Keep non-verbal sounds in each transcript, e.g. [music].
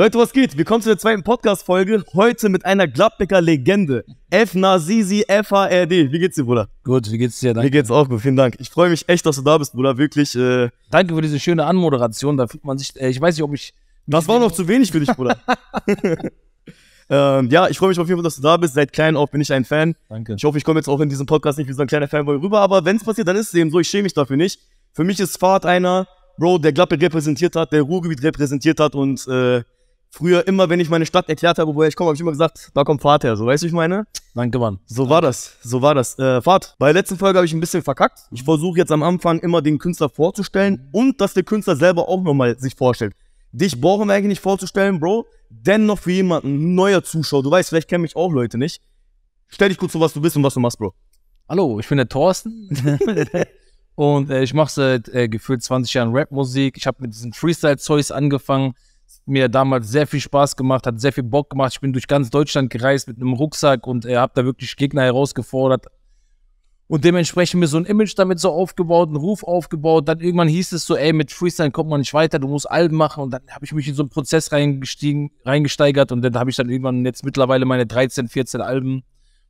Leute, was geht? Willkommen zu der zweiten Podcast-Folge. Heute mit einer Gladbecker Legende. F. Nazizi D. Wie geht's dir, Bruder? Gut, wie geht's dir? Danke. Mir geht's auch gut, vielen Dank. Ich freue mich echt, dass du da bist, Bruder. Wirklich. Äh Danke für diese schöne Anmoderation. Da fühlt man sich. Äh, ich weiß nicht, ob ich. Das war noch zu wenig für dich, Bruder. [laughs] ähm, ja, ich freue mich auf jeden Fall, dass du da bist. Seit klein auf bin ich ein Fan. Danke. Ich hoffe, ich komme jetzt auch in diesem Podcast nicht wie so ein kleiner Fanboy rüber, aber wenn's passiert, dann ist es eben so. Ich schäme mich dafür nicht. Für mich ist Fahrt einer, Bro, der Gladbeck repräsentiert hat, der Ruhrgebiet repräsentiert hat und äh, Früher immer, wenn ich meine Stadt erklärt habe, woher ich komme, habe ich immer gesagt, da kommt Fahrt her. So, weißt du, ich meine? Danke, Mann. So war das. So war das. Äh, Fahrt. Bei der letzten Folge habe ich ein bisschen verkackt. Ich versuche jetzt am Anfang immer den Künstler vorzustellen mhm. und dass der Künstler selber auch nochmal sich vorstellt. Dich brauchen wir eigentlich nicht vorzustellen, Bro. Dennoch für jemanden, neuer Zuschauer, du weißt, vielleicht kennen mich auch Leute nicht. Stell dich kurz vor, was du bist und was du machst, Bro. Hallo, ich bin der Thorsten. [laughs] und äh, ich mache seit äh, gefühlt 20 Jahren Rapmusik. Ich habe mit diesen Freestyle-Zeugs angefangen mir damals sehr viel Spaß gemacht, hat sehr viel Bock gemacht. Ich bin durch ganz Deutschland gereist mit einem Rucksack und äh, habe da wirklich Gegner herausgefordert. Und dementsprechend mir so ein Image damit so aufgebaut, einen Ruf aufgebaut. Dann irgendwann hieß es so, ey, mit Freestyle kommt man nicht weiter, du musst Alben machen. Und dann habe ich mich in so einen Prozess reingestiegen, reingesteigert und dann habe ich dann irgendwann jetzt mittlerweile meine 13, 14 Alben.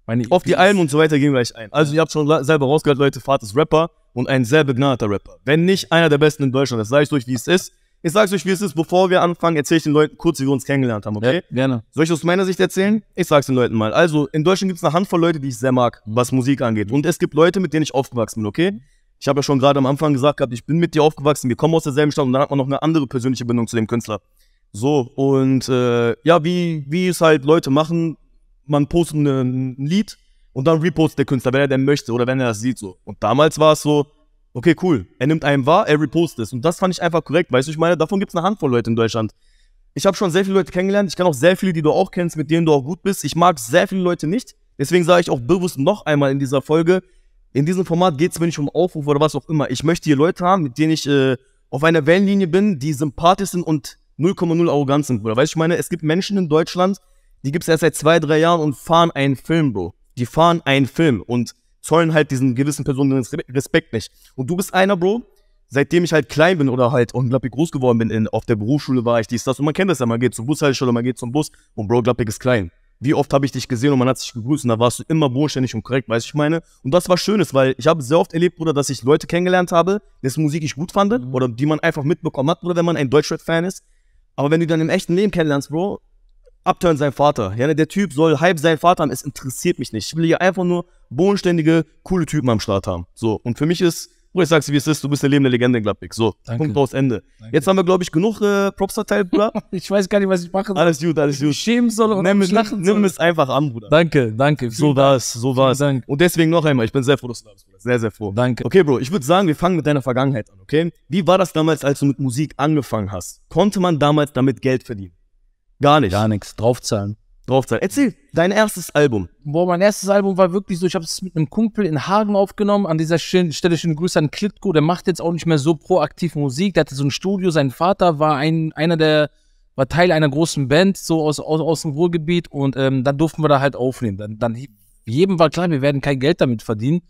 Meine Auf die e Alben und so weiter gehen wir gleich ein. Also ihr habt schon selber rausgehört, Leute, Vater ist Rapper und ein sehr begnadeter Rapper. Wenn nicht einer der besten in Deutschland, das sage ich durch, wie es ist. Ich sag's euch, wie es ist, bevor wir anfangen, erzähle ich den Leuten kurz, wie wir uns kennengelernt haben, okay? Ja, gerne. Soll ich aus meiner Sicht erzählen? Ich sag's den Leuten mal. Also, in Deutschland gibt's eine Handvoll Leute, die ich sehr mag, mhm. was Musik angeht. Und es gibt Leute, mit denen ich aufgewachsen bin, okay? Ich habe ja schon gerade am Anfang gesagt gehabt, ich bin mit dir aufgewachsen, wir kommen aus derselben Stadt und dann hat man noch eine andere persönliche Bindung zu dem Künstler. So, und äh, ja, wie, wie es halt Leute machen, man postet ein, ne, ein Lied und dann repostet der Künstler, wenn er denn möchte oder wenn er das sieht so. Und damals war es so, Okay, cool. Er nimmt einen wahr, er repostet es. Und das fand ich einfach korrekt. Weißt du, ich meine, davon gibt es eine Handvoll Leute in Deutschland. Ich habe schon sehr viele Leute kennengelernt. Ich kann auch sehr viele, die du auch kennst, mit denen du auch gut bist. Ich mag sehr viele Leute nicht. Deswegen sage ich auch bewusst noch einmal in dieser Folge, in diesem Format geht es mir nicht um Aufruf oder was auch immer. Ich möchte hier Leute haben, mit denen ich äh, auf einer Wellenlinie bin, die sympathisch sind und 0,0 arrogant sind, Bruder. Weißt du, ich meine, es gibt Menschen in Deutschland, die gibt es erst seit zwei, drei Jahren und fahren einen Film, Bro. Die fahren einen Film. Und zollen halt diesen gewissen Personen den Respekt nicht. Und du bist einer, Bro, seitdem ich halt klein bin oder halt unglaublich groß geworden bin, in, auf der Berufsschule war ich dies, das und man kennt das ja, man geht zur Bushaltestelle, man geht zum Bus und Bro, glaubig ist klein. Wie oft habe ich dich gesehen und man hat sich gegrüßt und da warst du immer bodenständig und korrekt, weißt du, ich meine? Und das war Schönes, weil ich habe sehr oft erlebt, Bruder, dass ich Leute kennengelernt habe, dessen Musik ich gut fand mhm. oder die man einfach mitbekommen hat, Bruder, wenn man ein Deutschrap-Fan ist. Aber wenn du dann im echten Leben kennenlernst, Bro, Upturn sein Vater. Ja, der Typ soll halb sein Vater haben, es interessiert mich nicht. Ich will hier einfach nur bodenständige, coole Typen am Start haben. So, und für mich ist, Bruder, ich sag's dir, wie es ist, du bist eine lebende Legende in Gladbeck. So, Danke. Punkt aus Ende. Danke. Jetzt haben wir, glaube ich, genug äh, Props verteilt, Bruder. [laughs] ich weiß gar nicht, was ich mache. Alles gut, alles gut. Schämen soll und nimm, lachen nimm, nimm es einfach an, Bruder. Danke, danke. So war es, so war es. Und deswegen noch einmal, ich bin sehr froh, dass du da bist, Bruder. Sehr, sehr froh. Danke. Okay, Bro, ich würde sagen, wir fangen mit deiner Vergangenheit an, okay? Wie war das damals, als du mit Musik angefangen hast? Konnte man damals damit Geld verdienen? Gar nicht. Gar nichts. Draufzahlen drauf sein. Erzähl, dein erstes Album. Boah, mein erstes Album war wirklich so, ich habe es mit einem Kumpel in Hagen aufgenommen. An dieser Stelle schöne Grüße an Klitko, der macht jetzt auch nicht mehr so proaktiv Musik. Der hatte so ein Studio, sein Vater war ein, einer der, war Teil einer großen Band, so aus, aus, aus dem Ruhrgebiet. Und ähm, dann durften wir da halt aufnehmen. Dann, dann jedem war klar, wir werden kein Geld damit verdienen.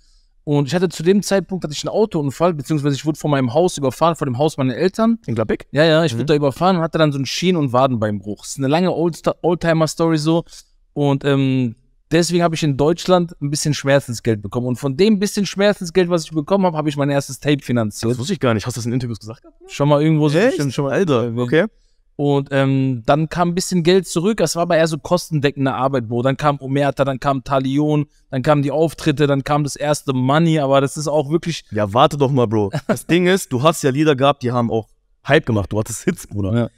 Und ich hatte zu dem Zeitpunkt hatte ich einen Autounfall, beziehungsweise ich wurde vor meinem Haus überfahren, vor dem Haus meiner Eltern. In Glabbeck? Ja, ja, ich mhm. wurde da überfahren und hatte dann so einen Schienen- und Wadenbeinbruch. Das ist eine lange Old Oldtimer-Story so. Und ähm, deswegen habe ich in Deutschland ein bisschen Schmerzensgeld bekommen. Und von dem bisschen Schmerzensgeld, was ich bekommen habe, habe ich mein erstes Tape finanziert. Das wusste ich gar nicht. Hast du das in Interviews gesagt? Schon mal irgendwo so. Schon mal, älter. okay. Und ähm, dann kam ein bisschen Geld zurück. Das war aber eher so kostendeckende Arbeit, Bro. Dann kam Omerta, dann kam Talion, dann kamen die Auftritte, dann kam das erste Money. Aber das ist auch wirklich. Ja, warte doch mal, Bro. Das Ding ist, du hast ja Lieder gehabt, die haben auch Hype gemacht. Du hattest Hits, Bruder. Ja.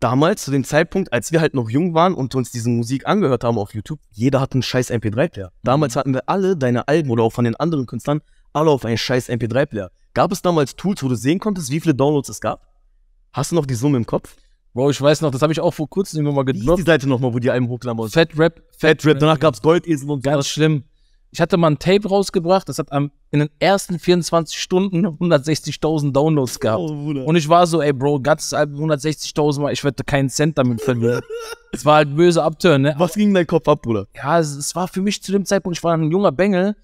Damals, zu dem Zeitpunkt, als wir halt noch jung waren und uns diese Musik angehört haben auf YouTube, jeder hat einen scheiß MP3-Player. Damals mhm. hatten wir alle deine Alben oder auch von den anderen Künstlern alle auf einen scheiß MP3-Player. Gab es damals Tools, wo du sehen konntest, wie viele Downloads es gab? Hast du noch die Summe im Kopf? Bro, ich weiß noch, das habe ich auch vor kurzem immer mal gedroppt. Wie die Seite nochmal, wo die einem hochklammern. Fat Rap. Fat, Fat Rap. Danach gab's Goldesel und Ganz so. schlimm. Ich hatte mal ein Tape rausgebracht, das hat am, in den ersten 24 Stunden 160.000 Downloads gehabt. Oh, und ich war so, ey, Bro, ganzes Album 160.000 Mal, ich werde keinen Cent damit verlieren. [laughs] es war halt böse Abturn, ne? Was ging dein Kopf ab, Bruder? Ja, es, es war für mich zu dem Zeitpunkt, ich war ein junger Bengel.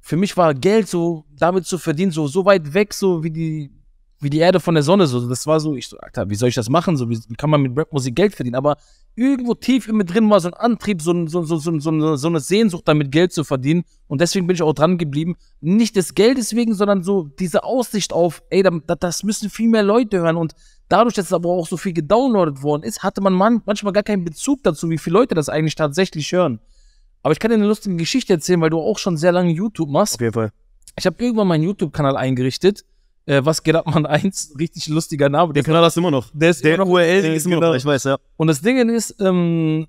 Für mich war Geld so, damit zu verdienen, so, so weit weg, so wie die wie die Erde von der Sonne. So, das war so, ich so, Alter, wie soll ich das machen? So, wie, kann man mit Rapmusik Geld verdienen? Aber irgendwo tief in mir drin war so ein Antrieb, so, ein, so, so, so, so, eine Sehnsucht, damit Geld zu verdienen. Und deswegen bin ich auch dran geblieben. Nicht des Geldes wegen, sondern so diese Aussicht auf, ey, das müssen viel mehr Leute hören. Und dadurch, dass es aber auch so viel gedownloadet worden ist, hatte man manchmal gar keinen Bezug dazu, wie viele Leute das eigentlich tatsächlich hören. Aber ich kann dir eine lustige Geschichte erzählen, weil du auch schon sehr lange YouTube machst. Auf jeden Fall. Ich habe irgendwann meinen YouTube-Kanal eingerichtet äh, was geht ab, Mann 1? [laughs] Richtig lustiger Name. Der, der Kanal ist immer noch. Der ist der, immer noch URL. Der ist immer genau. noch, ich weiß, ja. Und das Ding ist, ähm,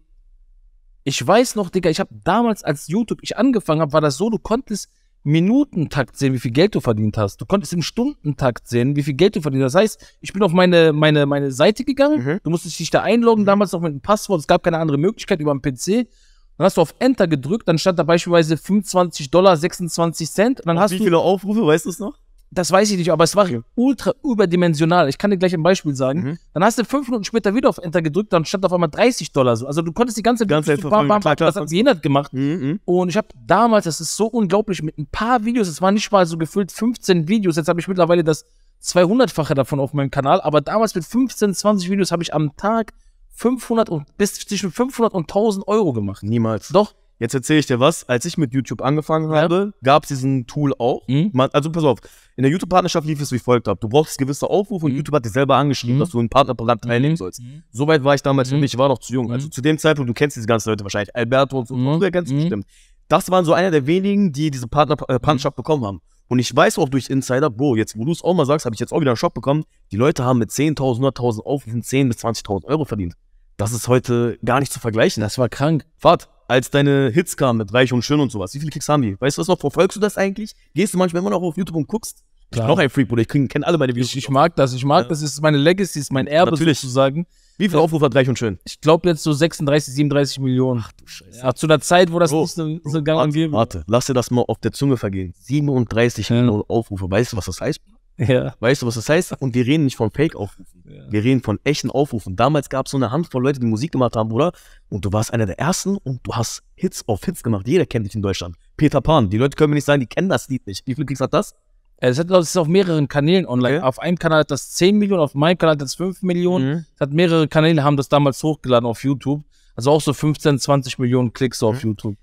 ich weiß noch, Digga, ich habe damals, als YouTube ich angefangen habe, war das so, du konntest Minutentakt sehen, wie viel Geld du verdient hast. Du konntest im Stundentakt sehen, wie viel Geld du verdient hast. Das heißt, ich bin auf meine, meine, meine Seite gegangen, mhm. du musstest dich da einloggen, mhm. damals noch mit einem Passwort, es gab keine andere Möglichkeit über den PC. Dann hast du auf Enter gedrückt, dann stand da beispielsweise 25 Dollar, 26 Cent. Und dann auf hast wie du, viele Aufrufe, weißt du es noch? das weiß ich nicht, aber es war okay. ultra überdimensional. Ich kann dir gleich ein Beispiel sagen. Mhm. Dann hast du fünf Minuten später wieder auf Enter gedrückt, dann stand auf einmal 30 Dollar so. Also du konntest die ganze, ganze Zeit bam, bam, klar, klar, das hat jener gemacht. Mhm, mhm. Und ich habe damals, das ist so unglaublich, mit ein paar Videos, es waren nicht mal so gefüllt 15 Videos, jetzt habe ich mittlerweile das 200-fache davon auf meinem Kanal, aber damals mit 15, 20 Videos habe ich am Tag 500 und bis zwischen 500 und 1000 Euro gemacht. Niemals. Doch, Jetzt erzähle ich dir was. Als ich mit YouTube angefangen ja. habe, gab es diesen Tool auch. Mhm. Man, also pass auf, in der YouTube-Partnerschaft lief es wie folgt ab. Du brauchst gewisse Aufrufe und mhm. YouTube hat dir selber angeschrieben, mhm. dass du ein Partnerprogramm teilnehmen sollst. Mhm. Soweit war ich damals mhm. nicht, ich war noch zu jung. Also mhm. zu dem Zeitpunkt, du kennst diese ganzen Leute wahrscheinlich, Alberto und so, mhm. früher kennst du mhm. bestimmt. Das waren so einer der wenigen, die diese Partner, äh, mhm. Partnerschaft bekommen haben. Und ich weiß auch durch Insider, Bro, jetzt wo du es auch mal sagst, habe ich jetzt auch wieder einen Shop bekommen. Die Leute haben mit 10.000, 100.000 Aufrufen 10.000 bis 20.000 Euro verdient das ist heute gar nicht zu vergleichen. Das war krank. Fahrt, als deine Hits kamen mit Reich und Schön und sowas, wie viele Klicks haben die? Weißt du das noch? Verfolgst du das eigentlich? Gehst du manchmal immer noch auf YouTube und guckst? Klar. Ich bin auch ein Freak, Bruder. Ich kenne alle meine Videos. Ich, ich, mag das. Ich mag ja. das. Es ist meine Legacy, das ist mein Erbe Natürlich. sozusagen. Wie viel Aufrufe hat Reich und Schön? Ich glaube jetzt so 36, 37 Millionen. Ach du Scheiße. Ja, zu einer Zeit, wo das Bro, nicht so, so gang und gäbe. Warte, lass dir das mal auf der Zunge vergehen. 37 Millionen ja. Aufrufe. Weißt du, was das heißt? Ja. Weißt du, was das heißt? Und wir reden nicht von Fake-Aufrufen. Ja. Wir reden von echten Aufrufen. Damals gab es so eine Handvoll Leute, die Musik gemacht haben, oder? Und du warst einer der ersten und du hast Hits auf Hits gemacht. Jeder kennt dich in Deutschland. Peter Pan. Die Leute können mir nicht sagen, die kennen das Lied nicht. Wie viele Klicks hat das? Es äh, hat, glaube ich, auf mehreren Kanälen online. Okay. Auf einem Kanal hat das 10 Millionen, auf meinem Kanal hat das 5 Millionen. Mhm. Es hat mehrere Kanäle haben das damals hochgeladen auf YouTube. Also auch so 15, 20 Millionen Klicks mhm. auf YouTube.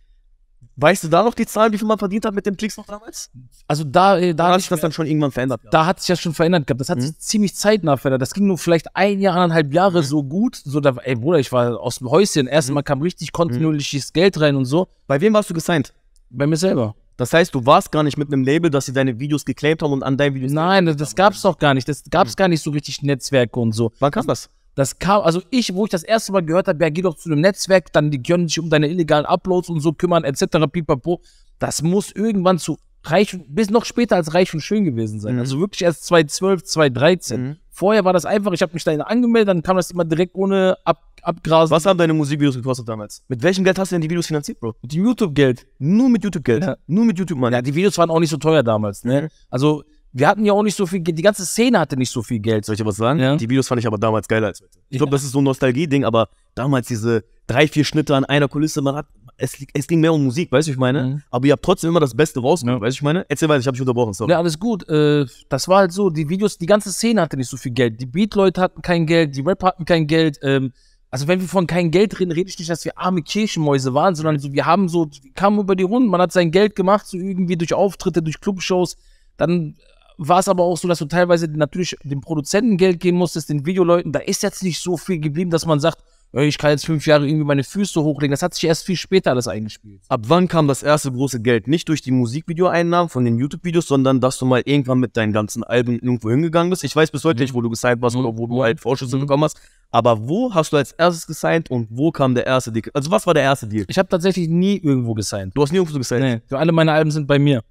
Weißt du da noch die Zahlen, wie viel man verdient hat mit den Klicks noch damals? Also da, äh, da hat sich das dann schon irgendwann verändert. Da hat sich das schon verändert gehabt. Das hat mhm. sich ziemlich zeitnah verändert. Das ging nur vielleicht ein Jahr, anderthalb Jahre mhm. so gut. So da, ey Bruder, ich war aus dem Häuschen. Erstmal mhm. kam richtig mhm. kontinuierliches Geld rein und so. Bei wem warst du gesigned? Bei mir selber. Das heißt, du warst gar nicht mit einem Label, dass sie deine Videos geclaimt haben und an deinen Videos. Nein, das, gab es doch gar nicht. Das gab gab's mhm. gar nicht so richtig Netzwerke und so. Wann kam das? Das kam, also ich, wo ich das erste Mal gehört habe, ja, geh doch zu einem Netzwerk, dann die können sich um deine illegalen Uploads und so kümmern, etc. pipapo. Das muss irgendwann zu reich und, bis noch später als reich und schön gewesen sein. Mhm. Also wirklich erst 2012, 2013. Mhm. Vorher war das einfach, ich habe mich da angemeldet, dann kam das immer direkt ohne Ab Abgrasen. Was haben deine Musikvideos gekostet damals? Mit welchem Geld hast du denn die Videos finanziert, Bro? Mit dem YouTube-Geld. Nur mit YouTube-Geld. Ja. Nur mit YouTube, Mann. Ja, die Videos waren auch nicht so teuer damals, ne? Mhm. Also wir hatten ja auch nicht so viel Geld, die ganze Szene hatte nicht so viel Geld. Soll ich dir was sagen? Ja. Die Videos fand ich aber damals geiler als heute. Ich glaube, das ist so ein Nostalgie-Ding, aber damals diese drei, vier Schnitte an einer Kulisse, man hat, es, es ging mehr um Musik, weißt du, ich meine? Mhm. Aber ihr habt trotzdem immer das Beste rausgenommen, weißt du, ich meine? Erzähl weiter, ich habe dich unterbrochen, sorry. Ja, alles gut. Äh, das war halt so, die Videos, die ganze Szene hatte nicht so viel Geld. Die Beat-Leute hatten kein Geld, die Rap hatten kein Geld, ähm, also wenn wir von kein Geld reden, rede ich nicht, dass wir arme Kirchenmäuse waren, sondern so, wir haben so, kamen über die Runden, man hat sein Geld gemacht, so irgendwie durch Auftritte, durch Clubshows, dann war es aber auch so, dass du teilweise natürlich dem Produzenten Geld geben musstest, den Videoleuten. Da ist jetzt nicht so viel geblieben, dass man sagt, ich kann jetzt fünf Jahre irgendwie meine Füße hochlegen. Das hat sich erst viel später alles eingespielt. Ab wann kam das erste große Geld? Nicht durch die Musikvideoeinnahmen von den YouTube-Videos, sondern dass du mal irgendwann mit deinen ganzen Alben irgendwo hingegangen bist. Ich weiß bis heute mhm. nicht, wo du gesigned warst oder wo du mhm. halt Vorschüsse mhm. bekommen hast. Aber wo hast du als erstes gesigned und wo kam der erste Deal? Also was war der erste Deal? Ich habe tatsächlich nie irgendwo gesigned. Du hast nie irgendwo gesigned? Nee, für alle meine Alben sind bei mir.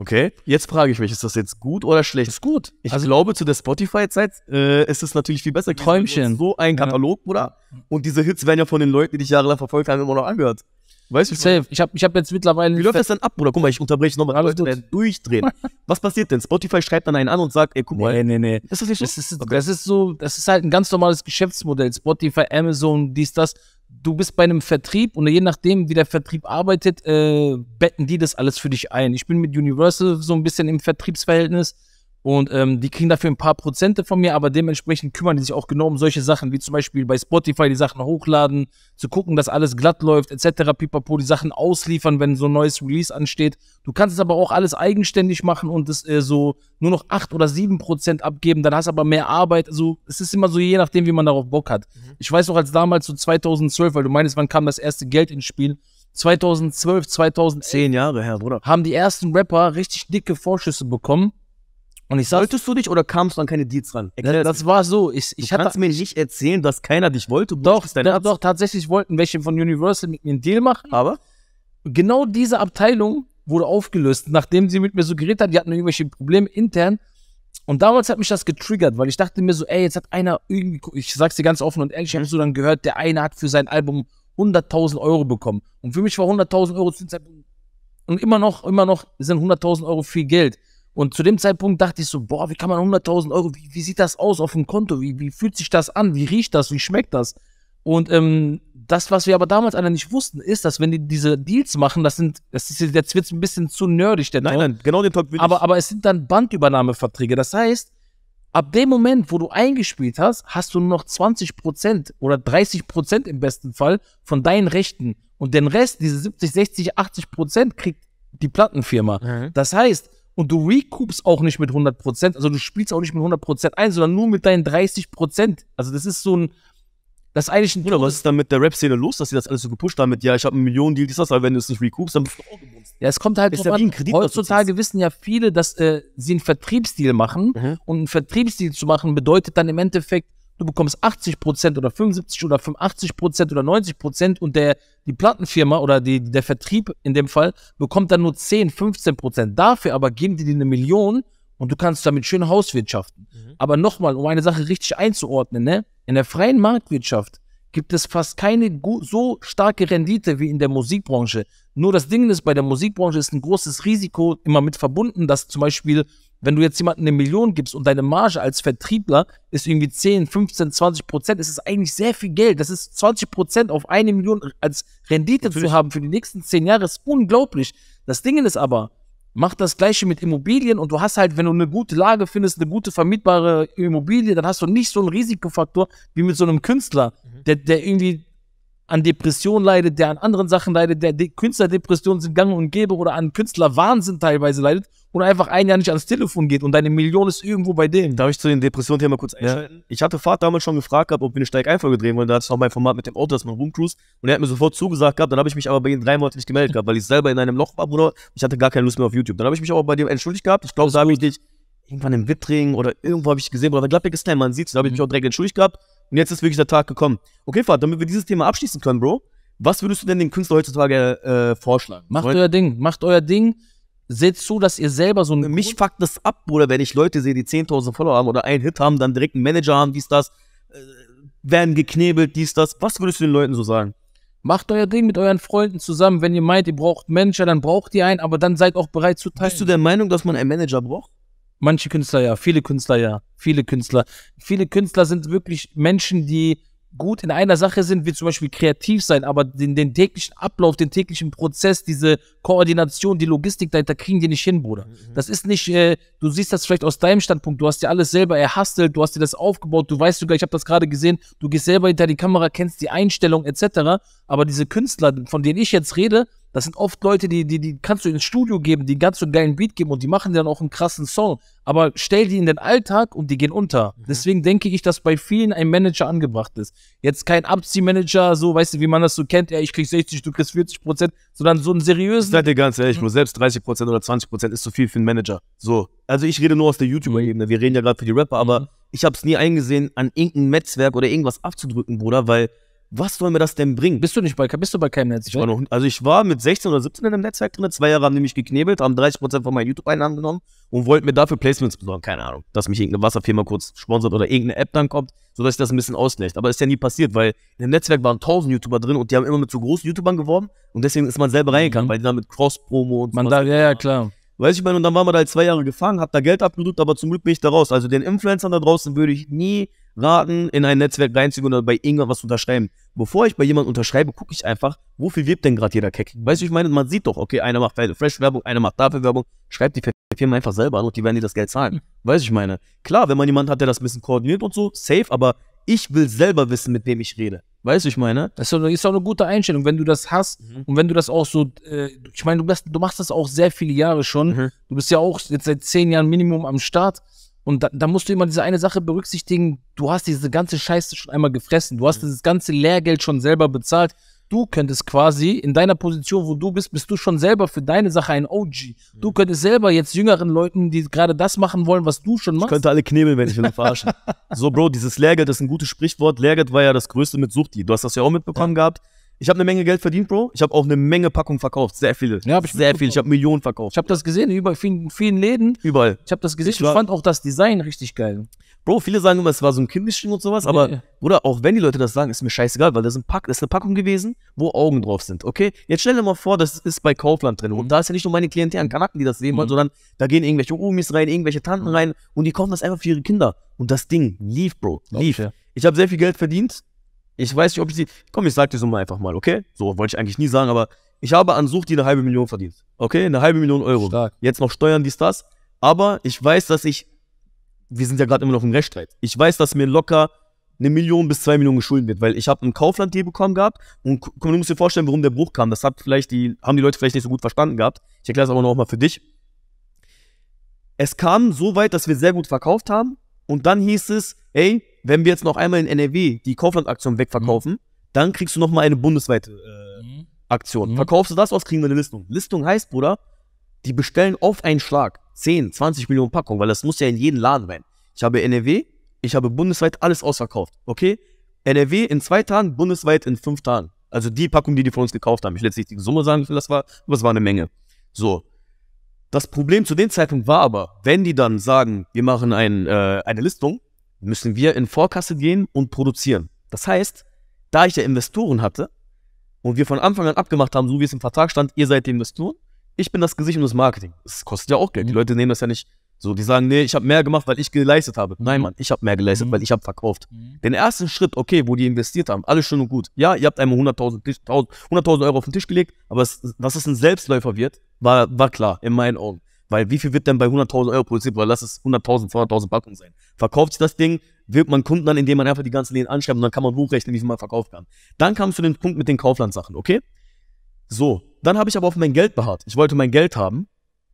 Okay, jetzt frage ich mich, ist das jetzt gut oder schlecht? Das Ist gut. Ich also, glaube, zu der Spotify-Zeit äh, ist es natürlich viel besser. Träumchen. So ein Katalog, ja. oder? Und diese Hits werden ja von den Leuten, die dich jahrelang verfolgt haben, immer noch angehört. Weißt du? Safe. Ich habe ich hab jetzt mittlerweile. Wie läuft das denn ab, Bruder? Guck mal, ich unterbreche nochmal. Alles Leute werden durchdrehen. Was passiert denn? Spotify schreibt dann einen an und sagt, ey, guck mal. Nee, nee, nee. Ist das nicht so? Das ist, okay. das ist so, das ist halt ein ganz normales Geschäftsmodell. Spotify, Amazon, dies, das du bist bei einem Vertrieb und je nachdem, wie der Vertrieb arbeitet, äh, betten die das alles für dich ein. Ich bin mit Universal so ein bisschen im Vertriebsverhältnis und ähm, die kriegen dafür ein paar Prozente von mir, aber dementsprechend kümmern die sich auch genau um solche Sachen, wie zum Beispiel bei Spotify die Sachen hochladen, zu gucken, dass alles glatt läuft, etc. Pipapo, die Sachen ausliefern, wenn so ein neues Release ansteht. Du kannst es aber auch alles eigenständig machen und es äh, so nur noch 8 oder 7 Prozent abgeben, dann hast du aber mehr Arbeit. Also es ist immer so, je nachdem, wie man darauf Bock hat. Mhm. Ich weiß noch, als damals so 2012, weil du meinst, wann kam das erste Geld ins Spiel? 2012, 2010 Zehn Jahre her, Bruder. Haben die ersten Rapper richtig dicke Vorschüsse bekommen und ich saß, Wolltest du dich oder kamst du an keine Deals ran? das, das war so. Ich, ich du kannst mir nicht erzählen, dass keiner dich wollte. Doch, doch, doch, tatsächlich wollten welche von Universal mit mir einen Deal machen. Aber? Genau diese Abteilung wurde aufgelöst, nachdem sie mit mir so geredet hat. Die hatten irgendwelche Probleme intern. Und damals hat mich das getriggert, weil ich dachte mir so, ey, jetzt hat einer irgendwie, ich sag's dir ganz offen und ehrlich, ich habe mhm. so dann gehört, der eine hat für sein Album 100.000 Euro bekommen. Und für mich war 100.000 Euro zu Zeitpunkt und immer noch, immer noch sind 100.000 Euro viel Geld. Und zu dem Zeitpunkt dachte ich so, boah, wie kann man 100.000 Euro, wie, wie, sieht das aus auf dem Konto? Wie, wie fühlt sich das an? Wie riecht das? Wie schmeckt das? Und ähm, das, was wir aber damals alle nicht wussten, ist, dass wenn die diese Deals machen, das sind, das ist jetzt wird es ein bisschen zu nerdig, der Nein, Talk. nein, genau den Talk will aber, ich. Aber es sind dann Bandübernahmeverträge. Das heißt, ab dem Moment, wo du eingespielt hast, hast du nur noch 20% oder 30% im besten Fall von deinen Rechten. Und den Rest, diese 70, 60, 80%, kriegt die Plattenfirma. Mhm. Das heißt, und du recoupst auch nicht mit 100%, also du spielst auch nicht mit 100% ein, sondern nur mit deinen 30%. Also das ist so ein, das ist eigentlich ein... Oder was ist dann mit der Rap-Szene los, dass sie das alles so gepusht haben mit, ja, ich habe einen Millionen-Deal, das, weil wenn du es nicht recoupst, dann bist du auch gebunst. Ja, es kommt halt ist drauf an, Kredit, heutzutage wissen ja viele, dass äh, sie einen Vertriebsdeal machen mhm. und einen Vertriebsdeal zu machen bedeutet dann im Endeffekt, du bekommst 80% oder 75% oder 85% oder 90% und der, die Plattenfirma oder die, der Vertrieb in dem Fall bekommt dann nur 10, 15%. Dafür aber geben die dir eine Million und du kannst damit schön Hauswirtschaften. Mhm. Aber nochmal, um eine Sache richtig einzuordnen, ne? in der freien Marktwirtschaft gibt es fast keine so starke Rendite wie in der Musikbranche. Nur das Ding ist, bei der Musikbranche ist ein großes Risiko immer mit verbunden, dass zum Beispiel wenn du jetzt jemandem eine Million gibst und deine Marge als Vertriebler ist irgendwie 10, 15, 20 Prozent, ist es eigentlich sehr viel Geld. Das ist 20 Prozent auf eine Million als Rendite Natürlich. zu haben für die nächsten zehn Jahre, ist unglaublich. Das Ding ist aber, mach das Gleiche mit Immobilien und du hast halt, wenn du eine gute Lage findest, eine gute vermietbare Immobilie, dann hast du nicht so einen Risikofaktor wie mit so einem Künstler, mhm. der, der irgendwie an Depressionen leidet, der an anderen Sachen leidet, der De Künstlerdepressionen sind gang und gäbe oder an Künstlerwahnsinn teilweise leidet oder einfach ein Jahr nicht ans Telefon geht und deine Million ist irgendwo bei denen. Darf ich zu den Depressionen-Thema kurz einschalten? Ja. Ich hatte Fahrt damals schon gefragt gehabt, ob wir eine steig drehen wollen. Da hatte ich auch mein Format mit dem Auto, dass man rumcruise. Und er hat mir sofort zugesagt gehabt. Dann habe ich mich aber bei ihm drei Monate nicht gemeldet gehabt, weil ich selber in einem Loch war, Bruder. Ich hatte gar keine Lust mehr auf YouTube. Dann habe ich mich auch bei dem entschuldigt gehabt. Ich glaube, da habe ich dich irgendwann im Wittring oder irgendwo habe ich gesehen, oder bei Gladbeck ist klein, man sieht es. da habe ich mhm. mich auch direkt entschuldigt gehabt. Und jetzt ist wirklich der Tag gekommen. Okay, Fahrt, damit wir dieses Thema abschließen können, Bro, was würdest du denn den Künstler heutzutage äh, vorschlagen? Macht Wollt? euer Ding, macht euer Ding. Seht zu, dass ihr selber so ein. Äh, mich Grund fuckt das ab, Bruder, wenn ich Leute sehe, die 10.000 Follower haben oder einen Hit haben, dann direkt einen Manager haben, dies, das, äh, werden geknebelt, dies, das. Was würdest du den Leuten so sagen? Macht euer Ding mit euren Freunden zusammen. Wenn ihr meint, ihr braucht Manager, dann braucht ihr einen, aber dann seid auch bereit zu teilen. Bist du der Meinung, dass man einen Manager braucht? Manche Künstler ja, viele Künstler ja viele Künstler. Viele Künstler sind wirklich Menschen, die gut in einer Sache sind, wie zum Beispiel kreativ sein, aber den, den, täglichen Ablauf, den täglichen Prozess, diese Koordination, die Logistik dahinter kriegen die nicht hin, Bruder. Mhm. mhm. Das ist nicht, äh, du siehst das vielleicht aus deinem Standpunkt, du hast dir alles selber erhastelt, du hast dir das aufgebaut, du weißt sogar, ich habe das gerade gesehen, du gehst selber hinter die Kamera, kennst die Einstellung etc., aber diese Künstler, von denen ich jetzt rede, das sind oft Leute, die, die, die kannst du ins Studio geben, die ganz so einen geilen Beat geben und die machen dann auch einen krassen Song. Aber stell die in den Alltag und die gehen unter. Mhm. Deswegen denke ich, dass bei vielen ein Manager angebracht ist. Jetzt kein Abziehmanager, so, weißt du, wie man das so kennt, ja, ich krieg 60, du kriegst 40 Prozent, sondern so einen seriösen. Seid ihr ganz ehrlich, mhm. nur selbst 30 Prozent oder 20 Prozent ist zu viel für einen Manager. So. Also ich rede nur aus der YouTuber-Ebene. Mhm. Wir reden ja gerade für die Rapper, aber mhm. ich habe es nie eingesehen, an irgendein Netzwerk oder irgendwas abzudrücken, Bruder, weil was soll mir das denn bringen? Bist du nicht bei, bist du bei keinem Netzwerk? Ich war noch, also ich war mit 16 oder 17 in einem Netzwerk drin, zwei Jahre haben nämlich geknebelt, haben 30% von meinen YouTube-Einnahmen genommen und wollten mir dafür Placements besorgen. Keine Ahnung, dass mich irgendeine Wasserfirma kurz sponsert oder irgendeine App dann kommt, sodass ich das ein bisschen ausgleicht. Aber ist ja nie passiert, weil in dem Netzwerk waren 1000 YouTuber drin und die haben immer mit so großen YouTubern geworben und deswegen ist man selber mhm. reingegangen, mhm. weil die dann mit Cross-Promo und so. Man da, ja, ja, klar. Weiß ich meine, und dann waren wir da halt zwei Jahre gefangen, hab da Geld abgedrückt, aber zum Glück bin ich da raus. Also den Influencern da draußen würde ich nie raten, in ein Netzwerk reinzugehen oder bei irgendwas unterschreiben. Bevor ich bei jemandem unterschreibe, gucke ich einfach, wofür wirbt denn gerade jeder Keck? Weißt du, ich meine, man sieht doch, okay, einer macht Fresh-Werbung, einer macht dafür Werbung, schreibt die Firma einfach selber an und die werden dir das Geld zahlen. Weißt du, ich meine, klar, wenn man jemanden hat, der das ein bisschen koordiniert und so, safe, aber ich will selber wissen, mit wem ich rede. Weißt du, ich meine? Das ist auch eine gute Einstellung, wenn du das hast mhm. und wenn du das auch so, äh, ich meine, du, bist, du, machst das auch sehr viele Jahre schon. Mhm. Du bist ja auch jetzt seit zehn Jahren Minimum am Start. Und da, da, musst du immer diese eine Sache berücksichtigen, du hast diese ganze Scheiße schon einmal gefressen, du hast mhm. dieses ganze Lehrgeld schon selber bezahlt. Du könntest quasi in deiner Position, wo du bist, bist du schon selber für deine Sache ein OG. Mhm. Du könntest selber jetzt jüngeren Leuten, die gerade das machen wollen, was du schon machst. Ich könnte alle knebeln, wenn ich mich verarsche. [laughs] so, Bro, dieses Lehrgeld ist ein gutes Sprichwort. Lehrgeld war ja das Größte mit Suchti. Du hast das ja auch mitbekommen ja. gehabt. Ich habe eine Menge Geld verdient, Bro. Ich habe auch eine Menge Packungen verkauft. Sehr viele. Ja, hab ich Sehr viel. Ich habe Millionen verkauft. Ich habe das gesehen, über vielen, vielen Läden. Überall. Ich habe das gesehen. Ich, ich fand auch das Design richtig geil. Bro, viele sagen immer, es war so ein Kindesding und sowas, aber, nee. oder auch wenn die Leute das sagen, ist mir scheißegal, weil das ist, ein Pack, das ist eine Packung gewesen, wo Augen drauf sind, okay? Jetzt stell dir mal vor, das ist bei Kaufland drin. Mhm. Und da ist ja nicht nur meine Klientel an Kanaken, die das sehen mhm. wollen, sondern da gehen irgendwelche Umis rein, irgendwelche Tanten mhm. rein und die kaufen das einfach für ihre Kinder. Und das Ding lief, Bro, lief. Okay. Ich habe sehr viel Geld verdient, ich weiß nicht, ob ich die. Komm, ich sag dir so mal einfach mal, okay? So wollte ich eigentlich nie sagen, aber ich habe an Sucht die eine halbe Million verdient. Okay, eine halbe Million Euro. Stark. Jetzt noch Steuern, dies, das. Aber ich weiß, dass ich. Wir sind ja gerade immer noch im Rechtsstreit. Ich weiß, dass mir locker eine Million bis zwei Millionen geschuldet wird, weil ich habe einen Kaufland Deal bekommen gehabt und guck, du musst dir vorstellen, warum der Bruch kam. Das hat vielleicht die, haben die Leute vielleicht nicht so gut verstanden gehabt. Ich erkläre es aber nochmal für dich. Es kam so weit, dass wir sehr gut verkauft haben und dann hieß es, ey, wenn wir jetzt noch einmal in NRW die Kaufland-Aktion wegverkaufen, mhm. dann kriegst du noch mal eine bundesweite äh, mhm. Aktion. Mhm. Verkaufst du das aus, kriegen wir eine Listung. Listung heißt, Bruder, die bestellen auf einen Schlag 10, 20 Millionen Packungen, weil das muss ja in jeden Laden rein. Ich habe NRW, ich habe bundesweit alles ausverkauft, okay? NRW in zwei Tagen, bundesweit in fünf Tagen. Also die Packung, die die von uns gekauft haben. Ich will jetzt nicht die Summe sagen, wie viel das war, aber es war eine Menge. So. Das Problem zu dem Zeitpunkt war aber, wenn die dann sagen, wir machen ein, äh, eine Listung, müssen wir in Vorkasse gehen und produzieren. Das heißt, da ich ja Investoren hatte und wir von Anfang an abgemacht haben, so wie es im Vertrag stand, ihr seid die Investoren, ich bin das Gesicht und das Marketing. Das kostet ja auch Geld. Die mhm. Leute nehmen das ja nicht so, die sagen, nee, ich habe mehr gemacht, weil ich geleistet habe. Nein, mhm. Mann, ich habe mehr geleistet, mhm. weil ich habe verkauft. Den ersten Schritt, okay, wo die investiert haben, alles schön und gut. Ja, ihr habt einmal 100.000 100 Euro auf den Tisch gelegt, aber es, dass es ein Selbstläufer wird, war, war klar, in meinen Augen. Weil wie viel wird denn bei 100.000 Euro produziert? Weil lass es 100.000, 200.000 Packungen sein. Verkauft sich das Ding, wird man Kunden an, indem man einfach die ganzen Läden anschreibt und dann kann man hochrechnen, wie viel man verkauft kann. Dann kam zu den Punkt mit den Kauflandsachen, okay? So, dann habe ich aber auf mein Geld beharrt. Ich wollte mein Geld haben,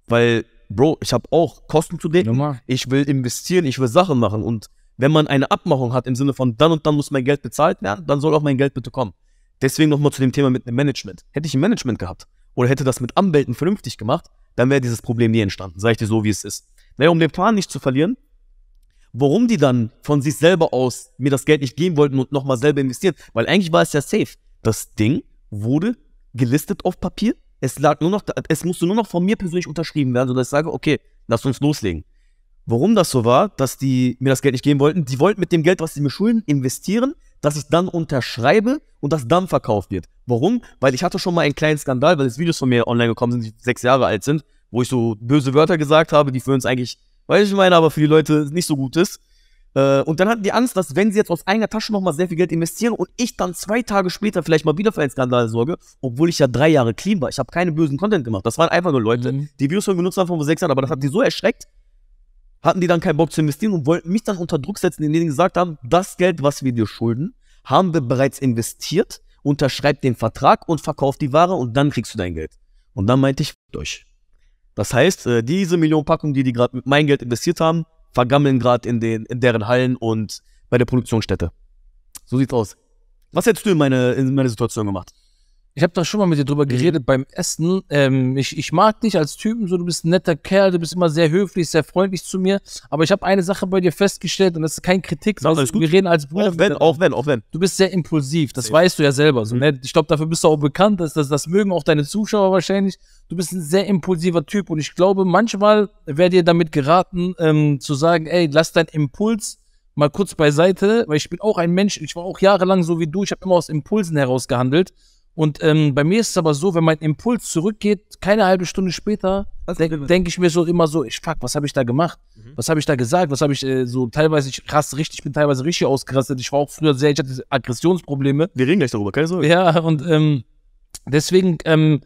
weil, Bro, ich habe auch Kosten zu decken. Ich will investieren, ich will Sachen machen. Und wenn man eine Abmachung hat im Sinne von, dann und dann muss mein Geld bezahlt werden, dann soll auch mein Geld bitte kommen. Deswegen nochmal zu dem Thema mit dem Management. Hätte ich ein Management gehabt oder hätte das mit Anwälten vernünftig gemacht, dann wäre dieses Problem nie entstanden, sage ich dir so, wie es ist. Naja, um den Plan nicht zu verlieren, warum die dann von sich selber aus mir das Geld nicht geben wollten und nochmal selber investiert, weil eigentlich war es ja safe. Das Ding wurde gelistet auf Papier, es lag nur noch, es musste nur noch von mir persönlich unterschrieben werden, sodass ich sage, okay, lass uns loslegen. Warum das so war, dass die mir das Geld nicht geben wollten, die wollten mit dem Geld, was sie mir schulden, investieren, dass ich dann unterschreibe und das dann verkauft wird. Warum? Weil ich hatte schon mal einen kleinen Skandal, weil es Videos von mir online gekommen sind, die sechs Jahre alt sind, wo ich so böse Wörter gesagt habe, die für uns eigentlich, weiß ich meine, aber für die Leute nicht so gut ist. Äh, und dann hatten die Angst, dass wenn sie jetzt aus eigener Tasche nochmal sehr viel Geld investieren und ich dann zwei Tage später vielleicht mal wieder für einen Skandal sorge, obwohl ich ja drei Jahre clean war. Ich habe keine bösen Content gemacht. Das waren einfach nur Leute, mhm. die Videos von mir genutzt haben vor sechs Jahren, aber das hat die so erschreckt, hatten die dann keinen Bock zu investieren und wollten mich dann unter Druck setzen, indem sie gesagt haben, das Geld, was wir dir schulden, haben wir bereits investiert, unterschreib den Vertrag und verkauf die Ware und dann kriegst du dein Geld. Und dann meinte ich, durch. Das heißt, äh, diese Million Packungen, die die gerade mit meinem Geld investiert haben, vergammeln gerade in, in deren Hallen und bei der Produktionsstätte. So sieht's aus. Was hättest du in, meine, in meiner Situation gemacht? Ich habe da schon mal mit dir drüber mhm. geredet beim Essen. Ähm, ich, ich mag dich als Typen, so du bist ein netter Kerl, du bist immer sehr höflich, sehr freundlich zu mir. Aber ich habe eine Sache bei dir festgestellt und das ist kein Kritik. Nein, ist wir reden als Bruder. Auch wenn, auch wenn, auch wenn. Du bist sehr impulsiv, das ja. weißt du ja selber. So, mhm. ne? Ich glaube, dafür bist du auch bekannt, dass, dass, das mögen auch deine Zuschauer wahrscheinlich. Du bist ein sehr impulsiver Typ und ich glaube, manchmal wäre dir damit geraten, ähm, zu sagen, ey, lass deinen Impuls mal kurz beiseite, weil ich bin auch ein Mensch, ich war auch jahrelang so wie du, ich habe immer aus Impulsen heraus gehandelt. Und ähm, bei mir ist es aber so, wenn mein Impuls zurückgeht, keine halbe Stunde später, denke denk ich mir so immer so, ich fuck, was habe ich da gemacht? Mhm. Was habe ich da gesagt? Was habe ich äh, so teilweise ich krass richtig, ich bin teilweise richtig ausgerastet. Ich war auch früher sehr, ich hatte Aggressionsprobleme. Wir reden gleich darüber, keine Sorge. Ja, und ähm, deswegen, ähm,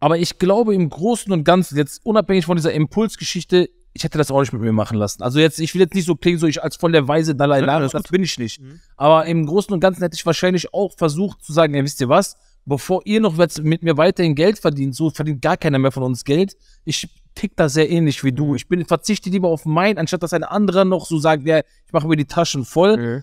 aber ich glaube im Großen und Ganzen, jetzt unabhängig von dieser Impulsgeschichte, ich hätte das auch nicht mit mir machen lassen. Also jetzt, ich will jetzt nicht so klingen, so ich als voll der Weise Dalai Lama, das bin ich nicht. Mhm. Aber im Großen und Ganzen hätte ich wahrscheinlich auch versucht zu sagen, ja, wisst ihr was, bevor ihr noch mit mir weiterhin Geld verdient, so verdient gar keiner mehr von uns Geld. Ich tick da sehr ähnlich wie du. Mhm. Ich bin, verzichte lieber auf mein, anstatt dass ein anderer noch so sagt, ja, ich mache mir die Taschen voll. Mhm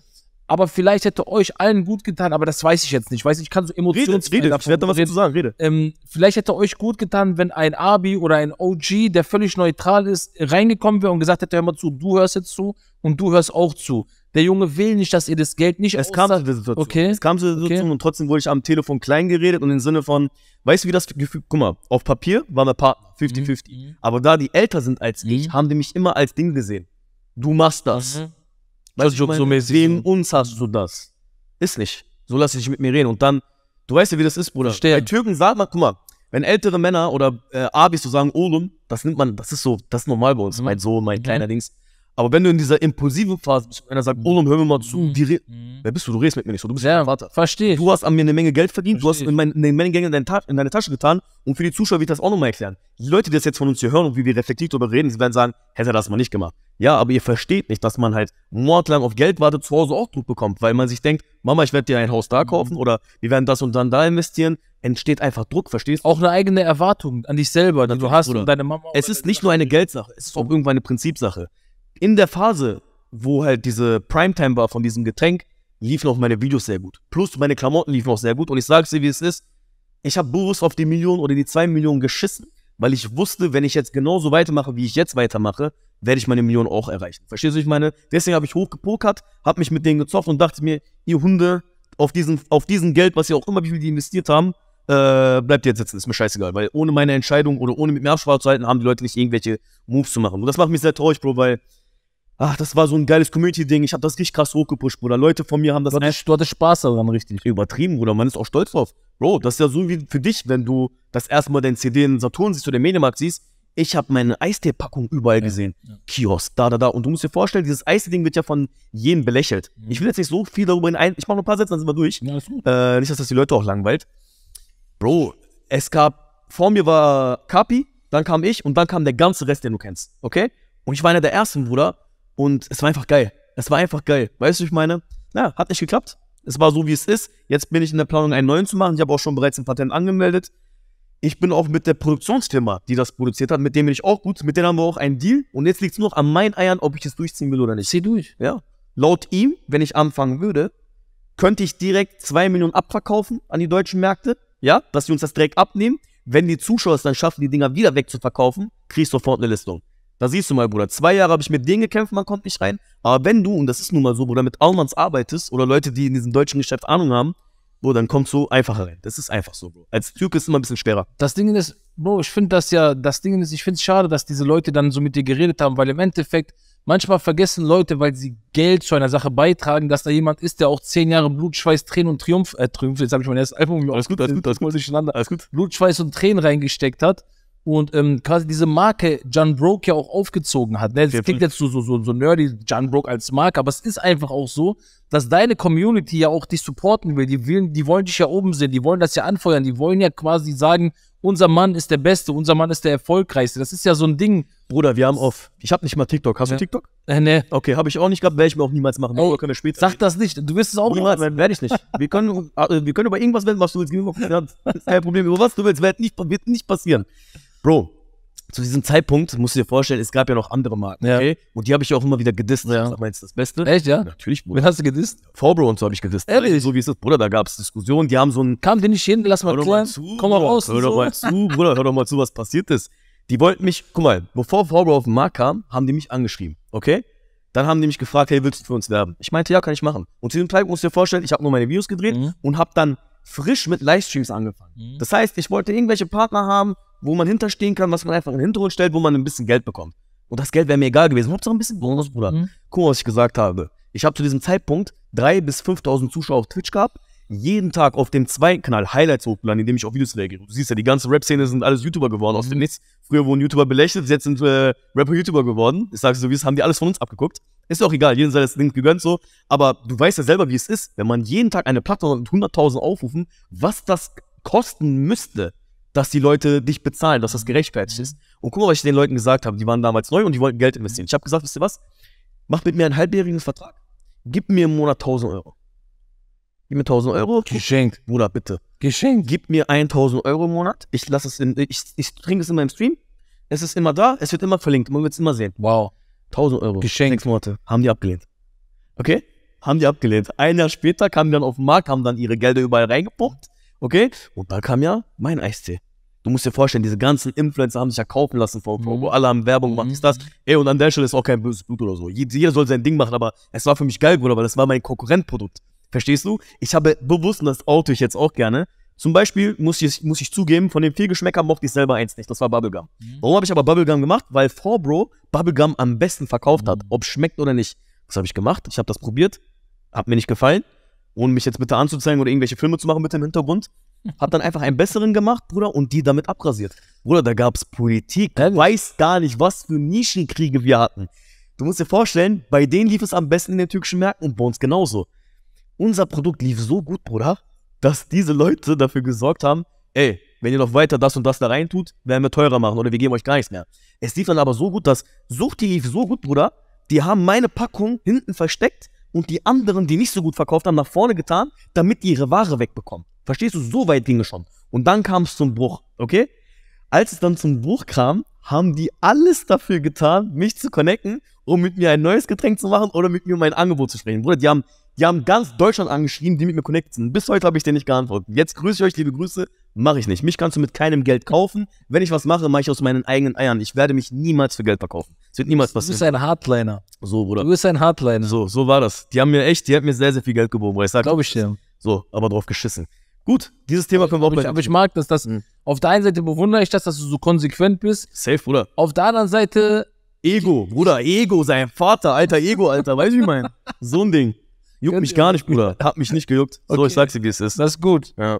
aber vielleicht hätte euch allen gut getan, aber das weiß ich jetzt nicht. Weiß ich kann so emotionsfrei rede, rede. davon ich werde da was reden. zu sagen, rede. Ähm, vielleicht hätte euch gut getan, wenn ein Abi oder ein OG, der völlig neutral ist, reingekommen wäre und gesagt hätte, hör mal zu, du hörst jetzt zu und du hörst auch zu. Der Junge will nicht, dass ihr das Geld nicht Es kam zu der Situation. Okay. Es kam zu der Situation okay. und trotzdem wurde ich am Telefon klein geredet und im Sinne von, weißt du, wie das Gefühl, guck mal, auf Papier waren wir Partner, 50-50. Mhm. mhm. Aber da die älter sind als mhm. ich, haben die mich immer als Ding gesehen. Du machst das. Mhm. Weißt also so, so mäßig. Wegen uns hast du das. Ist nicht. So lass dich mit mir reden. Und dann, du weißt ja, wie das ist, Bruder. Verstehe. Bei Türken sagt man, guck mal, wenn ältere Männer oder äh, Abis so sagen, Olum, das nimmt man, das ist so, das ist normal bei uns. Mhm. Mein Sohn, mein mhm. kleiner Dings. Aber wenn du in dieser impulsiven Phase bist und einer sagt, mhm. oh, hör mir mal zu, mhm. die mhm. wer bist du? Du redest mit mir nicht so, du bist ja, mein Vater. Verstehe. Du hast an mir eine Menge Geld verdient, versteh. du hast in mein, eine Menge Geld in deine, Tasche, in deine, Tasche getan und für die Zuschauer will ich das auch nochmal erklären. Die Leute, die das jetzt von uns hier hören und wie wir reflektiert darüber reden, sie werden sagen, hätte er das mal nicht gemacht. Ja, aber ihr versteht nicht, dass man halt monatelang auf Geld wartet, zu Hause auch Druck bekommt, weil man sich denkt, Mama, ich werde dir ein Haus da kaufen mhm. oder wir werden das und dann da investieren entsteht einfach Druck, verstehst du? Auch eine eigene Erwartung an dich selber, die du hast Bruder. und deine Mama. Es ist nicht nur eine Geldsache, es ist auch mhm. irgendwann eine Prinzipsache in der Phase, wo halt diese Primetime war von diesem Getränk, liefen auch meine Videos sehr gut. Plus meine Klamotten liefen auch sehr gut. Und ich sage es dir, wie es ist. Ich habe bewusst auf die Millionen oder die zwei Millionen geschissen, weil ich wusste, wenn ich jetzt genauso weitermache, wie ich jetzt weitermache, werde ich meine Millionen auch erreichen. Verstehst du, ich meine? Deswegen habe ich hochgepokert, habe mich mit denen gezofft und dachte mir, ihr Hunde, auf diesen, auf diesen Geld, was ihr auch immer wie viel die investiert haben, äh, bleibt jetzt sitzen, ist mir scheißegal, weil ohne meine Entscheidung oder ohne mit mir Absprache zu halten, haben die Leute nicht irgendwelche Moves zu machen. Und das macht mich sehr traurig, Bro, weil Ach, das war so ein geiles Community-Ding. Ich habe das richtig krass hochgepusht, Bruder. Leute von mir haben das. Du hattest, du hattest Spaß daran, richtig. Übertrieben, Bruder. Man ist auch stolz drauf. Bro, das ist ja so wie für dich, wenn du das erste Mal dein CD in Saturn siehst oder im Medienmarkt siehst. Ich habe meine Eistee-Packung überall ja, gesehen. Ja. Kiosk, da, da, da. Und du musst dir vorstellen, dieses Eistee-Ding wird ja von jedem belächelt. Mhm. Ich will jetzt nicht so viel darüber hinein. Ich mache noch ein paar Sätze, dann sind wir durch. Ja, äh, nicht, dass das die Leute auch langweilt. Bro, es gab. Vor mir war Kapi, dann kam ich und dann kam der ganze Rest, den du kennst. Okay? Und ich war einer der ersten, Bruder und es war einfach geil. Es war einfach geil. Weißt du, ich meine, ja, hat nicht geklappt. Es war so, wie es ist. Jetzt bin ich in der Planung, einen neuen zu machen. Ich habe auch schon bereits ein Patent angemeldet. Ich bin auch mit der Produktionsfirma, die das produziert hat, mit dem bin ich auch gut. Mit denen haben wir auch einen Deal. Und jetzt liegt es nur noch an meinen Eiern, ob ich es durchziehen will oder nicht. Zieh durch. Ja. Laut ihm, wenn ich anfangen würde, könnte ich direkt 2 Millionen abverkaufen an die deutschen Märkte. Ja, dass sie uns das direkt abnehmen. Wenn die Zuschauer es dann schaffen, die Dinger wieder wegzuverkaufen, kriegst du sofort eine Listung. Da siehst du mal, Bruder, zwei Jahre habe ich mit denen gekämpft, man kommt nicht rein. Aber wenn du, und das ist nun mal so, Bruder, mit Aumanns arbeitest oder Leute, die in diesem deutschen Geschäft Ahnung haben, Bro, dann kommst du einfacher rein. Das ist einfach so, Bro. Als Türke ist es immer ein bisschen schwerer. Das Ding ist, Bro, ich finde das ja, das Ding ist, ich finde es schade, dass diese Leute dann so mit dir geredet haben, weil im Endeffekt manchmal vergessen Leute, weil sie Geld zu einer Sache beitragen, dass da jemand ist, der auch zehn Jahre Blut, Schweiß, Tränen und Triumph, äh, Triumph, jetzt habe ich mein erstes Album alles gut, alles gut, alles gut, alles gut. Blut, Schweiß und Tränen reingesteckt hat und ähm, quasi diese Marke John Broke ja auch aufgezogen hat. Ne? Das Viertel. klingt jetzt so, so, so, so nerdy, John Broke als Marke, aber es ist einfach auch so, dass deine Community ja auch dich supporten will. Die, will, die wollen dich ja oben sehen, die wollen das ja anfeuern, die wollen ja quasi sagen, unser Mann ist der Beste, unser Mann ist der Erfolgreichste. Das ist ja so ein Ding. Bruder, wir haben auf. Ich habe nicht mal TikTok. Hast ja. du TikTok? Äh, nee. Okay, habe ich auch nicht gehabt, werde ich mir auch niemals machen. Oh, können wir später. Sag das nicht. Du wirst es auch niemals. Werde ich nicht. wir können, äh, wir können über irgendwas wetten, was du willst. Kein Problem. Über was du willst, wird nicht, wird nicht passieren. Bro, zu diesem Zeitpunkt, musst du dir vorstellen, es gab ja noch andere Marken, ja. okay? Und die habe ich auch immer wieder gedisst. Ja. Sag mal, jetzt das Beste. Echt, ja? Natürlich, Bruder. Wen hast du gedisst? Forbro und so habe ich gedisst. Ehrlich? So wie es ist. Bruder, da gab es Diskussionen, die haben so einen... Kam den nicht hin, lass mal, hör klein, mal zu, komm mal raus. Hör so. doch mal zu, [laughs] Bruder, hör doch mal zu, was passiert ist. Die wollten mich, guck mal, bevor Forbro auf den Markt kam, haben die mich angeschrieben, okay? Dann haben die mich gefragt, hey, willst du für uns werben? Ich meinte, ja, kann ich machen. Und zu dem Zeitpunkt musst du dir vorstellen, ich habe nur meine Videos gedreht mhm. und habe dann frisch mit Livestreams angefangen. Mhm. Das heißt, ich wollte irgendwelche Partner haben, wo man hinterstehen kann, was man einfach in den Hintergrund stellt, wo man ein bisschen Geld bekommt. Und das Geld wäre mir egal gewesen. Hauptsache ein bisschen Bonus, Bruder. Mhm. Guck mal, was ich gesagt habe. Ich habe zu diesem Zeitpunkt 3.000 bis 5.000 Zuschauer auf Twitch gehabt. Jeden Tag auf dem zweiten Kanal Highlights hochgeladen, indem ich auf Videos reagiere. Du siehst ja, die ganze Rap-Szene sind alles YouTuber geworden. Aus dem mhm. Nichts. Früher wurden YouTuber belächelt, jetzt sind äh, Rapper YouTuber geworden. Ich sag's so, wie es haben die alles von uns abgeguckt. Ist ja auch egal, jedem sei das Ding gegönnt so. Aber du weißt ja selber, wie es ist, wenn man jeden Tag eine Plattform mit 100.000 Aufrufen, was das kosten müsste, dass die Leute dich bezahlen, dass das mhm. gerechtfertigt ist. Und guck mal, was ich den Leuten gesagt habe. Die waren damals neu und die wollten Geld investieren. Ich habe gesagt, wisst ihr was? Mach mit mir einen halbjährigen Vertrag. Gib mir im Monat 1000 Euro. Gib mir 1000 Euro. Geschenkt. Bruder, bitte. Geschenkt. Gib mir 1000 Euro im Monat. Ich lasse es in, ich, ich trinke es immer im Stream. Es ist immer da. Es wird immer verlinkt. Man wird es immer sehen. Wow. 1000 Euro. Geschenkt. Sechs Monate. Haben die abgelehnt. Okay? Haben die abgelehnt. Ein Jahr später kamen die dann auf den Markt, haben dann ihre Gelder überall reingepumpt Okay? Und dann kam ja mein Eistee. Du musst dir vorstellen, diese ganzen Influencer haben sich ja kaufen lassen vor, mhm. alle haben Werbung gemacht, mhm. ist das. Ey, und an der Stelle ist auch kein böses Blut oder so. Jeder soll sein Ding machen, aber es war für mich geil, Bruder, weil das war mein Konkurrentprodukt. Verstehst du? Ich habe bewusst, und das auto ich jetzt auch gerne, zum Beispiel muss ich, muss ich zugeben, von den vier Geschmäckern mochte ich selber eins nicht, das war Bubblegum. Mhm. Warum habe ich aber Bubblegum gemacht? Weil Forbro Bubblegum am besten verkauft hat, mhm. ob schmeckt oder nicht. Was habe ich gemacht? Ich habe das probiert, hat mir nicht gefallen ohne mich jetzt bitte anzuzeigen oder irgendwelche Filme zu machen mit dem Hintergrund. Hab dann einfach einen besseren gemacht, Bruder, und die damit abrasiert. Bruder, da gab's Politik. Du weißt gar nicht, was für Nischenkriege wir hatten. Du musst dir vorstellen, bei denen lief es am besten in den türkischen Märkten und bei uns genauso. Unser Produkt lief so gut, Bruder, dass diese Leute dafür gesorgt haben, ey, wenn ihr noch weiter das und das da reintut, werden wir teurer machen oder wir geben euch gar nichts mehr. Es lief dann aber so gut, dass Sucht, die lief so gut, Bruder, die haben meine Packung hinten versteckt und die anderen, die nicht so gut verkauft haben, nach vorne getan, damit die ihre Ware wegbekommen. Verstehst du? So weit ging es schon. Und dann kam es zum Bruch, okay? Als es dann zum Bruch kam, haben die alles dafür getan, mich zu connecten, um mit mir ein neues Getränk zu machen oder mit mir um ein Angebot zu sprechen. Bruder, die haben, die haben ganz Deutschland angeschrieben, die mit mir connected sind. Bis heute habe ich denen nicht geantwortet. Jetzt grüße ich euch, liebe Grüße Mache ich nicht. Mich kannst du mit keinem Geld kaufen. Wenn ich was mache, mache ich aus meinen eigenen Eiern. Ich werde mich niemals für Geld verkaufen. Es wird niemals passieren. Du bist ein Hardliner. So, Bruder. Du bist ein Hardliner. So, so war das. Die haben mir echt, die haben mir sehr, sehr viel Geld geboten, weil ich sage. Glaube ich dir. So, aber drauf geschissen. Gut, dieses Thema können wir auch gleich. Aber ich mag das, dass mhm. auf der einen Seite bewundere ich das, dass du so konsequent bist. Safe, Bruder. Auf der anderen Seite. Ego, Bruder, Ego, sein Vater, alter Ego, alter, weißt du, wie ich meine? So ein Ding. Juckt mich gar nicht, Bruder. Hat mich nicht gejuckt. So, ich sag's dir, wie es ist. Das ist gut. Ja.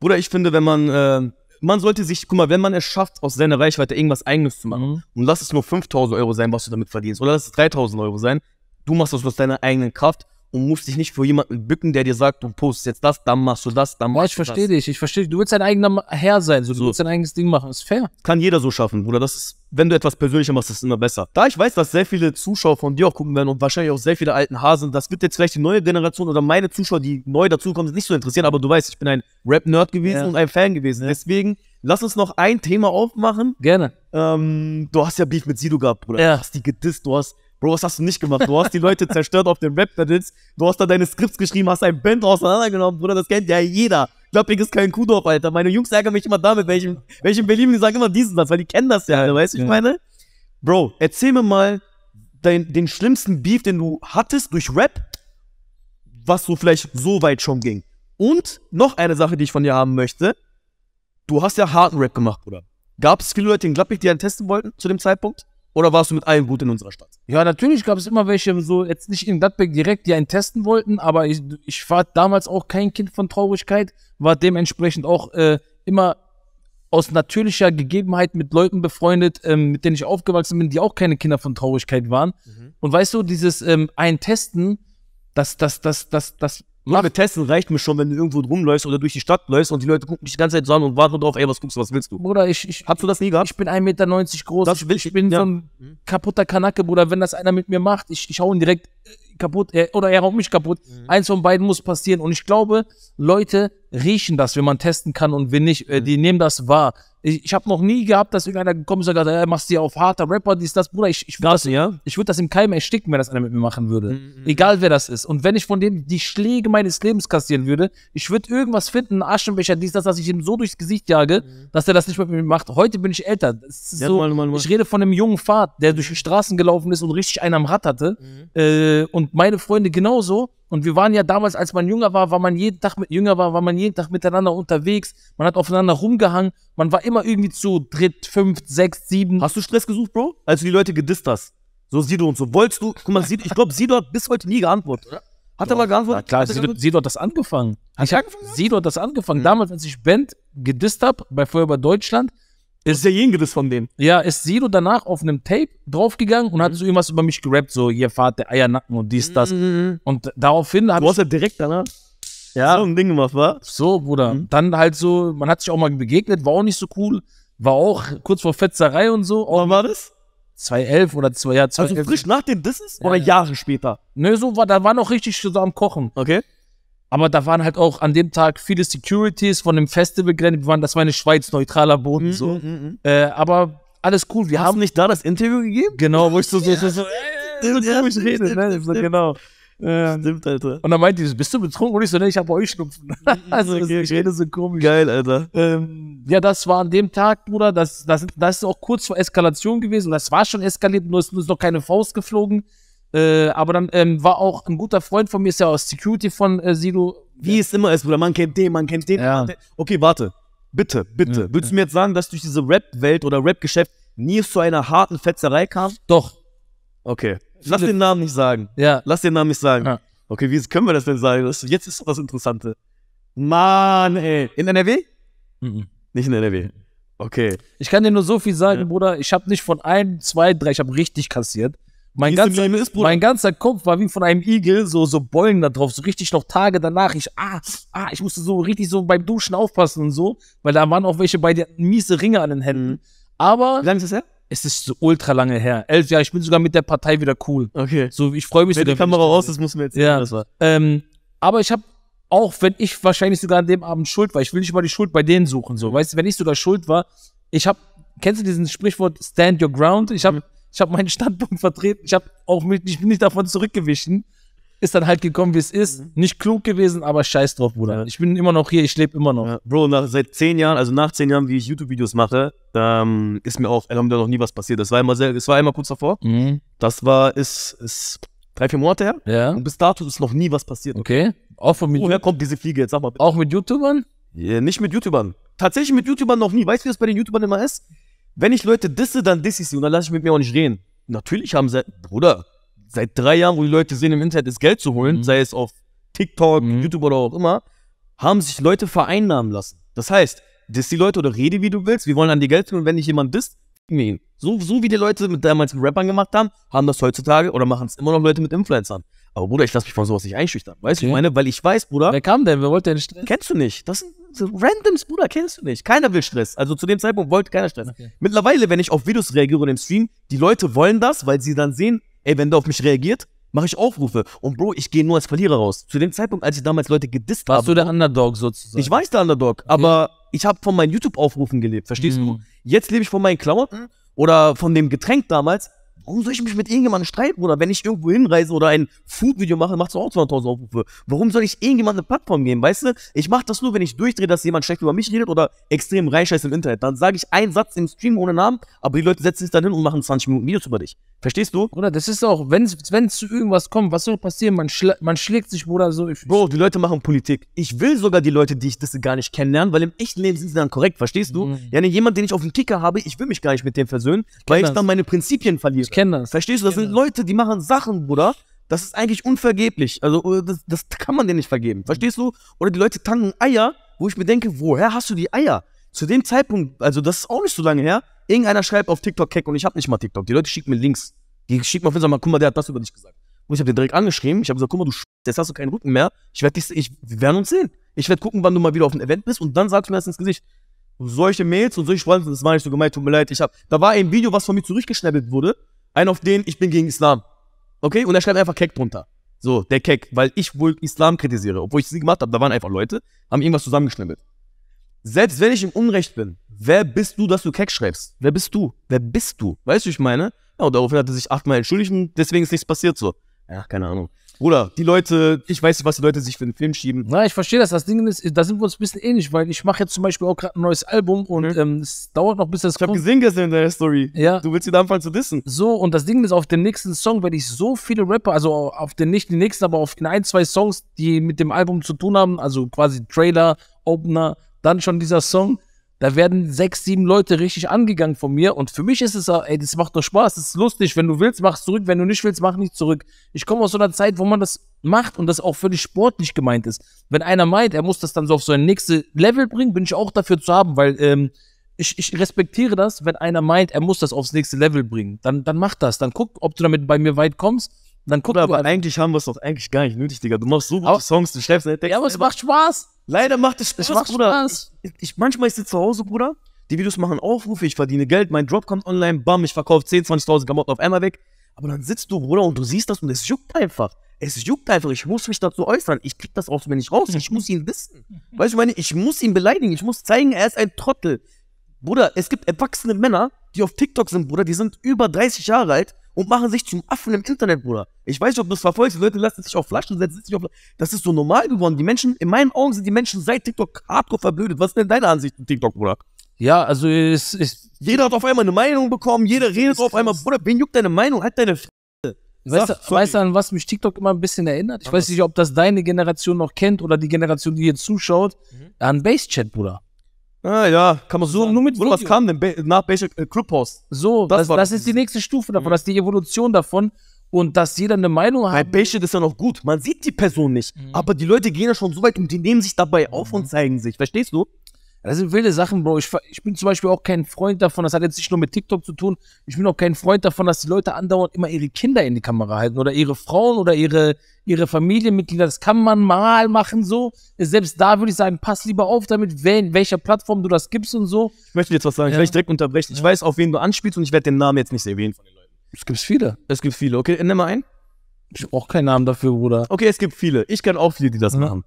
Bruder, ich finde, wenn man, äh, man sollte sich, guck mal, wenn man es schafft, aus seiner Reichweite irgendwas Eigenes zu machen, mhm. und lass es nur 5000 Euro sein, was du damit verdienst, oder lass es 3000 Euro sein, du machst das aus deiner eigenen Kraft und musst dich nicht vor jemanden bücken, der dir sagt, du postest jetzt das, dann machst du das, dann machst Boah, ich du versteh das. ich verstehe dich, ich verstehe Du willst dein eigener Herr sein, so, du so. willst dein eigenes Ding machen, ist fair. Kann jeder so schaffen, Bruder. Das ist, wenn du etwas persönlicher machst, ist es immer besser. Da ich weiß, dass sehr viele Zuschauer von dir auch gucken werden und wahrscheinlich auch sehr viele alten Hasen, das wird jetzt vielleicht die neue Generation oder meine Zuschauer, die neu dazukommen, nicht so interessieren, aber du weißt, ich bin ein Rap-Nerd gewesen ja. und ein Fan gewesen. Ja. Deswegen Lass uns noch ein Thema aufmachen. Gerne. Ähm, du hast ja Beef mit Sido gehabt, Bruder. Ja. Du hast die gedisst, du hast Bro, was hast du nicht gemacht? Du hast die Leute zerstört auf den Rap-Battles, du hast da deine Skripts geschrieben, hast ein Band auseinandergenommen, Bruder, das kennt ja jeder. Glaubig ist kein Kuhdorf, Alter. Meine Jungs ärgern mich immer damit, welchen, ich, Berlin die sagen immer diesen Satz, weil die kennen das ja, weißt du, ja. ich meine? Bro, erzähl mir mal dein, den schlimmsten Beef, den du hattest durch Rap, was so vielleicht so weit schon ging. Und noch eine Sache, die ich von dir haben möchte. Du hast ja harten Rap gemacht, Bruder. Gab es viele Leute in Gladbeck, die einen testen wollten zu dem Zeitpunkt? Oder warst du mit allen gut in unserer Stadt? Ja, natürlich gab es immer welche, so jetzt nicht in Gladbeck direkt, die einen testen wollten, aber ich, ich war damals auch kein Kind von Traurigkeit, war dementsprechend auch äh, immer aus natürlicher Gegebenheit mit Leuten befreundet, ähm, mit denen ich aufgewachsen bin, die auch keine Kinder von Traurigkeit waren. Mhm. Und weißt du, dieses ähm, ein Testen, das, das, das, das, das nur mit Testen reicht mir schon, wenn du irgendwo rumläufst oder durch die Stadt läufst und die Leute gucken dich die ganze Zeit so an und warten drauf, ey, was guckst du, was willst du? Bruder, ich, ich Hast du das nie gehabt? Ich bin 1,90 Meter groß, das ich, ich bin ja. so ein kaputter Kanacke, Bruder, wenn das einer mit mir macht, ich, ich hau ihn direkt äh, kaputt, äh, oder er haut mich kaputt. Mhm. Eins von beiden muss passieren und ich glaube, Leute riechen das, wenn man testen kann und wenn nicht. Äh, mhm. die nehmen das wahr. Ich, ich habe noch nie gehabt, dass irgendeiner gekommen ist und gesagt, hey, machst dir auf harter Rapper, dies, das, Bruder. Ich, ich würde das, ja? Ich würd das im Keim ersticken, wenn das einer mit mir machen würde. Mhm, mhm. Egal wer das ist. Und wenn ich von dem die Schläge meines Lebens kassieren würde, ich würde irgendwas finden, Aschenbecher, dies, das, dass ich ihm so durchs Gesicht jage, mhm. dass er das nicht mit mir macht. Heute bin ich älter. Ja, so, mal, mal, mal. Ich rede von einem jungen Pfad, der durch die Straßen gelaufen ist und richtig einen am Rad hatte. Mhm. Äh, und meine Freunde genauso. Und wir waren ja damals, als man jünger war, war man jeden Tag mit jünger war, war man jeden Tag miteinander unterwegs. Man hat aufeinander rumgehangen. Man war immer irgendwie zu dritt, fünf, sechs, sieben. Hast du Stress gesucht, Bro? Als du die Leute gedisst hast. So Sido und so. Wolltest du, guck mal, Sido, ich glaube, Sido hat bis heute nie geantwortet, Hat Doch, er mal geantwortet? Na klar, hat Sido, Sido, hat das angefangen. Hat ich angefangen? Sido hat das angefangen. Mhm. Damals, als ich Band gedisst habe, bei Feuerwehr Deutschland, das ist der Jengeres von denen. Ja, ist Sido danach auf einem Tape draufgegangen und mhm. hat so irgendwas über mich gerappt, so hier fahrt der Eiernacken und dies, das. Mhm. Und daraufhin hat. Du hast ja direkt danach. Ja. So ein Ding gemacht, wa? So, Bruder. Mhm. Dann halt so, man hat sich auch mal begegnet, war auch nicht so cool. War auch kurz vor Fetzerei und so. Wann war das? 2011 oder zwei Jahre. Also frisch nach den Disses ja, oder Jahre später? Nö, so war, da war noch richtig so am Kochen. Okay. Aber da waren halt auch an dem Tag viele Securities von dem Festival gerannt. Wir waren, das war eine Schweiz, neutraler Boden. Mhm, so. Mm, mm, Äh, aber alles cool. Wir Hast haben nicht da das Interview gegeben? Genau, wo ich so, so, so, so [laughs] äh, stimmt, ich rede, ne? genau. Stimmt, Alter. Und dann meinte die, bist du betrunken? Und ich so, ne, ich habe Heuschnupfen. Mhm, mhm, [laughs] also, okay, okay. ich rede so komisch. Geil, Alter. Ähm, ja, das war an dem Tag, Bruder, das, das, das ist auch kurz vor Eskalation gewesen. Das war schon eskaliert, nur ist, nur ist noch keine Faust geflogen. Äh, aber dann ähm, war auch ein guter Freund von mir, ist ja aus Security von äh, Sido. Wie ja. es immer ist, Bruder, man kennt den, man kennt den. Ja. Okay, warte. Bitte, bitte. Ja. Würdest du mir jetzt sagen, dass durch diese Rap-Welt oder Rap-Geschäft nie zu einer harten Fetzerei kam? Doch. Okay. Lass den Namen nicht sagen. Ja. Lass den Namen nicht sagen. Ja. Okay, wie können wir das denn sagen? Das, jetzt ist das Interessante. Mann, ey. In NRW? Mhm. Nicht in NRW. Okay. Ich kann dir nur so viel sagen, Bruder. Ich habe nicht von ein, zwei, drei, ich habe richtig kassiert. Mein, ganzer, ist, mein ganzer Kopf war wie von einem Igel, so, so Beulen da drauf, so richtig noch Tage danach. Ich, ah, ah, ich musste so richtig so beim Duschen aufpassen und so, weil da waren auch welche bei dir miese Ringe an den Händen. Mhm. Aber. Wie lange ist das her? Es ist so ultra lange her. Elf Jahre, ich bin sogar mit der Partei wieder cool. Okay. So, ich freue mich Wenn sogar. die Kamera raus, das müssen wir jetzt ja. sehen, ähm, aber ich habe auch wenn ich wahrscheinlich sogar an dem Abend schuld war, ich will nicht mal die Schuld bei denen suchen, so. Weißt du, wenn ich sogar schuld war, ich habe, kennst du diesen Sprichwort Stand Your Ground? Ich habe mhm. Ich habe meinen Standpunkt vertreten. Ich habe auch mich, ich bin nicht davon zurückgewichen. Ist dann halt gekommen, wie es ist. Mhm. Nicht klug gewesen, aber scheiß drauf, Bruder. Ja. Ich bin immer noch hier, ich lebe immer noch. Ja. Bro, nach, seit zehn Jahren, also nach zehn Jahren, wie ich YouTube-Videos mache, ähm, ist mir auch Elon noch nie was passiert. Das war immer sehr, das war immer kurz davor. Mhm. Das war, ist, ist drei, vier Monate her. Ja. Und bis dato ist noch nie was passiert. Okay. Auch von mir. Woher kommt diese Fliege jetzt? Sag mal bitte. Auch mit YouTubern? Ja, nicht mit YouTubern. Tatsächlich mit YouTubern noch nie. Weißt du, wie das bei den YouTubern immer ist? Wenn ich Leute disse, dann disse ich sie und dann lasse ich mit mir auch nicht reden. Natürlich haben sie, Bruder, seit drei Jahren, wo die Leute sehen, im Internet ist Geld zu holen, mhm. sei es auf TikTok, mhm. YouTube oder auch immer, haben sich Leute vereinnahmen lassen. Das heißt, diss die Leute oder rede, wie du willst, wir wollen an die Geld tun und wenn dich jemand disst, ficken wir ihn. So, so wie die Leute mit damals mit Rappern gemacht haben, haben das heutzutage oder machen es immer noch Leute mit Influencern. Aber Bruder, ich lasse mich von sowas nicht einschüchtern. Weißt du, okay. ich meine, weil ich weiß, Bruder. Wer kam denn? Wer wollte denn Stress? Kennst du nicht. Das sind Randoms, Bruder, kennst du nicht. Keiner will Stress. Also zu dem Zeitpunkt wollte keiner Stress. Okay. Mittlerweile, wenn ich auf Videos reagiere und im Stream, die Leute wollen das, weil sie dann sehen, ey, wenn der auf mich reagiert, mache ich Aufrufe. Und Bro, ich gehe nur als Verlierer raus. Zu dem Zeitpunkt, als ich damals Leute gedisst habe. Warst du der Underdog sozusagen? Ich weiß der Underdog, okay. aber ich habe von meinen YouTube-Aufrufen gelebt, verstehst mhm. du? Jetzt lebe ich von meinen Klamotten mhm. oder von dem Getränk damals. Warum soll ich mich mit irgendjemandem streiten, Bruder? Wenn ich irgendwo hinreise oder ein Food-Video mache, machst du auch 200.000 Aufrufe. Warum soll ich irgendjemandem eine Plattform geben, weißt du? Ich mache das nur, wenn ich durchdrehe, dass jemand schlecht über mich redet oder extrem reich ist im Internet. Dann sage ich einen Satz im Stream ohne Namen, aber die Leute setzen sich dann hin und machen 20 Minuten Videos über dich. Verstehst du? Bruder, das ist auch, wenn es zu irgendwas kommt, was soll passieren? Man, schla man schlägt sich, Bruder, so. Ich, Bro, die Leute machen Politik. Ich will sogar die Leute, die ich das gar nicht kennenlernen, weil im echten Leben sind sie dann korrekt, verstehst du? Mhm. Ja, ne, jemand, den ich auf dem Kicker habe, ich will mich gar nicht mit dem versöhnen, ich weil ich dann meine Prinzipien verliere. Ich kenne das. Verstehst du? Das sind das. Leute, die machen Sachen, Bruder. Das ist eigentlich unvergeblich. Also, äh, das, das kann man denen nicht vergeben. Verstehst du? Oder die Leute tanken Eier, wo ich mir denke, woher hast du die Eier? Zu dem Zeitpunkt, also das ist auch nicht so lange her, irgendeiner schreibt auf TikTok Keck und ich habe nicht mal TikTok. Die Leute schicken mir Links. Die schicken mir auf Instagram, guck mal, der hat das über dich gesagt. Und ich habe den direkt angeschrieben. Ich habe gesagt, guck mal, du Sch jetzt hast du keinen Rücken mehr. Ich werde dich, ich, wir werden uns sehen. Ich werde gucken, wann du mal wieder auf ein Event bist und dann sagst du mir das ins Gesicht. solche Mails und solche Freunde, das war nicht so gemeint, tut mir leid. Ich hab, da war ein Video, was von mir zurückgeschnäppelt wurde. Ein auf den, ich bin gegen Islam. Okay? Und er schreibt einfach Keck drunter. So, der Keck, weil ich wohl Islam kritisiere, obwohl ich es nie gemacht habe. Da waren einfach Leute, haben irgendwas zusammengeschnäppelt. Selbst wenn ich im Unrecht bin, wer bist du, dass du Keck schreibst? Wer bist du? Wer bist du? Weißt du, ich meine? Ja, und daraufhin hat er sich achtmal entschuldigt und deswegen ist nichts passiert so. Ja, keine Ahnung. Bruder, die Leute, ich weiß nicht, was die Leute sich für den Film schieben. Na, ich verstehe das. Das Ding ist, da sind wir uns ein bisschen ähnlich, weil ich mache jetzt zum Beispiel auch gerade ein neues Album und mhm. ähm, es dauert noch, bis das ich kommt. Ich habe gesehen gestern in deiner Story. Ja. Du willst wieder anfangen zu dissen. So, und das Ding ist, auf dem nächsten Song werde ich so viele Rapper, also auf den nicht den nächsten, aber auf in ein, zwei Songs, die mit dem Album zu tun haben, also quasi Trailer, Opener, dann schon dieser Song, da werden sechs, sieben Leute richtig angegangen von mir. Und für mich ist es, ey, das macht doch Spaß, das ist lustig. Wenn du willst, mach's zurück. Wenn du nicht willst, mach nicht zurück. Ich komme aus so einer Zeit, wo man das macht und das auch völlig sportlich gemeint ist. Wenn einer meint, er muss das dann so auf so ein nächstes Level bringen, bin ich auch dafür zu haben, weil ähm, ich, ich respektiere das, wenn einer meint, er muss das aufs nächste Level bringen. Dann, dann mach das. Dann guck, ob du damit bei mir weit kommst dann guck aber eigentlich haben wir es doch eigentlich gar nicht nötig, Digga. Du machst so gute aber, Songs, du schreibst nicht. Ja, aber es macht Spaß. Leider macht es Spaß, es macht Bruder. Spaß. Ich, ich, manchmal ich sitze zu Hause, Bruder, die Videos machen Aufrufe, ich verdiene Geld, mein Drop kommt online, bam, ich verkaufe 10, 20.000 Klamotten auf einmal weg. Aber dann sitzt du, Bruder, und du siehst das und es juckt einfach. Es juckt einfach, ich muss mich dazu äußern. Ich krieg das aus mir nicht raus, ich muss ihn wissen. [laughs] Weißt du, ich meine, ich muss ihn beleidigen, ich muss zeigen, er ist ein Trottel. Bruder, es gibt erwachsene Männer, die auf TikTok sind, Bruder, die sind über 30 Jahre alt und machen sich zum Affen im Internet, Bruder. Ich weiß nicht, ob du es verfolgst. Die Leute lassen sich auf Flaschen setzen, sich auf Das ist so normal geworden. Die Menschen, in meinen Augen sind die Menschen seit TikTok hardcore verblödet. Was ist denn deine Ansicht zu TikTok, Bruder? Ja, also es ist. Jeder hat auf einmal eine Meinung bekommen, jeder redet auf einmal, Bruder, wen juckt deine Meinung? Halt deine F Weißt, Sag, du, weißt du, an was mich TikTok immer ein bisschen erinnert? Ich weiß nicht, ob das deine Generation noch kennt oder die Generation, die hier zuschaut. Mhm. An Basechat, Bruder. Ah ja, kann man so ja, nur mit Studio. was kam denn Be nach Basic äh, Clubhouse? So, das, das, das ist die nächste Stufe davon, mhm. das ist die Evolution davon und dass jeder eine Meinung hat. Bei Bashit ist ja noch gut, man sieht die Person nicht, mhm. aber die Leute gehen ja schon so weit und die nehmen sich dabei auf mhm. und zeigen sich, verstehst du? Das sind wilde Sachen, Bro. Ich, ich, bin zum Beispiel auch kein Freund davon, das hat jetzt nicht nur mit TikTok zu tun, ich bin auch kein Freund davon, dass die Leute andauernd immer ihre Kinder in die Kamera halten oder ihre Frauen oder ihre, ihre Familienmitglieder. Das kann man mal machen so. Selbst da würde ich sagen, pass lieber auf damit, wel, welcher Plattform du das gibst und so. Ich möchte jetzt was sagen, ja. ich werde direkt unterbrechen. Ich ja. weiß, auf wen du anspielst und ich werde den Namen jetzt nicht erwähnen von den Leuten. Es gibt viele. Es gibt viele, okay. Nimm mal einen. Ich brauche keinen Namen dafür, Bruder. Okay, es gibt viele. Ich kenne auch viele, die das mhm. machen.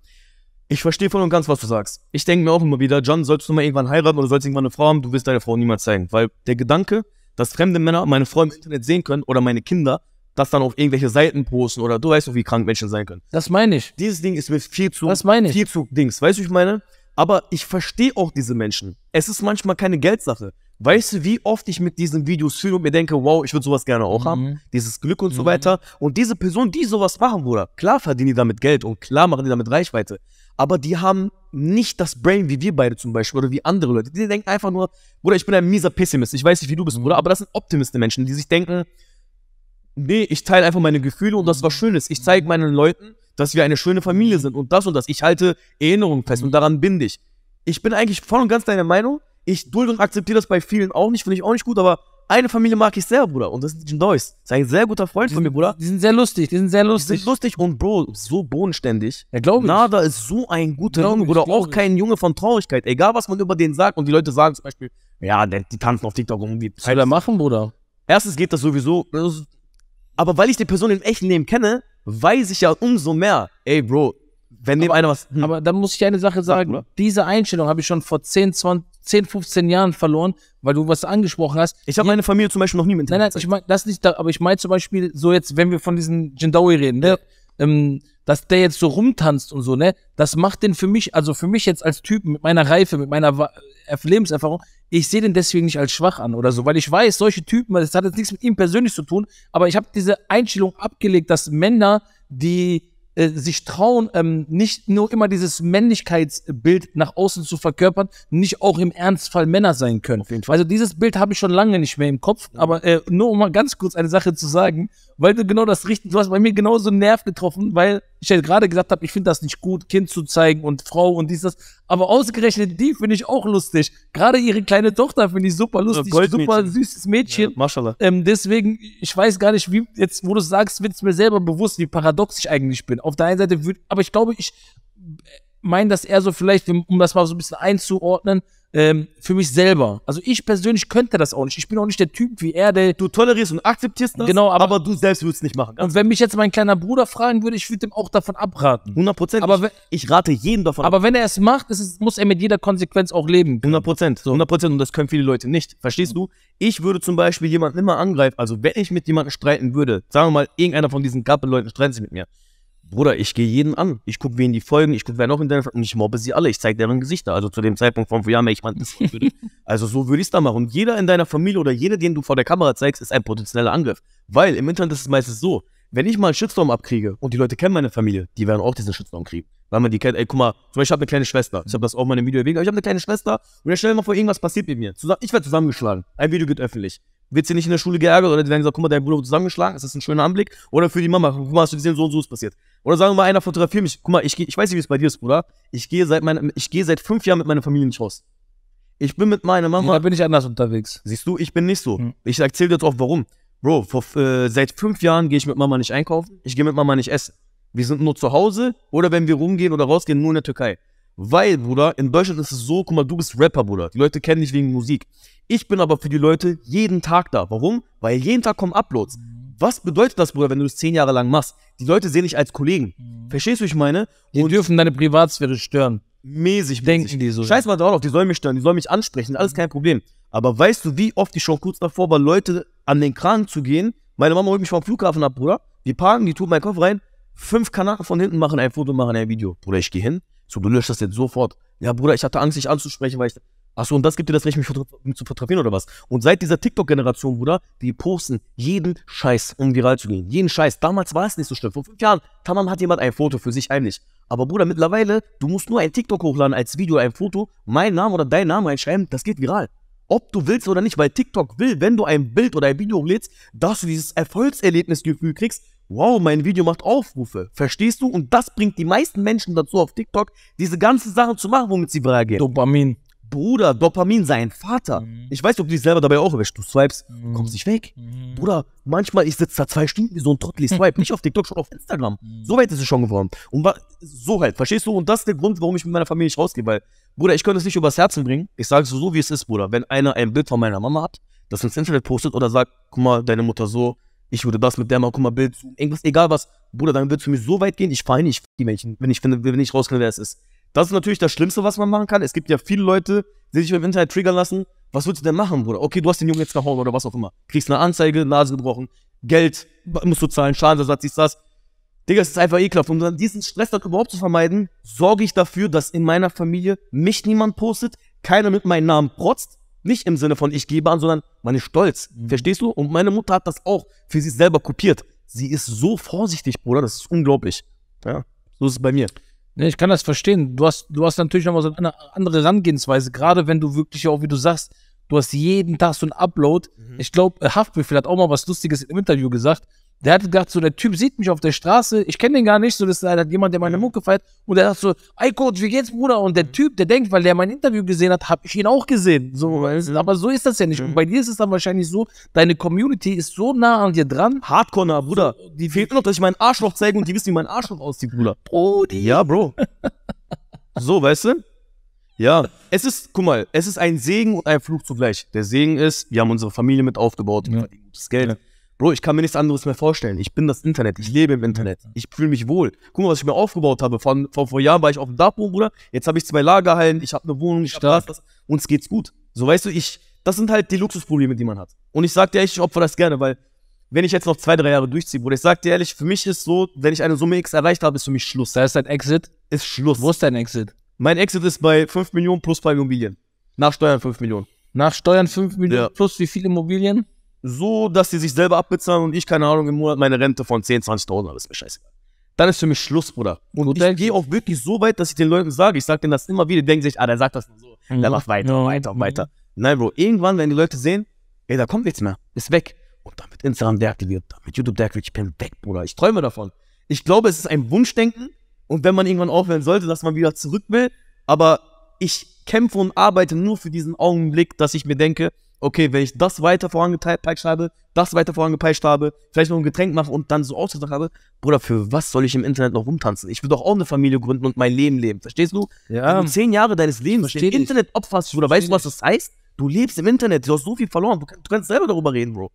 Ich verstehe voll und ganz, was du sagst. Ich denke mir auch immer wieder, John, sollst du mal irgendwann heiraten oder sollst irgendwann eine Frau haben, du wirst deine Frau niemals zeigen. Weil der Gedanke, dass fremde Männer meine Frau im Internet sehen können oder meine Kinder, das dann auf irgendwelche Seiten posten oder du weißt doch, wie krank Menschen sein können. Das meine ich. Dieses Ding ist mir viel zu, das meine ich. viel zu Dings. Weißt du, ich meine? Aber ich verstehe auch diese Menschen. Es ist manchmal keine Geldsache. Weißt du, wie oft ich mit diesen Videos fühle und mir denke, wow, ich würde sowas gerne auch mhm. haben, dieses Glück und mhm. so weiter. Und diese Person, die sowas machen, Bruder, klar verdienen die damit Geld und klar machen die damit Reichweite aber die haben nicht das Brain wie wir beide zum Beispiel oder wie andere Leute. Die denken einfach nur, Bruder, ich bin ein mieser Pessimist. Ich weiß nicht, wie du bist, Bruder, aber das sind optimistische Menschen, die sich denken, nee, ich teile einfach meine Gefühle und das was Schönes. Ich zeige meinen Leuten, dass wir eine schöne Familie sind und das und das. Ich halte Erinnerungen fest und daran binde ich. Ich bin eigentlich voll und ganz deiner Meinung. Ich dulde und akzeptiere das bei vielen auch nicht, finde ich auch nicht gut, aber eine Familie mag ich sehr, Bruder. Und das ist Jim Das Ist ein sehr guter Freund die, von mir, Bruder. Die sind sehr lustig. Die sind sehr lustig. Die sind lustig und Bro, so bodenständig. Ja, glaube ich. Nada ist so ein guter glaub Junge, Bruder. Auch ich. kein Junge von Traurigkeit. Egal, was man über den sagt. Und die Leute sagen zum Beispiel, ja, die, die tanzen auf TikTok um. Die soll er machen, Bruder? Erstens geht das sowieso. Aber weil ich die Person im echten Leben kenne, weiß ich ja umso mehr, ey, Bro, wenn dem einer was. Hm. Aber dann muss ich eine Sache sagen. Sag, diese Einstellung habe ich schon vor 10, 20, 10, 15 Jahren verloren, weil du was angesprochen hast. Ich habe meine Familie zum Beispiel noch nie mit. Nein, nein, ich mein, das nicht, aber ich meine zum Beispiel so jetzt, wenn wir von diesem Jindawi reden, ne? Ähm, dass der jetzt so rumtanzt und so, ne? Das macht den für mich, also für mich jetzt als Typen mit meiner Reife, mit meiner äh, Lebenserfahrung, ich sehe den deswegen nicht als schwach an oder so, weil ich weiß, solche Typen, das hat jetzt nichts mit ihm persönlich zu tun, aber ich habe diese Einstellung abgelegt, dass Männer, die äh, sich trauen, ähm, nicht nur immer dieses Männlichkeitsbild nach außen zu verkörpern, nicht auch im Ernstfall Männer sein können. Also dieses Bild habe ich schon lange nicht mehr im Kopf, aber äh, nur um mal ganz kurz eine Sache zu sagen, weil du genau das richtig, du hast bei mir genauso einen Nerv getroffen, weil ich hätte gerade gesagt habe, ich finde das nicht gut, Kind zu zeigen und Frau und dies, das. Aber ausgerechnet die finde ich auch lustig. Gerade ihre kleine Tochter finde ich super lustig, ja, super süßes Mädchen. Ja, ähm, deswegen, ich weiß gar nicht, wie, jetzt, wo du sagst, wird es mir selber bewusst, wie paradox ich eigentlich bin. Auf der einen Seite würde, aber ich glaube, ich äh, meine das eher so vielleicht, um das mal so ein bisschen einzuordnen, ähm, für mich selber. Also ich persönlich könnte das auch nicht. Ich bin auch nicht der Typ wie er, der. Du tolerierst und akzeptierst das, genau, aber, aber du selbst würdest es nicht machen. Und wenn mich jetzt mein kleiner Bruder fragen würde, ich würde ihm auch davon abraten. 100 Prozent. Aber wenn, ich rate jeden davon Aber ab. wenn er es macht, es, muss er mit jeder Konsequenz auch leben. 100 Prozent. So. 100 Prozent. Und das können viele Leute nicht. Verstehst du? Ich würde zum Beispiel jemanden immer angreifen. Also wenn ich mit jemandem streiten würde, sagen wir mal, irgendeiner von diesen Gappel-Leuten streitet sich mit mir Bruder, ich gehe jeden an. Ich gucke, wen die folgen, ich gucke, wer noch in der und ich mobbe sie alle. Ich zeige deren Gesichter. Also zu dem Zeitpunkt von ja, Jahren, ich meine, [laughs] also so würde ich es da machen. Und jeder in deiner Familie oder jeder, den du vor der Kamera zeigst, ist ein potenzieller Angriff. Weil im Internet ist es meistens so, wenn ich mal einen Shitstorm abkriege und die Leute kennen meine Familie, die werden auch diesen Shitstorm kriegen. Weil man die kennt, ey, guck mal, zum Beispiel, ich habe eine kleine Schwester. Ich habe das auch mal in einem Video erwähnt, aber ich habe eine kleine Schwester und stell dir mal vor, irgendwas passiert mit mir. Zusa ich werde zusammengeschlagen. Ein Video geht öffentlich. Wird sie nicht in der Schule geärgert oder die werden gesagt, guck mal, dein Bruder wird zusammengeschlagen, ist das ein schöner Anblick? Oder für die Mama, guck mal, hast du gesehen, so und so ist passiert. Oder sagen wir mal, einer fotografiert mich. Guck mal, ich, ich weiß nicht, wie es bei dir ist, Bruder. Ich gehe seit, meinem, ich geh seit fünf Jahren mit meiner Familie nicht raus. Ich bin mit meiner Mama. Ja, da bin ich anders unterwegs. Siehst du, ich bin nicht so. Hm. Ich erzähle dir jetzt auch warum. Bro, vor, äh, seit fünf Jahren gehe ich mit Mama nicht einkaufen. Ich gehe mit Mama nicht essen. Wir sind nur zu Hause oder wenn wir rumgehen oder rausgehen, nur in der Türkei. Weil, Bruder, in Deutschland ist es so, guck mal, du bist Rapper, Bruder. Die Leute kennen dich wegen Musik. Ich bin aber für die Leute jeden Tag da. Warum? Weil jeden Tag kommen Uploads. Was bedeutet das, Bruder, wenn du das zehn Jahre lang machst? Die Leute sehen dich als Kollegen. Mhm. Verstehst du, ich meine? Die und dürfen deine Privatsphäre stören. Mäßig, mäßig. Denken die so. Scheiß mal drauf, die sollen mich stören, die sollen mich ansprechen, alles mhm. kein Problem. Aber weißt du, wie oft ich schon kurz davor war, Leute an den Kran zu gehen? Meine Mama holt mich vom Flughafen ab, Bruder. Wir parken, die tut meinen Kopf rein. Fünf Kanaken von hinten machen ein Foto, machen ein Video. Bruder, ich gehe hin. So, du löscht das jetzt sofort. Ja, Bruder, ich hatte Angst, dich anzusprechen, weil ich. Achso, und das gibt dir das Recht, mich zu fotografieren oder was? Und seit dieser TikTok-Generation, Bruder, die posten jeden Scheiß, um viral zu gehen. Jeden Scheiß. Damals war es nicht so schlimm. Vor fünf Jahren, Tamam hat jemand ein Foto für sich heimlich. Aber Bruder, mittlerweile, du musst nur ein TikTok hochladen als Video, ein Foto, mein Name oder dein Name reinschreiben, das geht viral. Ob du willst oder nicht, weil TikTok will, wenn du ein Bild oder ein Video hochlädst, dass du dieses Erfolgserlebnisgefühl kriegst, wow, mein Video macht Aufrufe. Verstehst du? Und das bringt die meisten Menschen dazu auf TikTok, diese ganzen Sachen zu machen, womit sie viral gehen. Dopamin. Bruder, Dopamin, sein Vater. Mhm. Ich weiß, ob du dich selber dabei auch erwischt. Du swipes, mhm. kommst nicht weg. Mhm. Bruder, manchmal, ich sitze da zwei Stunden wie so ein Trottel, ich swipe nicht auf TikTok, schon auf Instagram. Mhm. So weit ist es schon geworden. Und so halt, verstehst du? Und das ist der Grund, warum ich mit meiner Familie nicht rausgehe, weil, Bruder, ich könnte es nicht übers Herzen bringen. Ich sage es so, wie es ist, Bruder. Wenn einer ein Bild von meiner Mama hat, das ins Internet postet oder sagt, guck mal, deine Mutter so, ich würde das mit der mal, guck mal, Bild, irgendwas, egal was, Bruder, dann wird es für mich so weit gehen, ich feine, nicht die Menschen, wenn ich finde, wenn ich rauskenne, wer es ist. Das ist natürlich das Schlimmste, was man machen kann. Es gibt ja viele Leute, die sich im Internet triggern lassen. Was würdest du denn machen, Bruder? Okay, du hast den Jungen jetzt gehauen oder was auch immer. Kriegst eine Anzeige, Nase gebrochen, Geld musst du zahlen, Schadensersatz, dies, das. Digga, es ist einfach ekelhaft. Um dann diesen Stress dann überhaupt zu vermeiden, sorge ich dafür, dass in meiner Familie mich niemand postet, keiner mit meinem Namen protzt. Nicht im Sinne von ich gebe an, sondern man ist stolz. Mhm. Verstehst du? Und meine Mutter hat das auch für sich selber kopiert. Sie ist so vorsichtig, Bruder, das ist unglaublich. Ja, so ist es bei mir. Nee, ich kann das verstehen. Du hast, du hast natürlich nochmal so eine andere Herangehensweise, gerade wenn du wirklich auch, wie du sagst, du hast jeden Tag so ein Upload. Mhm. Ich glaube, äh, Haftbefehl hat auch mal was Lustiges im Interview gesagt. Der hatte gedacht, so der Typ sieht mich auf der Straße, ich kenne den gar nicht, so das ist halt jemand, der meine mhm. Mucke feiert. Und der dachte so, ey Coach, wie geht's, Bruder? Und der mhm. Typ, der denkt, weil der mein Interview gesehen hat, habe ich ihn auch gesehen. So, aber so ist das ja nicht. Und mhm. bei dir ist es dann wahrscheinlich so, deine Community ist so nah an dir dran. Hardcore nah, Bruder. Die fehlt nur noch, dass ich meinen Arschloch zeige und die wissen, wie mein Arschloch aussieht, Bruder. Brody. Ja, Bro. so, weißt du? Ja, es ist, guck mal, es ist ein Segen und ein Fluch zugleich. Der Segen ist, wir haben unsere Familie mit aufgebaut, wir ja. verdienen gutes Geld. Ja. Bro, ich kann mir nichts anderes mehr vorstellen. Ich bin das Internet. Ich lebe im Internet. Ich fühle mich wohl. Guck mal, was ich mir aufgebaut habe. Vor, vor, vor Jahren war ich auf dem Dachboden, Bruder. Jetzt habe ich zwei Lagerhallen. Ich habe eine Wohnung. Ich habe das. Uns geht's gut. So, weißt du, ich. Das sind halt die Luxusprobleme, die man hat. Und ich sag dir echt, ich opfer das gerne, weil wenn ich jetzt noch zwei, drei Jahre durchziehe, Bruder, ich sag dir ehrlich, für mich ist so, wenn ich eine Summe X erreicht habe, ist für mich Schluss. Da ist dein Exit? Ist Schluss. Wo ist dein Exit? Mein Exit ist bei 5 Millionen plus bei Immobilien. Nach Steuern 5 Millionen. Nach Steuern 5 Millionen ja. plus wie viele Immobilien? so, dass sie sich selber abbezahlen und ich, keine Ahnung, im Monat meine Rente von 10, 20.000 habe, ist mir scheißegal. Dann ist für mich Schluss, Bruder. Und Total. ich gehe auch wirklich so weit, dass ich den Leuten sage, ich sage denen das immer wieder, die denken sich, ah, der sagt das nur so, mhm. der macht weiter, ja. Mhm. weiter, weiter. Nein, Bro, irgendwann, werden die Leute sehen, ey, da kommt nichts mehr, ist weg. Und dann wird Instagram deaktiviert, dann wird YouTube deaktiviert, ich bin weg, Bruder, ich träume davon. Ich glaube, es ist ein Wunschdenken und wenn man irgendwann aufhören sollte, dass man wieder zurück will, aber ich kämpfe und arbeite nur für diesen Augenblick, dass ich mir denke, okay, wenn ich das weiter vorangepeitscht habe, das weiter vorangepeitscht habe, vielleicht noch ein Getränk mache und dann so ausgedacht habe, Bruder, für was soll ich im Internet noch rumtanzen? Ich will doch auch eine Familie gründen und mein Leben leben. Verstehst du? Ja. Wenn du zehn Jahre deines Lebens im Internet opferst, Bruder, weißt du, was das heißt? Du lebst im Internet, du hast so viel verloren, du, du kannst selber darüber reden, Bro.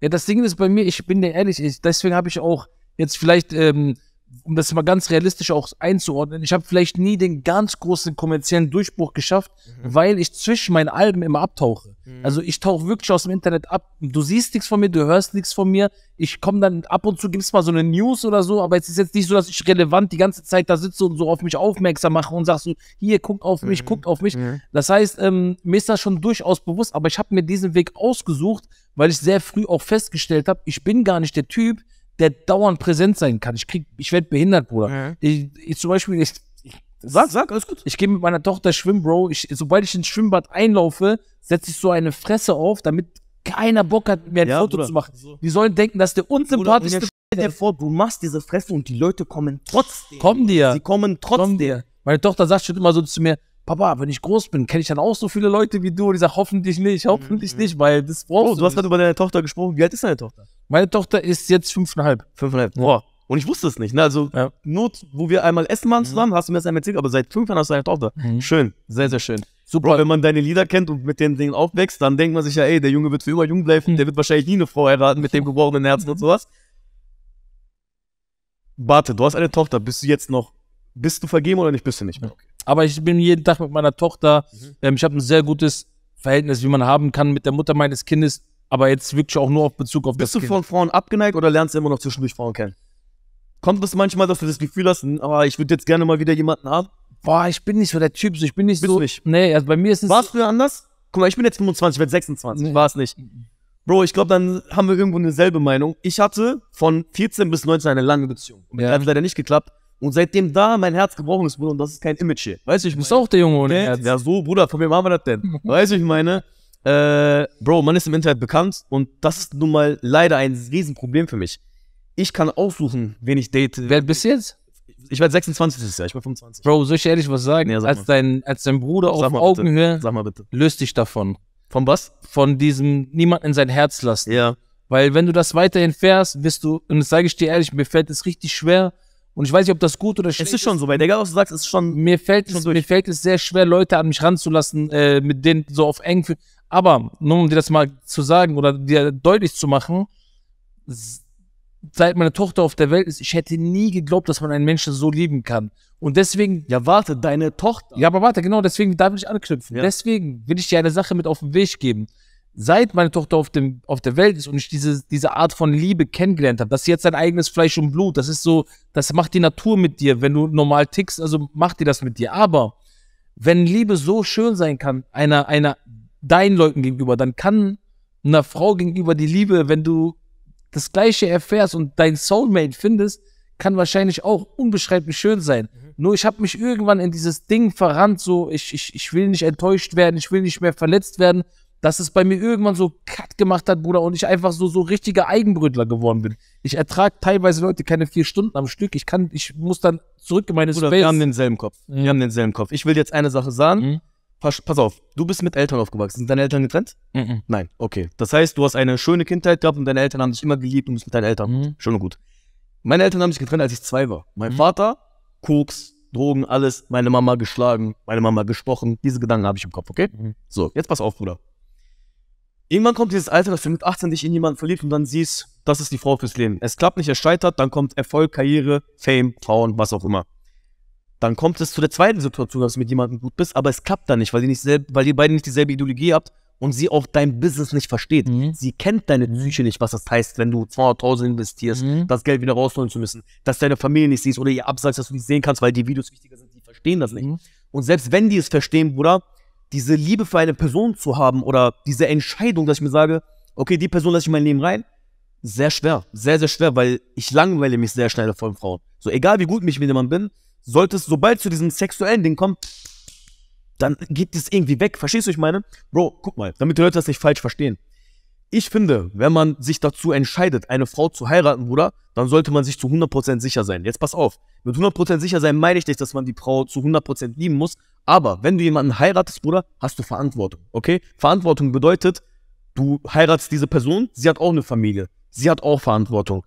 Ja, das Ding ist bei mir, ich bin dir ehrlich, ich, deswegen habe ich auch jetzt vielleicht ähm, um das mal ganz realistisch auch einzuordnen, ich habe vielleicht nie den ganz großen kommerziellen Durchbruch geschafft, mhm. weil ich zwischen meinen Alben immer abtauche. Mhm. Also ich tauche wirklich aus dem Internet ab. Du siehst nichts von mir, du hörst nichts von mir. Ich komme dann ab und zu, gibt's mal so eine News oder so, aber es ist jetzt nicht so, dass ich relevant die ganze Zeit da sitze und so auf mich aufmerksam mache und sagst so, hier, guckt auf mich, mhm. guckt auf mich. Mhm. Das heißt, ähm, mir ist das schon durchaus bewusst, aber ich habe mir diesen Weg ausgesucht, weil ich sehr früh auch festgestellt habe, ich bin gar nicht der Typ, der dauernd präsent sein kann. Ich krieg, ich werde behindert, Bruder. Mhm. Ich, ich, zum Beispiel, ich, ich, sag, sag, alles gut. Ich gehe mit meiner Tochter schwimmen, Bro. Ich, sobald ich ins Schwimmbad einlaufe, setze ich so eine Fresse auf, damit keiner Bock hat, mir ein ja, Foto Bruder. zu machen. Die sollen denken, dass der unsympathischste. Stell dir vor, du machst diese Fresse und die Leute kommen trotzdem. Kommen dir. Sie kommen trotzdem. Kommen dir. Meine Tochter sagt schon immer so zu mir, Papa, wenn ich groß bin, kenne ich dann auch so viele Leute wie du? Und ich sage, hoffentlich nicht, mhm, hoffentlich mhm. nicht, weil das brauchst oh, du. Du hast gerade über deine Tochter gesprochen. Wie alt ist deine Tochter? Meine Tochter ist jetzt fünfeinhalb. Fünfeinhalb, ja. boah. Und ich wusste es nicht. Ne? Also, ja. nur wo wir einmal essen waren mhm. zusammen, hast du mir das einmal erzählt, aber seit fünf Jahren hast du eine Tochter. Mhm. Schön, sehr, sehr schön. Super. Bro, wenn man deine Lieder kennt und mit den Dingen aufwächst, dann denkt man sich ja, ey, der Junge wird für immer jung bleiben, mhm. der wird wahrscheinlich nie eine Frau heiraten mit dem gebrochenen Herzen und sowas. Warte, du hast eine Tochter, bist du jetzt noch, bist du vergeben oder nicht, bist du nicht mehr? Okay. Aber ich bin jeden Tag mit meiner Tochter. Mhm. Ähm, ich habe ein sehr gutes Verhältnis, wie man haben kann mit der Mutter meines Kindes. Aber jetzt wirklich auch nur auf Bezug auf Bist das Bist du von Frauen abgeneigt oder lernst du immer noch zwischendurch Frauen kennen? Kommt es manchmal, dass du das Gefühl hast, aber ah, ich würde jetzt gerne mal wieder jemanden haben? Boah, ich bin nicht so der Typ, ich bin nicht Bist so. Nicht. Nee, also bei mir ist es. Warst du anders? Guck mal, ich bin jetzt 25, ich werde 26. Nee. War es nicht. Bro, ich glaube, dann haben wir irgendwo eine selbe Meinung. Ich hatte von 14 bis 19 eine lange Beziehung. Und ja. hat leider nicht geklappt. Und seitdem da mein Herz gebrochen ist, Bruder, und das ist kein Image hier. Weißt du, ich muss Bist auch der Junge ohne Herz. Ja, so, Bruder, von wem haben wir das denn? [laughs] Weißt du, ich meine? Äh, Bro, man ist im Internet bekannt und das ist nun mal leider ein Riesenproblem für mich. Ich kann aussuchen, wen ich date. Wer bist du jetzt? Ich werde 26 dieses Jahr, ich bin 25. Bro, soll ich ehrlich was sagen? Ja, sag als, dein, als dein Bruder sag auf Augenhöhe, sag mal bitte. löst dich davon. Von was? Von diesem niemand in sein Herz lassen. Ja. Weil wenn du das weiterhin fährst, wirst du, und das sage ich dir ehrlich, mir fällt es richtig schwer, und ich weiß nicht, ob das gut oder schlecht ist. Es ist schon so, weil egal was du sagst, es ist schon. Mir fällt, schon es, durch. mir fällt es sehr schwer, Leute an mich ranzulassen, äh, mit denen so auf eng. Aber nur um dir das mal zu sagen oder dir deutlich zu machen, seit meine Tochter auf der Welt ist, ich hätte nie geglaubt, dass man einen Menschen so lieben kann. Und deswegen. Ja, warte, deine Tochter. Ja, aber warte, genau, deswegen darf ich anknüpfen. Ja. Deswegen will ich dir eine Sache mit auf den Weg geben seit meine Tochter auf, dem, auf der Welt ist und ich diese, diese Art von Liebe kennengelernt habe, dass sie jetzt dein eigenes Fleisch und Blut, das ist so, das macht die Natur mit dir, wenn du normal tickst, also macht die das mit dir. Aber wenn Liebe so schön sein kann, einer, einer, deinen Leuten gegenüber, dann kann einer Frau gegenüber die Liebe, wenn du das Gleiche erfährst und dein Soulmate findest, kann wahrscheinlich auch unbeschreiblich schön sein. Mhm. Nur ich habe mich irgendwann in dieses Ding verrannt, so ich, ich, ich will nicht enttäuscht werden, ich will nicht mehr verletzt werden dass es bei mir irgendwann so Cut gemacht hat, Bruder, und ich einfach so, so richtiger Eigenbrötler geworden bin. Ich ertrage teilweise Leute keine vier Stunden am Stück. Ich kann, ich muss dann zurück in meine Bruder, Space. Wir haben denselben Kopf. Mhm. Wir haben denselben Kopf. Ich will jetzt eine Sache sagen. Mhm. Pass, pass, auf, du bist mit Eltern aufgewachsen. Sind deine Eltern getrennt? Mhm. Nein, okay. Das heißt, du hast eine schöne Kindheit gehabt und deine Eltern haben dich immer geliebt und bist mit deinen Eltern. Mhm. Schön und gut. Meine Eltern haben sich getrennt, als ich zwei war. Mein mhm. Vater, Koks, Drogen, alles. Meine Mama geschlagen, meine Mama gesprochen. Diese Gedanken habe ich im Kopf, okay? Mhm. So, jetzt pass auf, Bruder. Irgendwann kommt dieses Alter, dass du mit 18 dich in jemanden verliebst und dann siehst, das ist die Frau fürs Leben. Es klappt nicht, es scheitert, dann kommt Erfolg, Karriere, Fame, Frauen, was auch immer. Dann kommt es zu der zweiten Situation, dass du mit jemandem gut bist, aber es klappt dann nicht, weil, nicht weil ihr beide nicht dieselbe Ideologie habt und sie auch dein Business nicht versteht. Mhm. Sie kennt deine mhm. Psyche nicht, was das heißt, wenn du 200.000 investierst, mhm. das Geld wieder rausholen zu müssen, dass deine Familie nicht siehst oder ihr absagst, dass du nicht sehen kannst, weil die Videos wichtiger sind. Die verstehen das nicht. Mhm. Und selbst wenn die es verstehen, Bruder, diese Liebe für eine Person zu haben oder diese Entscheidung, dass ich mir sage, okay, die Person lasse ich in mein Leben rein, sehr schwer, sehr, sehr schwer, weil ich langweile mich sehr schnell von Frauen. So, egal wie gut ich mit jemandem bin, sollte es, sobald zu diesem sexuellen Ding kommt, dann geht das irgendwie weg. Verstehst du, ich meine? Bro, guck mal, damit die Leute das nicht falsch verstehen. Ich finde, wenn man sich dazu entscheidet, eine Frau zu heiraten, Bruder, dann sollte man sich zu 100% sicher sein. Jetzt pass auf. Mit 100% sicher sein meine ich nicht, dass man die Frau zu 100% lieben muss. Aber wenn du jemanden heiratest, Bruder, hast du Verantwortung, okay? Verantwortung bedeutet, du heiratest diese Person, sie hat auch eine Familie. Sie hat auch Verantwortung.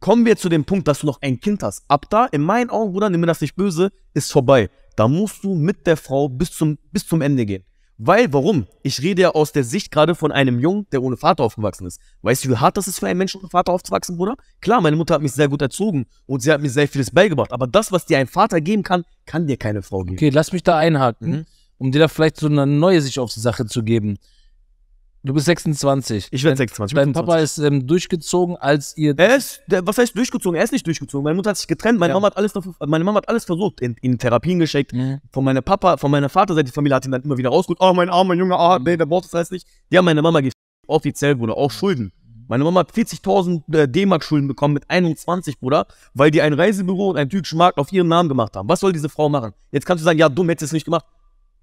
Kommen wir zu dem Punkt, dass du noch ein Kind hast. Ab da, in meinen Augen, Bruder, nimm mir das nicht böse, ist vorbei. Da musst du mit der Frau bis zum, bis zum Ende gehen. Weil, warum? Ich rede ja aus der Sicht gerade von einem Jungen, der ohne Vater aufgewachsen ist. Weißt du, wie hart das ist für einen Menschen, ohne Vater aufzuwachsen, Bruder? Klar, meine Mutter hat mich sehr gut erzogen und sie hat mir sehr vieles beigebracht. Aber das, was dir ein Vater geben kann, kann dir keine Frau geben. Okay, lass mich da einhaken, mhm. um dir da vielleicht so eine neue Sicht auf die Sache zu geben. Du bist 26. Ich werde 26. Dein 25. Papa ist ähm, durchgezogen, als ihr. Er ist, der, was heißt durchgezogen? Er ist nicht durchgezogen. Meine Mutter hat sich getrennt. Meine, ja. Mama, hat alles meine Mama hat alles versucht. In, in Therapien geschickt. Mhm. Von meiner Papa, von meiner Vaterseite, die Familie hat ihn dann immer wieder rausgeholt. Oh, mein armer Junge, ah, nee, der braucht das heißt nicht. Die haben meine Mama geschickt. Offiziell, Bruder. Auch Schulden. Meine Mama hat 40.000 äh, D-Mark-Schulden bekommen mit 21, Bruder, weil die ein Reisebüro und einen türkischen Markt auf ihren Namen gemacht haben. Was soll diese Frau machen? Jetzt kannst du sagen, ja, dumm, hättest du es nicht gemacht.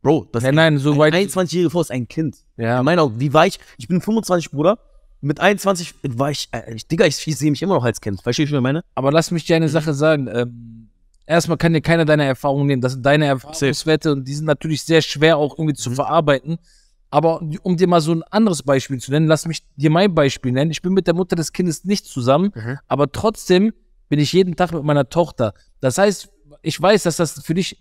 Bro, das nein, nein, so ein, 21-jährige Frau ist ein Kind. Ja. In meinen Augen, wie war ich? Ich bin 25, Bruder. Mit 21 war ich, äh, Digga, ich, ich sehe mich immer noch als Kind. Verstehst du, was ich meine? Aber lass mich dir eine mhm. Sache sagen. Ähm, erstmal kann dir keiner deine Erfahrungen nehmen. Das sind deine Erfahrungswerte und die sind natürlich sehr schwer auch irgendwie zu mhm. verarbeiten. Aber um dir mal so ein anderes Beispiel zu nennen, lass mich dir mein Beispiel nennen. Ich bin mit der Mutter des Kindes nicht zusammen, mhm. aber trotzdem bin ich jeden Tag mit meiner Tochter. Das heißt, ich weiß, dass das für dich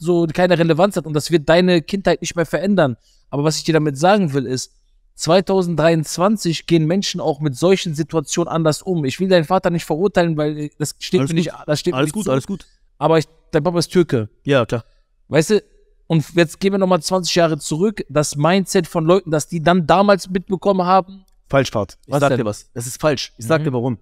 so keine Relevanz hat und das wird deine Kindheit nicht mehr verändern. Aber was ich dir damit sagen will, ist, 2023 gehen Menschen auch mit solchen Situationen anders um. Ich will deinen Vater nicht verurteilen, weil das steht alles mir gut. nicht. Das steht alles gut, zu. alles gut. Aber ich, dein Papa ist Türke. Ja, klar. Weißt du, und jetzt gehen wir nochmal 20 Jahre zurück, das Mindset von Leuten, das die dann damals mitbekommen haben. Falsch, Fahrt. Ich was sag denn? dir was. Das ist falsch. Ich mhm. sag dir warum.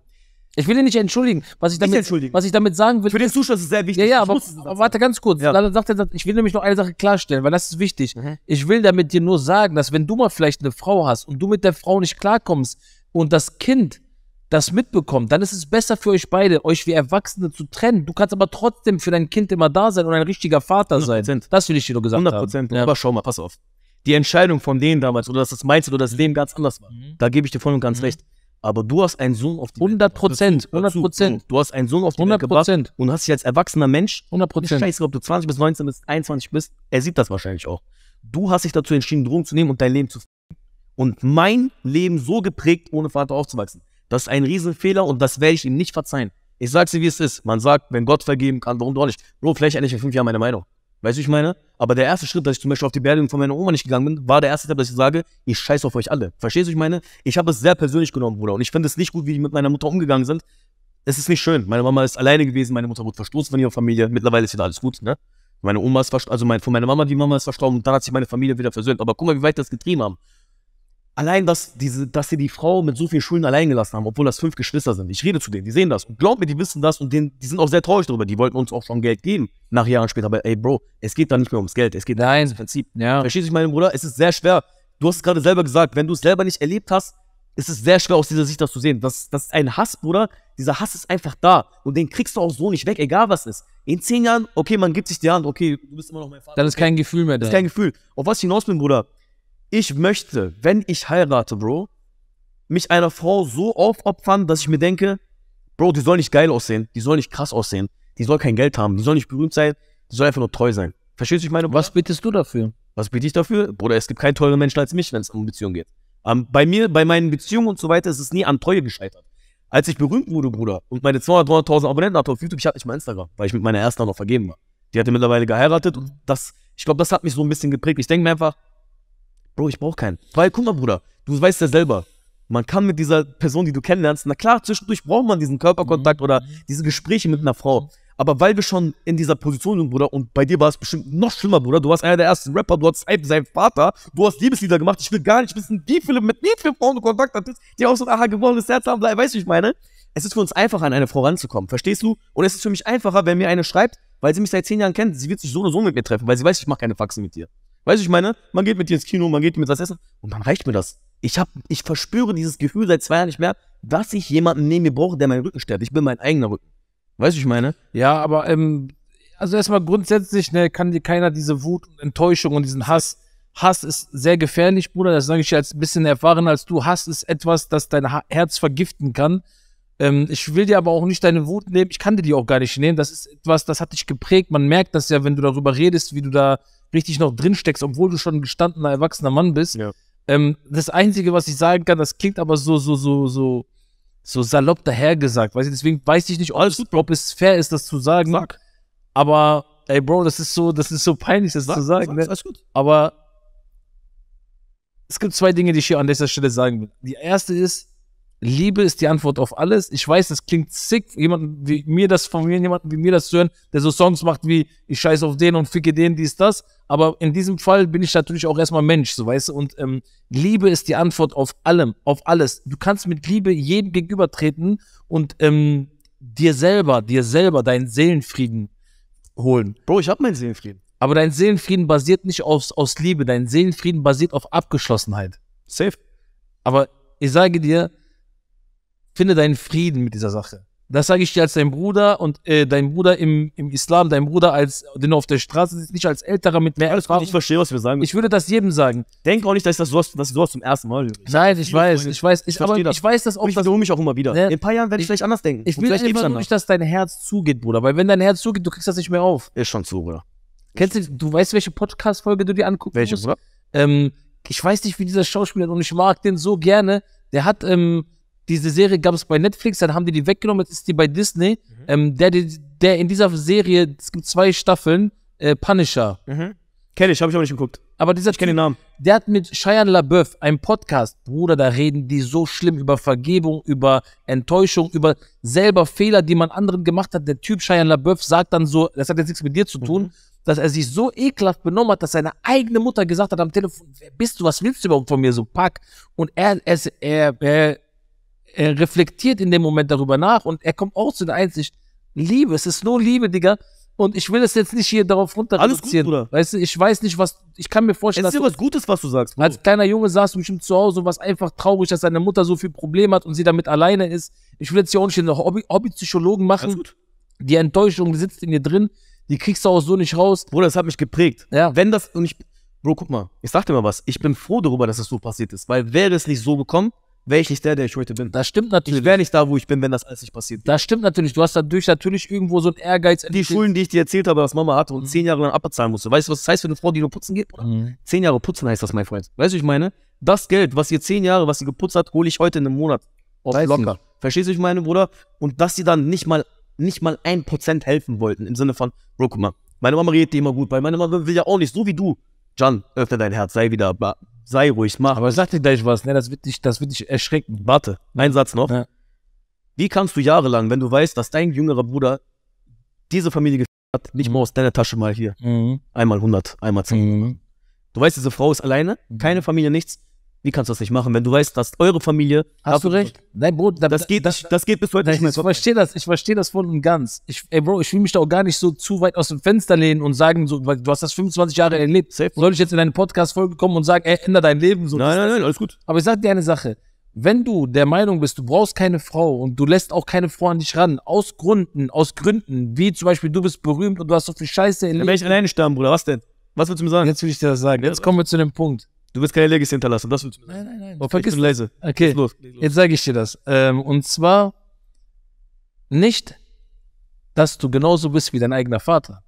Ich will ihn nicht entschuldigen. Was ich, damit, entschuldigen. was ich damit sagen will. Für den Zuschauer ist es sehr wichtig. Ja, ja, aber, aber warte ganz kurz. Ja. Dann sagt er, ich will nämlich noch eine Sache klarstellen, weil das ist wichtig. Mhm. Ich will damit dir nur sagen, dass wenn du mal vielleicht eine Frau hast und du mit der Frau nicht klarkommst und das Kind das mitbekommt, dann ist es besser für euch beide, euch wie Erwachsene zu trennen. Du kannst aber trotzdem für dein Kind immer da sein und ein richtiger Vater 100%. sein. Das will ich dir nur gesagt 100%. haben. 100 ja. Aber schau mal, pass auf. Die Entscheidung von denen damals oder dass das Mindset oder das Leben ganz anders war, mhm. da gebe ich dir voll und ganz mhm. recht. Aber du hast einen Sohn auf die 100 Prozent, 100 Prozent. Du hast einen Sohn auf die 100 Prozent. Und hast dich als erwachsener Mensch, 100 Prozent. Scheiße, ob du 20 bis 19 bis 21 bist, er sieht das wahrscheinlich auch. Du hast dich dazu entschieden, Drogen zu nehmen und dein Leben zu und mein Leben so geprägt, ohne Vater aufzuwachsen. Das ist ein Riesenfehler und das werde ich ihm nicht verzeihen. Ich sag's dir, wie es ist. Man sagt, wenn Gott vergeben kann, warum doch nicht? Bro, vielleicht ändere ich in fünf Jahren meine Meinung. Weißt du, ich meine? Aber der erste Schritt, dass ich zum Beispiel auf die Beerdigung von meiner Oma nicht gegangen bin, war der erste Schritt, dass ich sage, ich scheiße auf euch alle. Verstehst du, ich meine? Ich habe es sehr persönlich genommen, Bruder. Und ich finde es nicht gut, wie die mit meiner Mutter umgegangen sind. Es ist nicht schön. Meine Mama ist alleine gewesen, meine Mutter wurde verstoßen von ihrer Familie. Mittlerweile ist wieder alles gut, ne? Meine Oma ist verstorben, also mein, von meiner Mama, die Mama ist verstorben und dann hat sich meine Familie wieder versöhnt. Aber guck mal, wie weit das getrieben haben allein, dass, diese, dass sie die Frau mit so vielen Schulden allein gelassen haben, obwohl das fünf Geschwister sind. Ich rede zu denen, die sehen das. Und glaub mir, die wissen das und denen, die sind auch sehr traurig darüber. Die wollten uns auch schon Geld geben, nach Jahren später. Aber ey, Bro, es geht da nicht mehr ums Geld. Es geht Nein. ums Prinzip. Ja. Verstehst du, meinen Bruder? Es ist sehr schwer. Du hast es gerade selber gesagt, wenn du es selber nicht erlebt hast, ist es sehr schwer, aus dieser Sicht das zu sehen. Das, das ist ein Hass, Bruder. Dieser Hass ist einfach da. Und den kriegst du auch so nicht weg, egal was ist. In zehn Jahren, okay, man gibt sich die Hand, okay, du bist immer noch mein Vater. Dann ist kein Gefühl mehr da. Das Ist kein Gefühl. Auf was ich hinaus bin, Bruder, ich möchte, wenn ich heirate, Bro, mich einer Frau so aufopfern, dass ich mir denke, Bro, die soll nicht geil aussehen, die soll nicht krass aussehen, die soll kein Geld haben, die soll nicht berühmt sein, die soll einfach nur treu sein. Verstehst du, ich meine? Was bittest du dafür? Was biete ich dafür? Bruder, es gibt keinen teuren Menschen als mich, wenn es um Beziehungen geht. Ähm, bei mir, bei meinen Beziehungen und so weiter ist es nie an Treue gescheitert. Als ich berühmt wurde, Bruder, und meine 200.000, 300.000 Abonnenten hatte auf YouTube, ich hatte nicht mal Instagram, weil ich mit meiner ersten noch vergeben war. Die hatte mittlerweile geheiratet und das, ich glaube, das hat mich so ein bisschen geprägt. Ich denke mir einfach, Bro, ich brauche keinen. Weil, guck mal, Bruder, du weißt ja selber, man kann mit dieser Person, die du kennenlernst, na klar, zwischendurch braucht man diesen Körperkontakt mhm. oder diese Gespräche mit einer Frau. Aber weil wir schon in dieser Position sind, Bruder, und bei dir war es bestimmt noch schlimmer, Bruder. Du warst einer der ersten Rapper, du hattest seinen Vater, du hast Liebeslieder gemacht. Ich will gar nicht wissen, wie viele, mit wie vielen Frauen du Kontakt hattest, die auch so ein aha gewonnenes Herz haben, weißt du, ich meine? Es ist für uns einfacher, an eine Frau ranzukommen, verstehst du? Und es ist für mich einfacher, wenn mir eine schreibt, weil sie mich seit zehn Jahren kennt, sie wird sich so oder so mit mir treffen, weil sie weiß, ich mache keine Faxen mit dir. Weißt du, ich meine, man geht mit dir ins Kino, man geht mit was essen und dann reicht mir das. Ich, hab, ich verspüre dieses Gefühl seit zwei Jahren nicht mehr, dass ich jemanden neben mir brauche, der meinen Rücken stärkt. Ich bin mein eigener Rücken. Weißt du, ich meine? Ja, aber ähm, also erstmal grundsätzlich ne, kann dir keiner diese Wut und Enttäuschung und diesen Hass. Hass ist sehr gefährlich, Bruder. Das sage ich als ein bisschen erfahren als du. Hass ist etwas, das dein Herz vergiften kann. Ähm, ich will dir aber auch nicht deine Wut nehmen. Ich kann dir die auch gar nicht nehmen. Das ist etwas, das hat dich geprägt. Man merkt das ja, wenn du darüber redest, wie du da richtig noch drin steckst, obwohl du schon ein gestandener, erwachsener Mann bist. Ja. Ähm, das Einzige, was ich sagen kann, das klingt aber so, so, so, so, so salopp dahergesagt. Weißt du, deswegen weiß ich nicht, oh, ob es fair ist, das zu sagen. Sag. Aber, ey, Bro, das ist so, das ist so peinlich, das sag, zu sagen. Sag, ne? Alles gut. Aber es gibt zwei Dinge, die ich hier an dieser Stelle sagen will. Die erste ist, Liebe ist die Antwort auf alles. Ich weiß, das klingt sick, jemanden wie mir das von mir, jemanden wie mir das zu hören, der so Songs macht wie ich scheiß auf den und ficke den, dies, das. Aber in diesem Fall bin ich natürlich auch erstmal Mensch, so weißt du. Und ähm, Liebe ist die Antwort auf allem, auf alles. Du kannst mit Liebe jedem gegenübertreten und ähm, dir selber, dir selber deinen Seelenfrieden holen. Bro, ich hab meinen Seelenfrieden. Aber dein Seelenfrieden basiert nicht aufs, aus Liebe. Dein Seelenfrieden basiert auf Abgeschlossenheit. Safe. Aber ich sage dir, Finde deinen Frieden mit dieser Sache. Das sage ich dir als dein Bruder und äh, dein Bruder im, im Islam, dein Bruder als, den du auf der Straße siehst, nicht als älterer mit mehr Erfahrung. Ich verstehe, was wir sagen. Ich würde das jedem sagen. Denk auch nicht, dass ich das sowas, dass ich sowas zum ersten Mal höre. Nein, ich weiß, ich weiß, ich weiß, aber das. ich weiß das auch. ich mich auch immer wieder. Ne, in ein paar Jahren werde ich, vielleicht anders denken. Ich will einfach nicht, dass dein Herz zugeht, Bruder, weil wenn dein Herz zugeht, du kriegst das nicht mehr auf. Ist schon zu, Bruder. Kennst du, du weißt, welche Podcast-Folge du dir anguckst? Welche, Bruder? Ähm, ich weiß nicht, wie dieser Schauspieler, und ich mag den so gerne, der hat, ähm, diese Serie gab es bei Netflix, dann haben die die weggenommen, jetzt ist die bei Disney. Mhm. Ähm, der, der in dieser Serie, es gibt zwei Staffeln, äh, Punisher. Mhm. Kenne ich, habe ich auch nicht geguckt. Aber dieser ich kenne den Namen. Der hat mit Cheyenne LaBeouf einen Podcast, Bruder, da reden die so schlimm über Vergebung, über Enttäuschung, über selber Fehler, die man anderen gemacht hat. Der Typ Cheyenne LaBeouf sagt dann so, das hat jetzt nichts mit dir zu tun, mhm. dass er sich so ekelhaft benommen hat, dass seine eigene Mutter gesagt hat am Telefon, wer bist du, was willst du überhaupt von mir, so pack. Und er, er, er, er er reflektiert in dem Moment darüber nach und er kommt auch zu der Einsicht, Liebe, es ist nur Liebe, Digga. Und ich will das jetzt nicht hier darauf runter Alles gut, Bruder. Weißt du, ich weiß nicht, was, ich kann mir vorstellen, Es ist ja was Gutes, was du sagst. Bro. Als kleiner Junge saß du bestimmt zu Hause und warst einfach traurig, dass deine Mutter so viel Probleme hat und sie damit alleine ist. Ich will jetzt hier auch nicht einen Hobby, Hobbypsychologen machen. Die Enttäuschung sitzt in dir drin, die kriegst du auch so nicht raus. Bruder, das hat mich geprägt. Ja. Wenn das, und ich, Bro, guck mal, ich sag dir mal was, ich bin froh darüber, dass das so passiert ist, weil wäre es nicht so gekommen, wäre ich der, der ich heute bin. Das stimmt natürlich. Ich wäre nicht da, wo ich bin, wenn das alles nicht passiert. Das stimmt natürlich. Du hast dadurch natürlich irgendwo so einen Ehrgeiz. Die Schulden, die ich dir erzählt habe, was Mama hatte und mhm. zehn Jahre lang abbezahlen musste. Weißt du, was das heißt für eine Frau, die nur putzen geht? Mhm. Zehn Jahre putzen heißt das, mein Freund. Weißt du, ich meine? Das Geld, was ihr zehn Jahre, was sie geputzt hat, hole ich heute in einem Monat. Aus locker. Verstehst du, ich meine, Bruder? Und dass sie dann nicht mal, nicht mal ein Prozent helfen wollten. Im Sinne von, Bro, guck mal, meine Mama redet dir immer gut, weil meine Mama will ja auch nicht, so wie du. Jan, öffne dein Herz, sei wieder Sei ruhig, mach. Aber sag dir gleich was, ne? Das wird dich, das wird dich erschrecken. Warte, ein Satz noch. Ja. Wie kannst du jahrelang, wenn du weißt, dass dein jüngerer Bruder diese Familie hat, nicht mal mhm. aus deiner Tasche mal hier. Mhm. Einmal 100, einmal 10. Mhm. Du weißt, diese Frau ist alleine, mhm. keine Familie, nichts. Wie kannst du das nicht machen, wenn du weißt, dass eure Familie. Hast du recht? Nein, Bro, da, das, geht, das, das geht bis heute nicht mehr. Ich verstehe das, ich verstehe das voll und ganz. Ich, ey, Bro, ich will mich da auch gar nicht so zu weit aus dem Fenster lehnen und sagen, so, weil du hast das 25 Jahre erlebt. Safe. Soll ich jetzt in deine Podcast-Folge kommen und sagen, ey, änder dein Leben? So, nein, nein, nein, alles gut. Aber ich sag dir eine Sache. Wenn du der Meinung bist, du brauchst keine Frau und du lässt auch keine Frau an dich ran, aus Gründen, aus Gründen, wie zum Beispiel du bist berühmt und du hast so viel Scheiße erlebt. Dann werde ich alleine sterben, Bruder, was denn? Was willst du mir sagen? Jetzt will ich dir das sagen. Jetzt kommen wir zu dem Punkt Du willst keine Legacy hinterlassen, das willst du mir Nein, nein, nein. Oh, vergiss ich leise. Okay, los, jetzt sage ich dir das. Ähm, und zwar nicht, dass du genauso bist wie dein eigener Vater.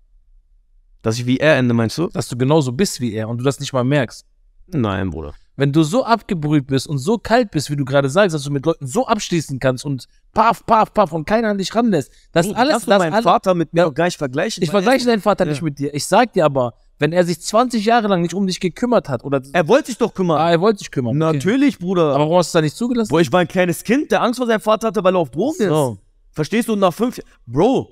Dass ich wie er ende, meinst du? Dass du genauso bist wie er und du das nicht mal merkst. Nein, Bruder. Wenn du so abgebrüht bist und so kalt bist, wie du gerade sagst, dass du mit Leuten so abschließen kannst und paf, paf, paf und keiner an dich ranlässt, das nee, alles. Kannst du das meinen alles, Vater mit mir ja, gar nicht vergleichen. Ich vergleiche deinen Vater ja. nicht mit dir. Ich sag dir aber, wenn er sich 20 Jahre lang nicht um dich gekümmert hat oder. Er wollte sich doch kümmern. Ah, er wollte sich kümmern. Okay. Natürlich, Bruder. Aber warum hast du da nicht zugelassen? Bro, ich war ein kleines Kind, der Angst vor seinem Vater hatte, weil er auf Drogen so. ist. Verstehst du? nach fünf Jahren. Bro,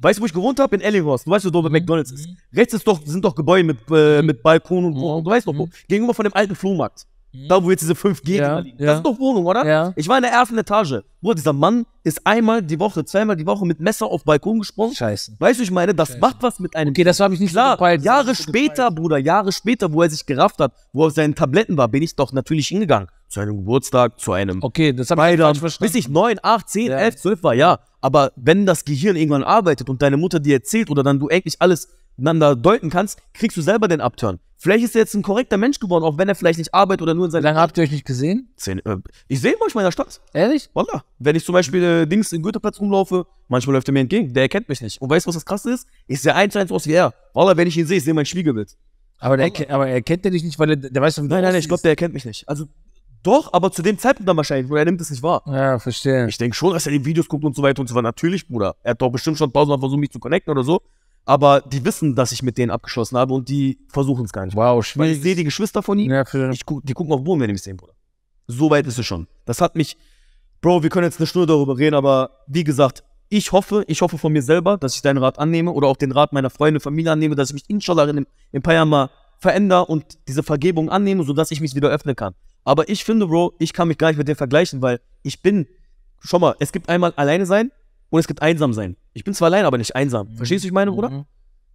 Weißt du, wo ich gewohnt habe? In Ellinghorst. Du weißt, wo dort mhm. McDonalds ist. Rechts ist doch, sind doch Gebäude mit, äh, mhm. mit Balkon und so. Mhm. Du weißt doch, wo. Gegenüber von dem alten Flohmarkt. Da, wo jetzt diese 5G ja, liegen. Ja. Das ist doch Wohnung, oder? Ja. Ich war in der ersten Etage. Wo dieser Mann ist einmal die Woche, zweimal die Woche mit Messer auf Balkon gesprungen. Scheiße. Weißt du, ich meine, das Scheiße. macht was mit einem. Okay, das habe ich nicht klar. So Jahre später, Bruder, Jahre später, wo er sich gerafft hat, wo er auf seinen Tabletten war, bin ich doch natürlich hingegangen. Zu einem Geburtstag, zu einem. Okay, das habe ich falsch verstanden. Bis ich 9, 8, 10, ja. 11, 12 war, ja. Aber wenn das Gehirn irgendwann arbeitet und deine Mutter dir erzählt oder dann du eigentlich alles miteinander deuten kannst, kriegst du selber den Abturn. Vielleicht ist er jetzt ein korrekter Mensch geworden, auch wenn er vielleicht nicht arbeitet oder nur in seiner. Wie lange habt ihr euch nicht gesehen? Zehn, äh, ich sehe ihn manchmal in der Stadt. Ehrlich? Wallah. Wenn ich zum Beispiel äh, Dings in Goetheplatz rumlaufe, manchmal läuft er mir entgegen, der erkennt mich nicht. Und weißt du, was das Krasse ist? Ich sehe eins zu eins aus wie er. Wallah, wenn ich ihn sehe, ich sehe mein Spiegelbild. Aber, der, Wallah. aber er kennt er dich nicht, weil er, der weiß, wie Nein, nein, nein, ich glaube, der erkennt mich nicht. Also, doch, aber zu dem Zeitpunkt dann wahrscheinlich, weil er nimmt es nicht wahr. Ja, verstehe. Ich denke schon, dass er die Videos guckt und so weiter und so weiter. Natürlich, Bruder. Er hat doch bestimmt schon tausendmal versucht, mich zu connecten oder so aber die wissen, dass ich mit denen abgeschossen habe und die versuchen es gar nicht. Wow, schwierig. Weil ich sehe die Geschwister von ihm, ja, ich, die gucken auf Boden, wenn ich mich sehen, Bruder. So weit ist es schon. Das hat mich, Bro, wir können jetzt eine Stunde darüber reden, aber wie gesagt, ich hoffe, ich hoffe von mir selber, dass ich deinen Rat annehme oder auch den Rat meiner Freunde, Familie annehme, dass ich mich inshallah in, in ein paar Jahren mal verändere und diese Vergebung annehme, sodass ich mich wieder öffnen kann. Aber ich finde, Bro, ich kann mich gar nicht mit dem vergleichen, weil ich bin, schau mal, es gibt einmal alleine sein und es gibt Einsamsein. Ich bin zwar allein, aber nicht einsam. Mhm. Verstehst du, ich meine, Bruder? Mhm.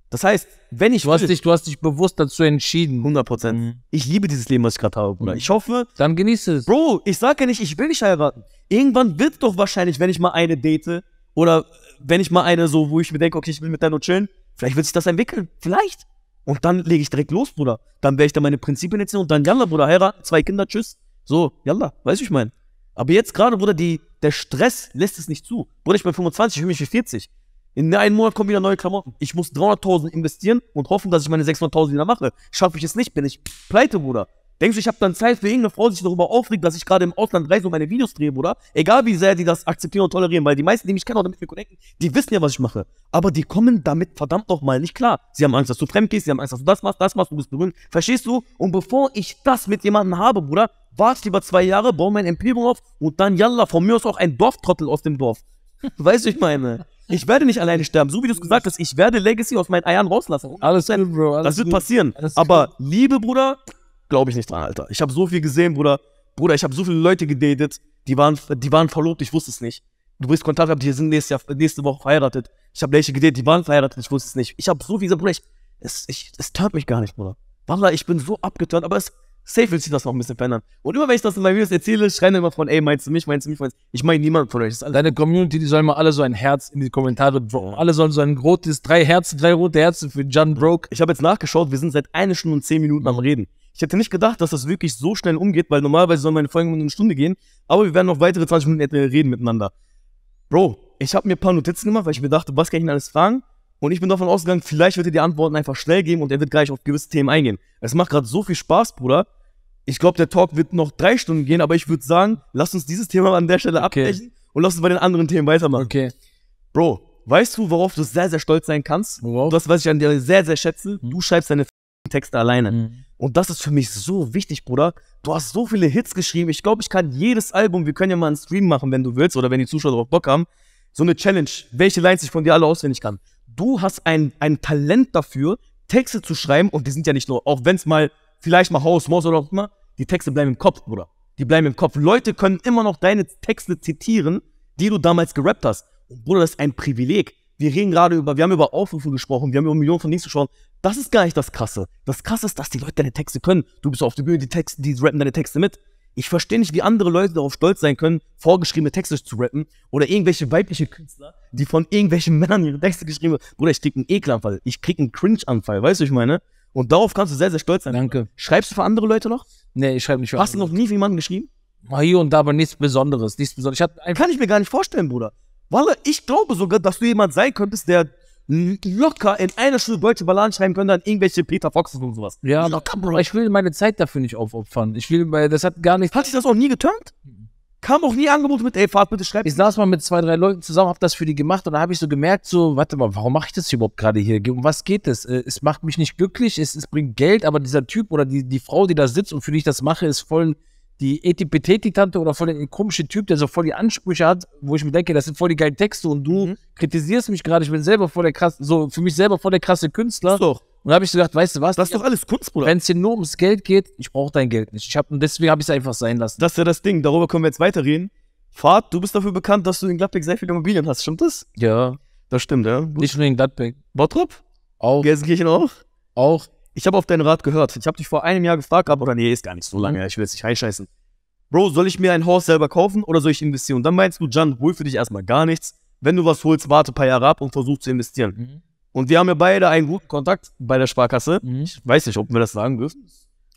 Das heißt, wenn ich. Du hast, will, dich, du hast dich bewusst dazu entschieden. 100 Prozent. Mhm. Ich liebe dieses Leben, was ich gerade habe, Bruder. Mhm. Ich hoffe. Dann genieße es. Bro, ich sage ja nicht, ich will nicht heiraten. Irgendwann wird doch wahrscheinlich, wenn ich mal eine date oder wenn ich mal eine so, wo ich mir denke, okay, ich will mit der nur chillen, vielleicht wird sich das entwickeln. Vielleicht. Und dann lege ich direkt los, Bruder. Dann werde ich da meine Prinzipien jetzt und dann, yalla, Bruder, heiraten, zwei Kinder, tschüss. So, yalla, weißt du, ich meine. Aber jetzt gerade, Bruder, die, der Stress lässt es nicht zu. Bruder, ich bin 25, ich fühle mich wie 40. In einem Monat kommen wieder neue Klamotten. Ich muss 300.000 investieren und hoffen, dass ich meine 600.000 wieder mache. Schaffe ich es nicht, bin ich pleite, Bruder. Denkst du, ich habe dann Zeit für irgendeine Frau, die sich darüber aufregt, dass ich gerade im Ausland reise und meine Videos drehe, Bruder? Egal wie sehr die das akzeptieren und tolerieren, weil die meisten, die mich kennen oder mit mir connecten, die wissen ja, was ich mache. Aber die kommen damit verdammt nochmal nicht klar. Sie haben Angst, dass du fremd gehst, sie haben Angst, dass du das machst, das machst, du bist berühmt. Verstehst du? Und bevor ich das mit jemandem habe, Bruder, warte lieber zwei Jahre, baue mein Imperium auf und dann Yalla, von mir aus auch ein Dorftrottel aus dem Dorf. [laughs] weißt du, ich meine? Ich werde nicht alleine sterben, so wie du es gesagt hast. Ich werde Legacy aus meinen Eiern rauslassen. Alles gut, Bro. Alles das wird gut. passieren. Aber Liebe, Bruder, glaube ich nicht dran, Alter. Ich habe so viel gesehen, Bruder. Bruder, ich habe so viele Leute gedatet, die waren, die waren verlobt, ich wusste es nicht. Du bist Kontakt gehabt, die sind nächste, Jahr, nächste Woche verheiratet. Ich habe welche gedatet, die waren verheiratet, ich wusste es nicht. Ich habe so viel gesagt, Bruder, ich, es, ich, es mich gar nicht, Bruder. Wallah, ich bin so abgeturnt, aber es, Safe will sich das noch ein bisschen verändern. Und immer wenn ich das in meinen Videos erzähle, schreien immer von, ey, meinst du mich, meinst du mich, meinst du mich? Ich meine niemanden von euch. Deine Community, die sollen mal alle so ein Herz in die Kommentare droppen. Alle sollen so ein rotes, drei Herzen, drei rote Herzen für John Broke. Ich habe jetzt nachgeschaut, wir sind seit einer Stunde und zehn Minuten am Reden. Ich hätte nicht gedacht, dass das wirklich so schnell umgeht, weil normalerweise sollen meine Folgen um eine Stunde gehen, aber wir werden noch weitere 20 Minuten reden miteinander. Bro, ich habe mir ein paar Notizen gemacht, weil ich mir dachte, was kann ich denn alles fragen? Und ich bin davon ausgegangen, vielleicht wird er die Antworten einfach schnell geben und er wird gleich auf gewisse Themen eingehen. Es macht gerade so viel Spaß, Bruder. Ich glaube, der Talk wird noch drei Stunden gehen, aber ich würde sagen, lass uns dieses Thema an der Stelle okay. abbrechen und lass uns bei den anderen Themen weitermachen. Okay. Bro, weißt du, worauf du sehr, sehr stolz sein kannst? Wow. Das, was ich an dir sehr, sehr schätze, hm. du schreibst deine Texte alleine. Mhm. Und das ist für mich so wichtig, Bruder. Du hast so viele Hits geschrieben. Ich glaube, ich kann jedes Album, wir können ja mal einen Stream machen, wenn du willst oder wenn die Zuschauer darauf Bock haben, so eine Challenge, welche Lines ich von dir alle auswendig kann du hast ein, ein Talent dafür, Texte zu schreiben und die sind ja nicht nur, auch wenn es mal, vielleicht mal Haus, Maus oder was immer, die Texte bleiben im Kopf, Bruder. Die bleiben im Kopf. Leute können immer noch deine Texte zitieren, die du damals gerappt hast. Und Bruder, das ist ein Privileg. Wir reden gerade über, wir haben über Aufrufe gesprochen, wir haben über Millionen von Dings gesprochen. Das ist gar nicht das Krasse. Das Krasse ist, dass die Leute deine Texte können. Du bist auf der Bühne, die Texte, die rappen deine Texte mit. Ich verstehe nicht, wie andere Leute darauf stolz sein können, vorgeschriebene Texte zu rappen oder irgendwelche weibliche Künstler, die von irgendwelchen [laughs] Männern ihre Texte geschrieben haben. Bruder, ich krieg einen Ekelanfall, ich krieg einen Cringe-Anfall, weißt du, ich meine? Und darauf kannst du sehr, sehr stolz sein. Danke. Schreibst du für andere Leute noch? Nee, ich schreibe nicht für Hast andere. Hast du noch nie für jemanden geschrieben? Mal hier und da, aber nichts Besonderes. Nichts Besonderes. Ich Kann ich mir gar nicht vorstellen, Bruder. Walla, ich glaube sogar, dass du jemand sein könntest, der locker in einer Stunde deutsche Balladen schreiben können, dann irgendwelche Peter Foxes und sowas. Ja, locker, Bro. Ich will meine Zeit dafür nicht aufopfern. Ich will, das hat gar nichts. Hat sich das auch nie geturnt? Kam auch nie Angebote mit, ey, Fahrt bitte schreibt. Ich saß mal mit zwei, drei Leuten zusammen, hab das für die gemacht und da habe ich so gemerkt, so, warte mal, warum mache ich das überhaupt gerade hier? Um was geht es? Äh, es macht mich nicht glücklich, es, es bringt Geld, aber dieser Typ oder die, die Frau, die da sitzt und für die ich das mache, ist voll ein die Etipeteti-Tante oder voll der komische Typ, der so voll die Ansprüche hat, wo ich mir denke, das sind voll die geilen Texte und du mhm. kritisierst mich gerade, ich bin selber voll der krasse, so für mich selber voll der krasse Künstler. Ist doch. Und da habe ich so gedacht, weißt du was? Das ist doch alles Kunst, Bruder. Wenn es hier nur ums Geld geht, ich brauche dein Geld nicht. Ich hab, und deswegen habe ich es einfach sein lassen. Das ist ja das Ding, darüber können wir jetzt weiterreden. Fahrt, du bist dafür bekannt, dass du in Gladbeck sehr viele Immobilien hast, stimmt das? Ja. Das stimmt, ja. Gut. Nicht nur in Gladbeck. Bottrop? Auch. Gelsenkirchen auch? Auch ich habe auf deinen Rat gehört. Ich habe dich vor einem Jahr gefragt gehabt, oder nee, ist gar nicht so lange, mhm. ich will jetzt nicht reinscheißen. Bro, soll ich mir ein Haus selber kaufen oder soll ich investieren? Und dann meinst du, Jan, hol für dich erstmal gar nichts. Wenn du was holst, warte ein paar Jahre ab und versuch zu investieren. Mhm. Und wir haben ja beide einen guten Kontakt bei der Sparkasse. Mhm. Ich weiß nicht, ob wir das sagen dürfen.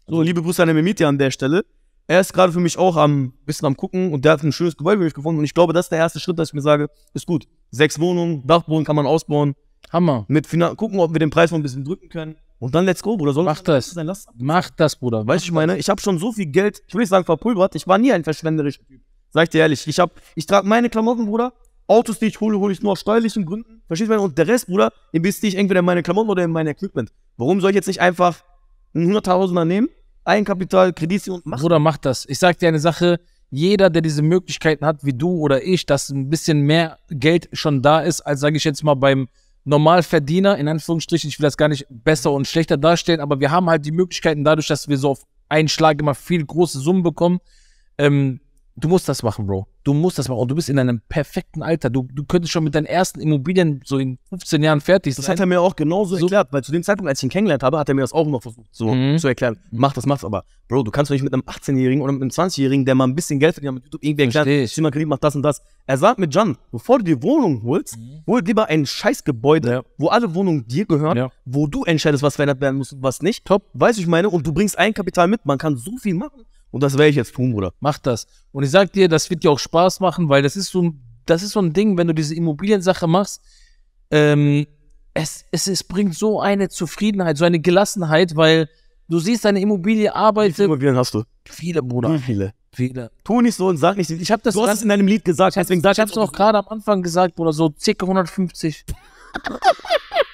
So, also liebe Grüße an den an der Stelle. Er ist gerade für mich auch am bisschen am gucken und der hat ein schönes Gebäude für mich gefunden. Und ich glaube, das ist der erste Schritt, dass ich mir sage, ist gut. Sechs Wohnungen, Dachboden kann man ausbauen. Hammer. Mit Finan gucken, ob wir den Preis noch ein bisschen drücken können. Und dann let's go, Bruder. Soll Mach das. Sein? Mach das, Bruder. Weißt du, ich meine, ich habe schon so viel Geld, ich will nicht sagen verpulvert, ich war nie ein verschwenderischer Typ. Sag ich dir ehrlich, ich, hab, ich trage meine Klamotten, Bruder. Autos, die ich hole, hole ich nur aus steuerlichen Gründen. Verstehst du? meine? Und der Rest, Bruder, investiere ich entweder in meine Klamotten oder in mein Equipment. Warum soll ich jetzt nicht einfach einen 100.000er nehmen, Eigenkapital, Kredit und machen? Bruder, mach das. Ich sag dir eine Sache. Jeder, der diese Möglichkeiten hat, wie du oder ich, dass ein bisschen mehr Geld schon da ist, als sage ich jetzt mal beim Normalverdiener, in Anführungsstrichen, ich will das gar nicht besser und schlechter darstellen, aber wir haben halt die Möglichkeiten dadurch, dass wir so auf einen Schlag immer viel große Summen bekommen. Ähm, du musst das machen, Bro du musst das machen. Und du bist in einem perfekten Alter. Du, du könntest schon mit deinen ersten Immobilien so in 15 Jahren fertig sein. Das hat er mir auch genauso so. erklärt, weil zu dem Zeitpunkt, als ich ihn kennengelernt habe, hat er mir das auch immer versucht so mhm. zu erklären. Mach das, mach's aber. Bro, du kannst doch nicht mit einem 18-Jährigen oder mit einem 20-Jährigen, der mal ein bisschen Geld verdient hat, mit YouTube irgendwie erklären, Mal Kredit macht das und das. Er sagt mir, John, bevor du die Wohnung holst, mhm. hol lieber ein Scheißgebäude, ja. wo alle Wohnungen dir gehören, ja. wo du entscheidest, was verändert werden muss und was nicht. Top. Weiß ich meine, und du bringst ein Kapital mit. Man kann so viel machen und das werde ich jetzt tun, Bruder. Mach das. Und ich sag dir, das wird dir auch Spaß machen, weil das ist so, das ist so ein Ding, wenn du diese Immobiliensache machst, ähm, es, es, es bringt so eine Zufriedenheit, so eine Gelassenheit, weil du siehst, deine Immobilie arbeitet. Wie viele Immobilien hast du? Viele, Bruder. Wie viele? Viele. Tu nicht so und sag nicht. Ich hab das du hast es in deinem Lied gesagt, deswegen sag ich. Ich hab's auch gerade am Anfang gesagt, Bruder, so circa 150.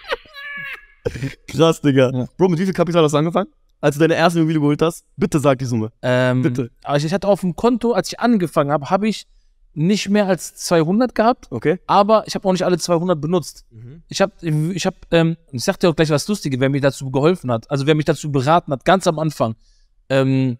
[laughs] Krass, Digga. Ja. Bro, mit wie viel Kapital hast du angefangen? als du deine erste Immobilie geholt hast? Bitte sag die Summe. Ähm, Bitte. Aber ich hatte auf dem Konto, als ich angefangen habe, habe ich nicht mehr als 200 gehabt. Okay. Aber ich habe auch nicht alle 200 benutzt. Mhm. Ich habe, ich habe, ähm, ich sag dir auch gleich was Lustiges, wer mir dazu geholfen hat. Also wer mich dazu beraten hat, ganz am Anfang. Ähm,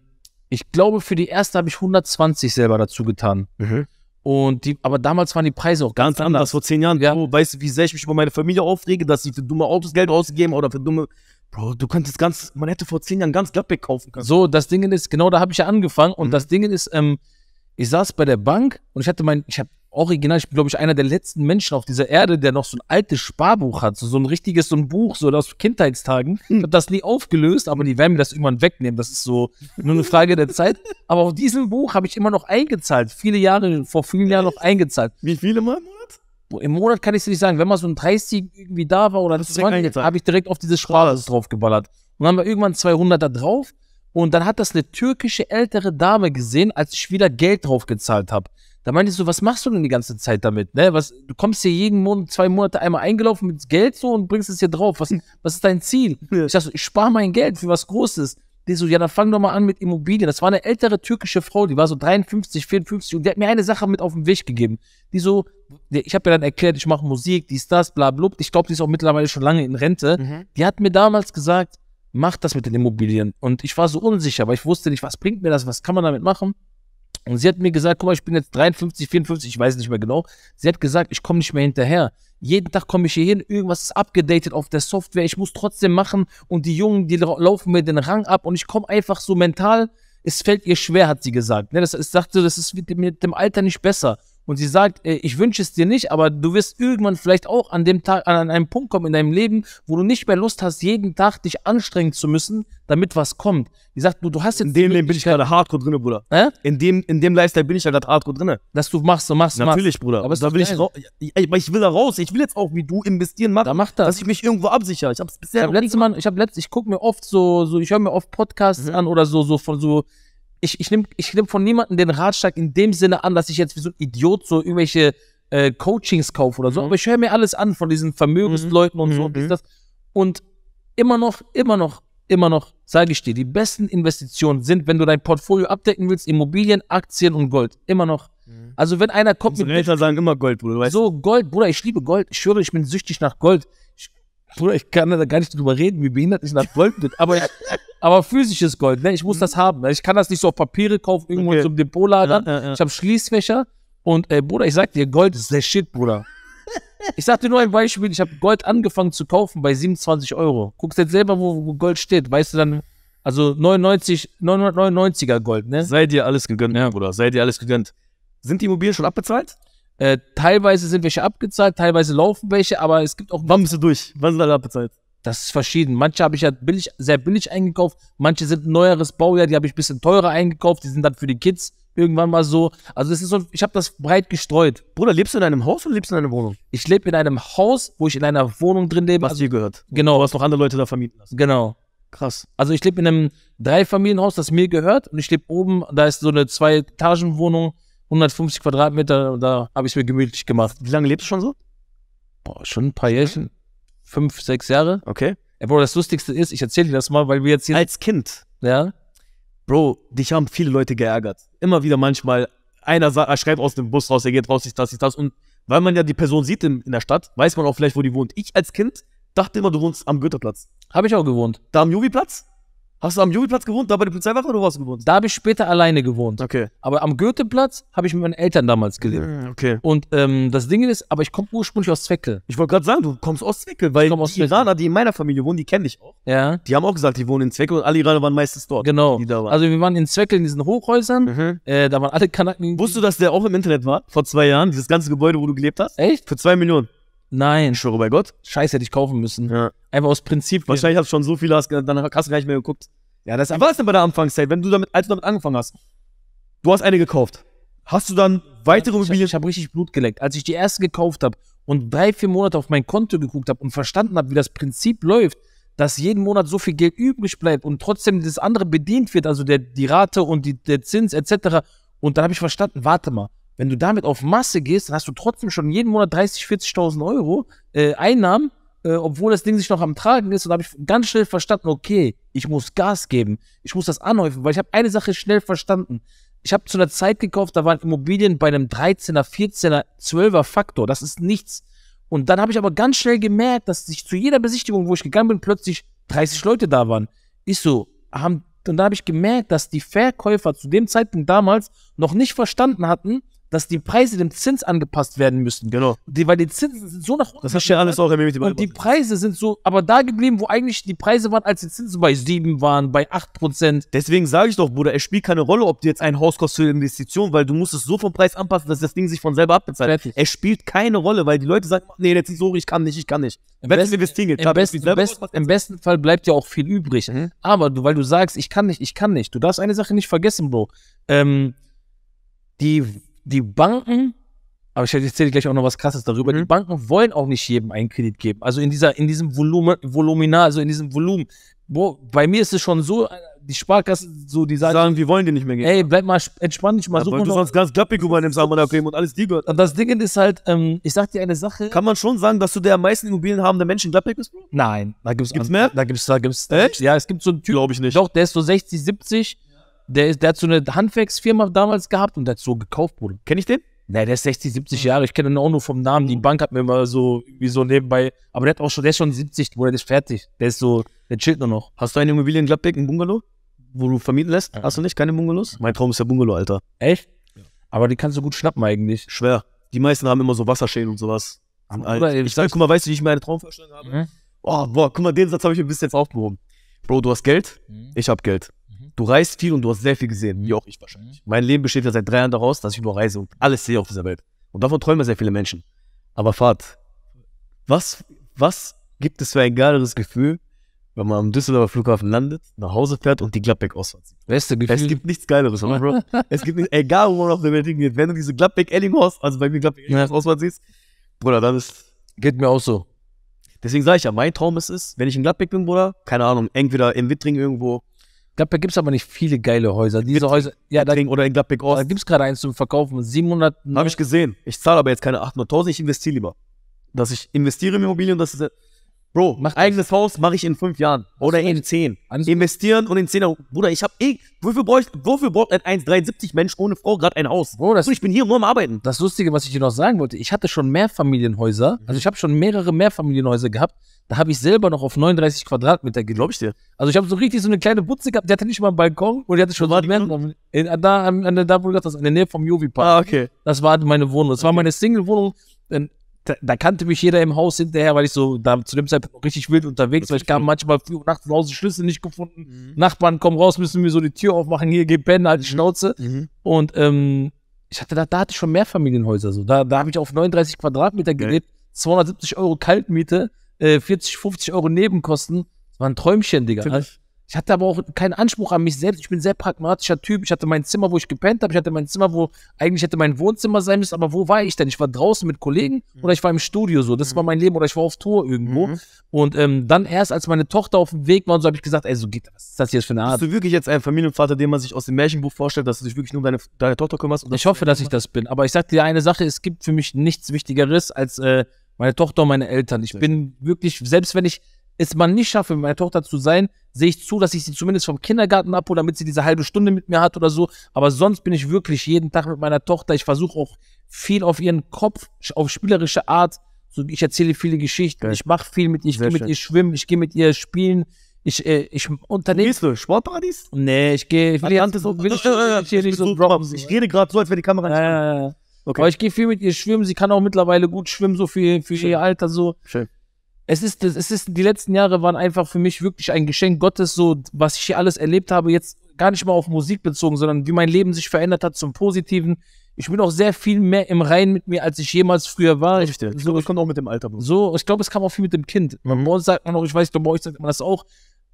ich glaube, für die erste habe ich 120 selber dazu getan. Mhm. Und die, aber damals waren die Preise auch ganz, ganz anders. anders. Vor zehn Jahren, ja. Oh, weißt du, wie sehr ich mich über meine Familie aufrege, dass sie für dumme Autos Geld ausgeben oder für dumme Bro, du könntest ganz, man hätte vor zehn Jahren ganz Gladbeck kaufen können. So, das Ding ist, genau da habe ich ja angefangen und mhm. das Ding ist, ähm, ich saß bei der Bank und ich hatte mein, ich habe original, ich bin glaube ich einer der letzten Menschen auf dieser Erde, der noch so ein altes Sparbuch hat, so, so ein richtiges, so ein Buch, so aus Kindheitstagen. Hm. Ich habe das nie aufgelöst, aber die werden mir das irgendwann wegnehmen. Das ist so nur eine Frage der Zeit. Aber auf diesem Buch habe ich immer noch eingezahlt, viele Jahre, vor vielen Jahren noch eingezahlt. Wie viele Mal im Monat? im Monat kann ich es nicht sagen. Wenn mal so ein 30 irgendwie da war oder das 20, habe ich direkt auf diese Sparlers draufgeballert. Und dann haben wir irgendwann 200 da drauf. Und dann hat das eine türkische ältere Dame gesehen, als ich wieder Geld drauf gezahlt habe. Da meinte ich so, was machst du denn die ganze Zeit damit? Ne? Was, du kommst hier jeden Monat, zwei Monate einmal eingelaufen mit Geld so und bringst es hier drauf. Was, [laughs] was ist dein Ziel? Ich dachte so, ich spare mein Geld für was Großes. Die so, ja, dann fang doch mal an mit Immobilien. Das war eine ältere türkische Frau, die war so 53, 54 und die hat mir eine Sache mit auf den Weg gegeben. Die so, ich habe ja dann erklärt, ich mache Musik, dies, das, bla, blub. Ich glaube, die ist auch mittlerweile schon lange in Rente. Mhm. Die hat mir damals gesagt, mach das mit den Immobilien. Und ich war so unsicher, weil ich wusste nicht, was bringt mir das, was kann man damit machen. Und sie hat mir gesagt, guck mal, ich bin jetzt 53, 54, ich weiß nicht mehr genau. Sie hat gesagt, ich komme nicht mehr hinterher. Jeden Tag komme ich hier hin, irgendwas ist abgedatet auf der Software, ich muss trotzdem machen und die Jungen, die laufen mir den Rang ab und ich komme einfach so mental, es fällt ihr schwer, hat sie gesagt. Ne, das, das sagte, das ist mit dem Alter nicht besser und sie sagt, äh, ich wünsche es dir nicht, aber du wirst irgendwann vielleicht auch an dem Tag, an einem Punkt kommen in deinem Leben, wo du nicht mehr Lust hast, jeden Tag dich anstrengen zu müssen, damit was kommt. Die sagt, du, du hast jetzt. In dem Leben bin ich gerade hardcore drin, Bruder. Äh? In, dem, in dem Lifestyle bin ich gerade hardcore drin. Dass du machst und machst. Natürlich, machst. Bruder. Aber, da will ich, aber ich will da raus. Ich will jetzt auch wie du investieren, Mann, da macht das. dass ich mich irgendwo absichere. Ich habe bisher. Ich habe letzte Mal, ich habe letzte, ich gucke mir oft so, so ich höre mir oft Podcasts mhm. an oder so, so von so ich, ich nehme ich nehm von niemandem den Ratschlag in dem Sinne an, dass ich jetzt wie so ein Idiot so irgendwelche äh, Coachings kaufe oder so. Mhm. Aber ich höre mir alles an von diesen Vermögensleuten mhm. und so und mhm. das. Und immer noch, immer noch, immer noch, sage ich dir, die besten Investitionen sind, wenn du dein Portfolio abdecken willst, Immobilien, Aktien und Gold. Immer noch. Mhm. Also wenn einer kommt Unsere mit... Eltern sagen immer Gold, Bruder. so, Gold, Bruder, ich liebe Gold. Ich höre, ich bin süchtig nach Gold. Ich, Bruder, ich kann da gar nicht drüber reden, wie behindert ich nach Gold bin. Aber ich, aber physisches Gold, ne? Ich muss mhm. das haben. Ne? Ich kann das nicht so auf Papiere kaufen, irgendwo okay. zum Depot lagern. Ja, ja, ja. Ich habe Schließfächer und äh, Bruder, ich sag dir, Gold ist der Shit, Bruder. [laughs] ich sag dir nur ein Beispiel, ich habe Gold angefangen zu kaufen bei 27 Euro. Guckst jetzt selber, wo, wo Gold steht, weißt du dann, also 99, 999er Gold, ne? Seid dir alles gegönnt, ja. Bruder, seid dir alles gegönnt. Sind die Immobilien schon abbezahlt? Äh, teilweise sind welche abgezahlt, teilweise laufen welche, aber es gibt auch. Wann bist du durch? Wann sind alle abbezahlt? Das ist verschieden. Manche habe ich ja billig, sehr billig eingekauft, manche sind ein neueres Baujahr, die habe ich ein bisschen teurer eingekauft, die sind dann für die Kids irgendwann mal so. Also das ist so, ich habe das breit gestreut. Bruder, lebst du in einem Haus oder lebst du in einer Wohnung? Ich lebe in einem Haus, wo ich in einer Wohnung drin lebe. Was dir also gehört. Genau. Was noch andere Leute da vermieten lassen. Genau. Krass. Also ich lebe in einem Dreifamilienhaus, das mir gehört und ich lebe oben, da ist so eine Zwei-Etagen-Wohnung, 150 Quadratmeter und da habe ich es mir gemütlich gemacht. Wie lange lebst du schon so? Boah, schon ein paar Jährchen fünf, sechs Jahre. Okay. Ja, Bro, das Lustigste ist, ich erzähle dir das mal, weil wir jetzt hier. Als Kind. Ja. Bro, dich haben viele Leute geärgert. Immer wieder manchmal, einer sagt, schreibt aus dem Bus raus, er geht raus, ich das, ich das. Und weil man ja die Person sieht in, in der Stadt, weiß man auch vielleicht, wo die wohnt. Ich als Kind dachte immer, du wohnst am Götterplatz. Habe ich auch gewohnt. Da am Juwiplatz? Hast du am Jugendplatz gewohnt, da bei der Polizeiwache oder wo hast du gewohnt? Da habe ich später alleine gewohnt. Okay. Aber am Goetheplatz habe ich mit meinen Eltern damals gelebt. Hm, okay. Und ähm, das Ding ist, aber ich komme ursprünglich aus Zweckel. Ich wollte gerade sagen, du kommst aus Zweckel, weil aus die Zweckel. Iraner, die in meiner Familie wohnen, die kenne ich auch. Ja. Die haben auch gesagt, die wohnen in Zweckel und alle Iraner waren meistens dort. Genau. Also wir waren in Zweckel in diesen Hochhäusern, mhm. äh, da waren alle Kanaken. Wusstest du, dass der auch im Internet war? Vor zwei Jahren, dieses ganze Gebäude, wo du gelebt hast? Echt? Für zwei Millionen. Nein. Ich schwöre bei Gott. Scheiße, hätte ich kaufen müssen. Ja. Einfach aus Prinzip. Wahrscheinlich hast du schon so viel, hast, dann hast du gar nicht mehr geguckt. Ja, das Wie war es denn bei der Anfangszeit, wenn du damit, als du damit angefangen hast? Du hast eine gekauft. Hast du dann weitere Immobilien? Ich, ich habe richtig Blut geleckt. Als ich die erste gekauft habe und drei, vier Monate auf mein Konto geguckt habe und verstanden habe, wie das Prinzip läuft, dass jeden Monat so viel Geld übrig bleibt und trotzdem das andere bedient wird, also der, die Rate und die, der Zins etc. Und dann habe ich verstanden, warte mal, wenn du damit auf Masse gehst, dann hast du trotzdem schon jeden Monat 30, 40.000 Euro äh, Einnahmen, äh, obwohl das Ding sich noch am Tragen ist. Und da habe ich ganz schnell verstanden, okay, ich muss Gas geben, ich muss das anhäufen, weil ich habe eine Sache schnell verstanden. Ich habe zu einer Zeit gekauft, da waren Immobilien bei einem 13er, 14er, 12er Faktor. Das ist nichts. Und dann habe ich aber ganz schnell gemerkt, dass sich zu jeder Besichtigung, wo ich gegangen bin, plötzlich 30 Leute da waren. Ist so, haben, und da habe ich gemerkt, dass die Verkäufer zu dem Zeitpunkt damals noch nicht verstanden hatten, dass die Preise dem Zins angepasst werden müssen. Genau. Die, weil die Zinsen sind so nach unten. Das hast du ja alles auch im mit dem Und die Preise sind so, aber da geblieben, wo eigentlich die Preise waren, als die Zinsen bei 7 waren, bei 8%. Deswegen sage ich doch, Bruder, es spielt keine Rolle, ob du jetzt ein Haus kostet für Investition, weil du musst es so vom Preis anpassen, dass das Ding sich von selber abbezahlt. Fertig. Es spielt keine Rolle, weil die Leute sagen, nee, der Zins so hoch, ich kann nicht, ich kann nicht. Im, besten, investieren im, klar, im, besten, im besten Fall bleibt ja auch viel übrig. Mhm. Aber du, weil du sagst, ich kann nicht, ich kann nicht, du darfst eine Sache nicht vergessen, Bro. Ähm, die die Banken, aber ich erzähle gleich auch noch was Krasses darüber, mhm. die Banken wollen auch nicht jedem einen Kredit geben. Also in, dieser, in diesem Volumen, Volumina, also in diesem Volumen. Boah, bei mir ist es schon so, äh, die Sparkassen, so die sagen, sagen, wir wollen dir nicht mehr geben. Ey, bleib mal entspann dich mal. Ja, weil du sonst ganz glappig übernimmst, Amanakim und alles die gehört. Und das Ding ist halt, ähm, ich sag dir eine Sache. Kann man schon sagen, dass du der am meisten Immobilien habende Menschen glappig bist, Bro? Nein. Da gibt's, gibt's an, mehr? Da gibt's, da gibt's, da ja, es gibt so einen Typ. Glaube ich nicht. Doch, der ist so 60, 70. Der, ist, der hat so eine Handwerksfirma damals gehabt und der hat so gekauft, Bruder. Kenn ich den? Nein, der ist 60, 70 Jahre. Ich kenne ihn auch nur vom Namen. Die mhm. Bank hat mir immer so, wie so nebenbei. Aber der hat auch schon, der ist schon 70, Bruder, der ist fertig. Der ist so, der chillt nur noch. Hast du eine Immobilie in Gladbeck, ein Bungalow, wo du vermieten lässt? Hast du nicht? Keine Bungalows? Mein Traum ist der Bungalow, Alter. Echt? Aber die kannst du gut schnappen eigentlich. Schwer. Die meisten haben immer so Wasserschäden und sowas. Oder äh, ich sag, guck mal, weißt du, wie ich meine Traumvorstellung habe? Mhm. Oh, boah, guck mal, den Satz habe ich mir bis jetzt aufgehoben. Bro, du hast Geld, mhm. ich habe Geld du reist viel und du hast sehr viel gesehen, wie auch ich wahrscheinlich. Mhm. Mein Leben besteht ja seit drei Jahren daraus, dass ich nur reise und alles sehe auf dieser Welt. Und davon träumen sehr viele Menschen. Aber Fahrt, was, was gibt es für ein geileres Gefühl, wenn man am Düsseldorfer Flughafen landet, nach Hause fährt und die Gladbeck ausfahrt sieht? Beste Gefühl. Es gibt nichts Geileres, oder, Bro? [laughs] es gibt nichts, egal wo man auf der Welt hingeht, wenn du diese Gladbeck Ellinghorst, also bei mir Gladbeck ausfahrt siehst, Bruder, dann ist. Geht mir auch so. Deswegen sage ich ja, mein Traum ist es, wenn ich in Gladbeck bin, Bruder, keine Ahnung, entweder im Wittring irgendwo Gladbeck gibt es aber nicht viele geile Häuser. Diese Witt, Häuser, ja, da, oder in Gladbeck Ost. Da gibt es gerade eins zum Verkaufen. 700. Habe ich gesehen. Ich zahle aber jetzt keine 800.000, ich investiere lieber. Dass ich investiere in Immobilien, das ist. Bro, mach eigenes das. Haus mache ich in fünf Jahren oder in zehn. Alles Investieren und in zehn Jahren. Bruder, ich habe eh, wofür braucht, wofür braucht ein 1,73 Mensch ohne Frau gerade ein Haus? Bro, das, und ich bin hier nur am Arbeiten. Das Lustige, was ich dir noch sagen wollte, ich hatte schon Mehrfamilienhäuser, mhm. also ich habe schon mehrere Mehrfamilienhäuser gehabt da habe ich selber noch auf 39 Quadratmeter, glaube ich dir. Also ich habe so richtig so eine kleine Butze gehabt, die hatte nicht mal einen Balkon und die hatte schon so einen da, an, an, da, wo du das, in der Nähe vom Jovi Park. Ah, okay. Das war meine Wohnung. Das okay. war meine Single-Wohnung. Da, da, kannte mich jeder im Haus hinterher, weil ich so da zu dem Zeitpunkt richtig wild unterwegs war. Ich kam manchmal früh und nachts Hause Schlüssel nicht gefunden. Mhm. Nachbarn kommen raus, müssen mir so die Tür aufmachen. Hier, geh pennen, halt die mhm. Schnauze. Mhm. Und ähm, ich hatte da, da hatte ich schon Mehrfamilienhäuser. So. Da, da habe ich auf 39 Quadratmeter gelebt, okay. 270 Euro Kaltmiete. 40, äh, 50 Euro Nebenkosten. Das war ein Träumchen, Digga. Natürlich. Ich hatte aber auch keinen Anspruch an mich selbst. Ich bin ein sehr pragmatischer Typ. Ich hatte mein Zimmer, wo ich gepennt habe. Ich hatte mein Zimmer, wo eigentlich hätte mein Wohnzimmer sein müssen. Aber wo war ich denn? Ich war draußen mit Kollegen mhm. oder ich war im Studio so. Das mhm. war mein Leben oder ich war auf Tour irgendwo. Mhm. Und ähm, dann erst, als meine Tochter auf dem Weg war und so, habe ich gesagt, ey, so geht das. Was ist das hier für eine Art? Bist du wirklich jetzt ein Familienvater, den man sich aus dem Märchenbuch vorstellt, dass du dich wirklich nur um deine, deine Tochter kümmerst? ich hoffe, dass ich das bin. Aber ich sagte dir eine Sache, es gibt für mich nichts Wichtigeres als... Äh, meine Tochter und meine Eltern. Ich bin wirklich, selbst wenn ich es mal nicht schaffe, mit meiner Tochter zu sein, sehe ich zu, dass ich sie zumindest vom Kindergarten abhole, damit sie diese halbe Stunde mit mir hat oder so. Aber sonst bin ich wirklich jeden Tag mit meiner Tochter. Ich versuche auch viel auf ihren Kopf, auf spielerische Art. So, ich erzähle viele Geschichten, okay. ich mache viel mit ihr, ich gehe mit ihr schwimmen, ich gehe mit ihr spielen. Ich, äh, ich unternehme. Gehst du? Sportpartys? Nee, ich gehe. Ich will, jetzt, will ich, ich, ich, ich, so, ich, rede gerade so, als wäre die Kamera. Nicht äh, Okay. Aber ich gehe viel mit ihr schwimmen. Sie kann auch mittlerweile gut schwimmen, so für, für ihr Alter. So. Schön. Es ist, es ist, die letzten Jahre waren einfach für mich wirklich ein Geschenk Gottes, so was ich hier alles erlebt habe, jetzt gar nicht mal auf Musik bezogen, sondern wie mein Leben sich verändert hat zum Positiven. Ich bin auch sehr viel mehr im Reinen mit mir, als ich jemals früher war. Richtig. Ich, so, glaub, das kommt auch mit dem Alter. So, ich glaube, es kam auch viel mit dem Kind. Man, mhm. bei sagt man auch, ich weiß, ich glaube, bei euch sagt man das auch.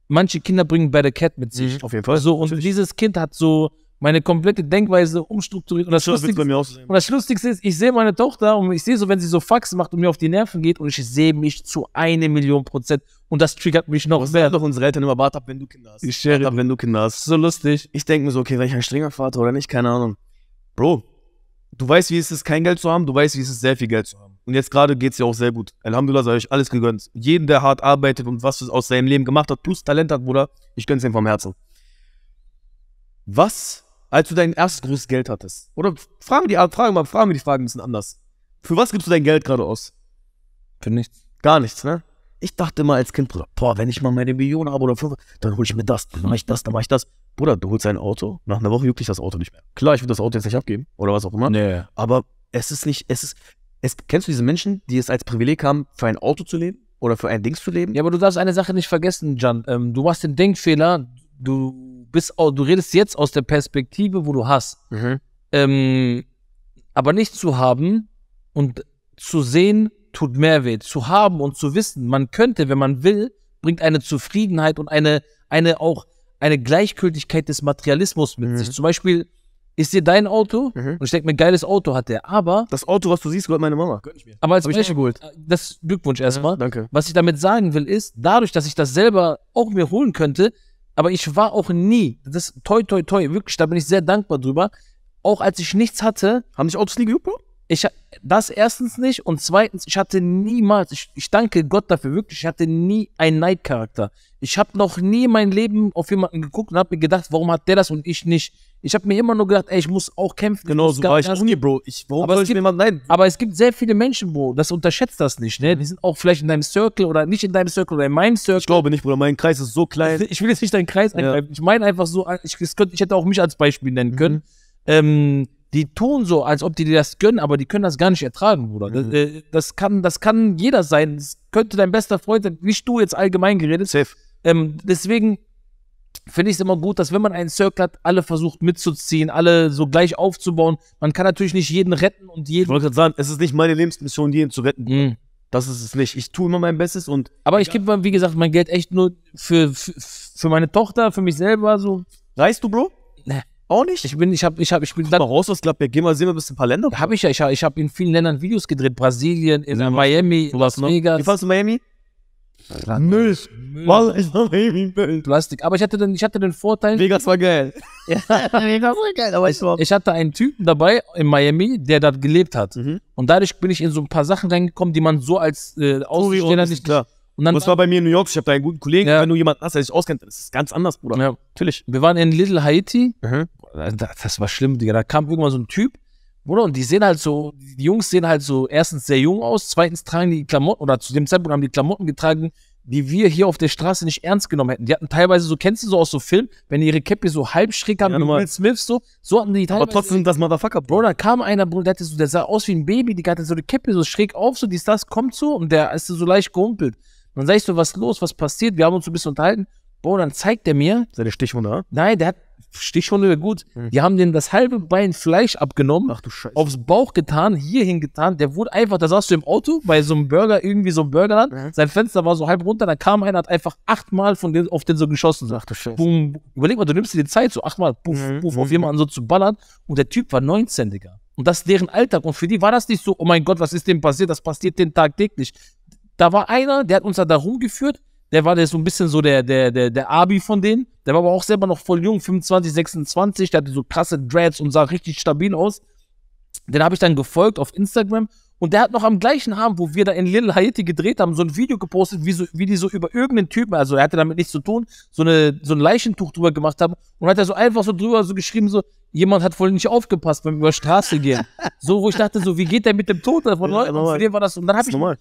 Manche Kinder bringen Bad Cat mit sich. Mhm, auf jeden Fall. So, und Natürlich. dieses Kind hat so meine komplette Denkweise umstrukturiert. Und das, das Lustigste, und das Lustigste ist, ich sehe meine Tochter und ich sehe so, wenn sie so Fax macht und mir auf die Nerven geht und ich sehe mich zu eine Million Prozent. Und das triggert mich noch das mehr. Das doch unsere Eltern immer, warte ab, wenn du Kinder hast. Ich share ab, wenn du Kinder hast. So lustig. Ich denke mir so, okay, wenn ich ein strenger Vater oder nicht, keine Ahnung. Bro, du weißt, wie es ist, kein Geld zu haben, du weißt, wie es ist, sehr viel Geld zu haben. Und jetzt gerade geht es ja auch sehr gut. Alhamdulillah sei euch alles gegönnt. Jeden, der hart arbeitet und was aus seinem Leben gemacht hat, plus Talent hat, Bruder, ich gönne es ihm vom Herzen. Was als du dein erstes großes Geld hattest? Oder fragen die fragen mal, fragen wir die Fragen ein bisschen anders. Für was gibst du dein Geld gerade aus? Für nichts. Gar nichts, ne? Ich dachte immer als Kind, Bruder, boah, wenn ich mal meine Million habe oder fünf, dann hole ich mir das, dann mache ich das, dann mache ich das. Bruder, du holst ein Auto, nach einer Woche juckt dich das Auto nicht mehr. Klar, ich würde das Auto jetzt nicht abgeben oder was auch immer. Nee. Aber es ist nicht, es ist, es, kennst du diese Menschen, die es als Privileg haben, für ein Auto zu leben oder für ein Dings zu leben? Ja, aber du darfst eine Sache nicht vergessen, Jan. Ähm, du machst den Denkfehler, du bist auch, du redest jetzt aus der Perspektive, wo du hast. Mhm. Ähm, aber nicht zu haben und zu sehen, tut mehr weh. Zu haben und zu wissen, man könnte, wenn man will, bringt eine Zufriedenheit und eine, eine auch eine Gleichgültigkeit des Materialismus mit mhm. sich. Zum Beispiel, ist dir dein Auto mhm. und ich denke mir, geiles Auto hat der, aber. Das Auto, was du siehst, gehört meine Mama. Gönn ich mir. Aber als Hab ich geholt. Äh, das Glückwunsch mhm, erstmal. Ja, danke. Was ich damit sagen will, ist, dadurch, dass ich das selber auch mir holen könnte, aber ich war auch nie, das ist toi toi toi, wirklich, da bin ich sehr dankbar drüber. Auch als ich nichts hatte, haben sich Autos nie gejuckt, ich, das erstens nicht und zweitens, ich hatte niemals, ich, ich danke Gott dafür wirklich, ich hatte nie einen Neidcharakter. Ich habe noch nie mein Leben auf jemanden geguckt und habe mir gedacht, warum hat der das und ich nicht? Ich habe mir immer nur gedacht, ey, ich muss auch kämpfen. Genau, so war ich Uni, Bro. Ich, warum aber soll ich gibt, mir nein? Aber es gibt sehr viele Menschen, Bro, das unterschätzt das nicht, ne? Die sind auch vielleicht in deinem Circle oder nicht in deinem Circle oder in meinem Circle. Ich glaube nicht, Bruder, mein Kreis ist so klein. [laughs] Ich will jetzt nicht deinen Kreis ja. angreifen. Ich meine einfach so, ich, könnte, ich hätte auch mich als Beispiel nennen können. Mhm. Ähm, die tun so, als ob die dir das gönnen, aber die können das gar nicht ertragen, Bruder. Mhm. Das, äh, das, kann, das kann jeder sein. Das könnte dein bester Freund sein, nicht du jetzt allgemein geredet. Safe. Ähm, deswegen finde ich es immer gut, dass wenn man einen Circle hat, alle versucht mitzuziehen, alle so gleich aufzubauen. Man kann natürlich nicht jeden retten und jeden. Ich wollte gerade sagen, es ist nicht meine Lebensmission, jeden zu retten. Mhm. Das ist es nicht. Ich tue immer mein Bestes und. Aber ich gebe, wie gesagt, mein Geld echt nur für, für, für meine Tochter, für mich selber so. Reist du, Bro? Auch nicht? Ich bin, ich hab, ich hab, ich bin. Guck mal raus aus Gladbeck, geh mal sehen, wir bist ein paar Länder. Hab ich ja, ich hab, ich hab in vielen Ländern Videos gedreht. Brasilien, in ja, Miami, Las noch? Vegas. Wie fandest du Miami? Müll. Müll. Müll. Plastik. Aber ich hatte den, ich hatte den Vorteil. Vegas war geil. [laughs] ja, Vegas war geil, aber ich war. Ich hatte einen Typen dabei in Miami, der dort gelebt hat. Mhm. Und dadurch bin ich in so ein paar Sachen reingekommen, die man so als äh, Außenstehender nicht. Klar. Und, dann das war bei mir in New York. Ich habe da einen guten Kollegen. Ja. Wenn du jemanden hast, der sich auskennt, das ist ganz anders, Bruder. Ja. Natürlich. Wir waren in Little Haiti. Mhm. Also das war schlimm, Digga. Da kam irgendwann so ein Typ, Bruder, und die sehen halt so, die Jungs sehen halt so erstens sehr jung aus, zweitens tragen die Klamotten, oder zu dem Zeitpunkt haben die Klamotten getragen, die wir hier auf der Straße nicht ernst genommen hätten. Die hatten teilweise so, kennst du so aus so Filmen, wenn die ihre Käppe so halb schräg haben, ja, wie Will Smith so, so hatten die teilweise. Aber trotzdem das Motherfucker. Bro, da kam einer, Bro, der, hatte so, der sah aus wie ein Baby, die hatte so eine Käppe so schräg auf, so dies, das, kommt so, und der ist so leicht gehumpelt. dann sag ich so, was los, was passiert? Wir haben uns so ein bisschen unterhalten. Bro, dann zeigt er mir. Seine Stichwunde? Nein, der hat stehe gut. Mhm. Die haben denen das halbe Bein Fleisch abgenommen, Ach, du Scheiße. aufs Bauch getan, hierhin getan. Der wurde einfach, da saß du im Auto bei so einem Burger, irgendwie so einem Burger Mhm. Sein Fenster war so halb runter, da kam einer, hat einfach achtmal von denen, auf den so geschossen. Ach du Scheiße. Boom. Überleg mal, du nimmst dir die Zeit, so achtmal, puff, mhm. puff, mhm. auf jemanden so zu ballern. Und der Typ war 19, Digga. Und das ist deren Alltag. Und für die war das nicht so, oh mein Gott, was ist dem passiert? Das passiert den Tag täglich. Da war einer, der hat uns da rumgeführt der war der so ein bisschen so der, der, der, der Abi von denen. Der war aber auch selber noch voll jung, 25, 26. Der hatte so krasse Dreads und sah richtig stabil aus. Den habe ich dann gefolgt auf Instagram. Und der hat noch am gleichen Abend, wo wir da in Little Haiti gedreht haben, so ein Video gepostet, wie, so, wie die so über irgendeinen Typen, also er hatte damit nichts zu tun, so, eine, so ein Leichentuch drüber gemacht haben. Und hat er so einfach so drüber so geschrieben, so, jemand hat wohl nicht aufgepasst beim Über Straße gehen. so, wo ich dachte, so, wie geht der mit dem Tod davon? Ja, Leute, für den war das. Und dann habe ich, normal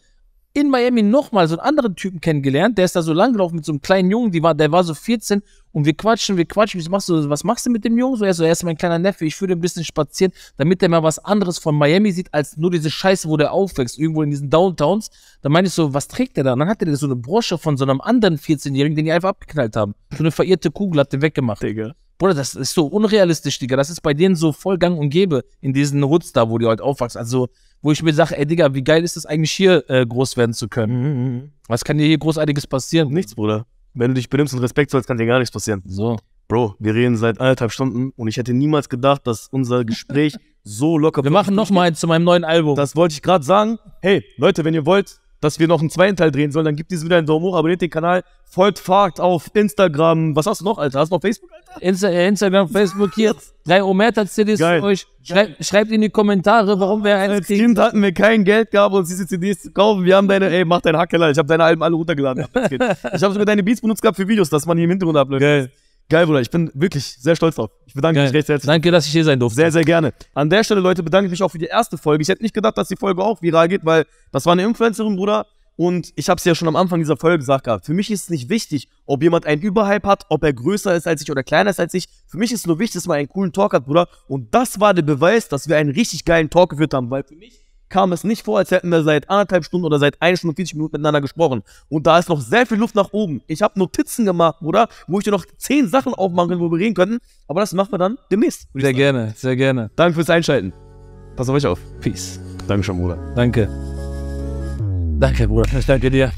in Miami nochmal so einen anderen Typen kennengelernt, der ist da so langgelaufen mit so einem kleinen Jungen, die war, der war so 14 und wir quatschen, wir quatschen, was machst du, was machst du mit dem Jungen? So, er, so, er ist mein kleiner Neffe, ich würde ein bisschen spazieren, damit er mal was anderes von Miami sieht, als nur diese Scheiße, wo der aufwächst, irgendwo in diesen Downtowns. Dann meine ich so, was trägt der da? Und dann hat er so eine Brosche von so einem anderen 14-Jährigen, den die einfach abgeknallt haben. So eine verirrte Kugel hat der weggemacht. Digga. Bruder, das ist so unrealistisch, Digga. Das ist bei denen so voll gang und gäbe in diesen Hoods da, wo die heute aufwachsen. Also, wo ich mir sage, ey Digga, wie geil ist es eigentlich hier äh, groß werden zu können? Mhm. mhm, mhm. Was kann dir hier großartiges passieren? Nichts, Bruder. Wenn du dich benimmst und Respekt sollst, kann dir gar nichts passieren. So. Bro, wir reden seit anderthalb Stunden und ich hätte niemals gedacht, dass unser Gespräch [laughs] so locker Wir machen nochmal zu meinem neuen Album. Das wollte ich gerade sagen. Hey, Leute, wenn ihr wollt, dass wir noch einen zweiten Teil drehen sollen, dann gibt diesen wieder einen Daumen hoch, abonniert den Kanal, folgt Fakt auf Instagram. Was hast du noch, Alter? Hast du noch Facebook, Alter? Insta Instagram, [laughs] Facebook hier. Drei Omerta-CDs für euch. Schrei schreibt in die Kommentare, warum wir einen Als kriegen. Kind hatten wir kein Geld gehabt, uns diese CDs zu kaufen. Wir haben deine, ey, mach deinen Hackeller. Ich habe deine Alben alle runtergeladen. [laughs] ich habe sogar deine Beats benutzt gehabt für Videos, dass man hier im Hintergrund abläuft. Geil. Geil, Bruder. Ich bin wirklich sehr stolz drauf. Ich bedanke mich recht herzlich. Danke, dass ich hier sein durfte. Sehr, sehr gerne. An der Stelle, Leute, bedanke ich mich auch für die erste Folge. Ich hätte nicht gedacht, dass die Folge auch viral geht, weil das war eine Influencerin, Bruder. Und ich habe es ja schon am Anfang dieser Folge gesagt gehabt. Für mich ist es nicht wichtig, ob jemand einen Überhype hat, ob er größer ist als ich oder kleiner ist als ich. Für mich ist es nur wichtig, dass man einen coolen Talk hat, Bruder. Und das war der Beweis, dass wir einen richtig geilen Talk geführt haben, weil für mich kam es nicht vor, als hätten wir seit anderthalb Stunden oder seit einer Stunde und 40 Minuten miteinander gesprochen. Und da ist noch sehr viel Luft nach oben. Ich habe Notizen gemacht, Bruder, wo ich dir noch zehn Sachen aufmachen kann, wo wir reden könnten. Aber das machen wir dann demnächst. Sehr gerne, sehr gerne. Danke fürs Einschalten. Pass auf euch auf. Peace. Dankeschön, Bruder. Danke. Danke, Bruder. Ich danke dir.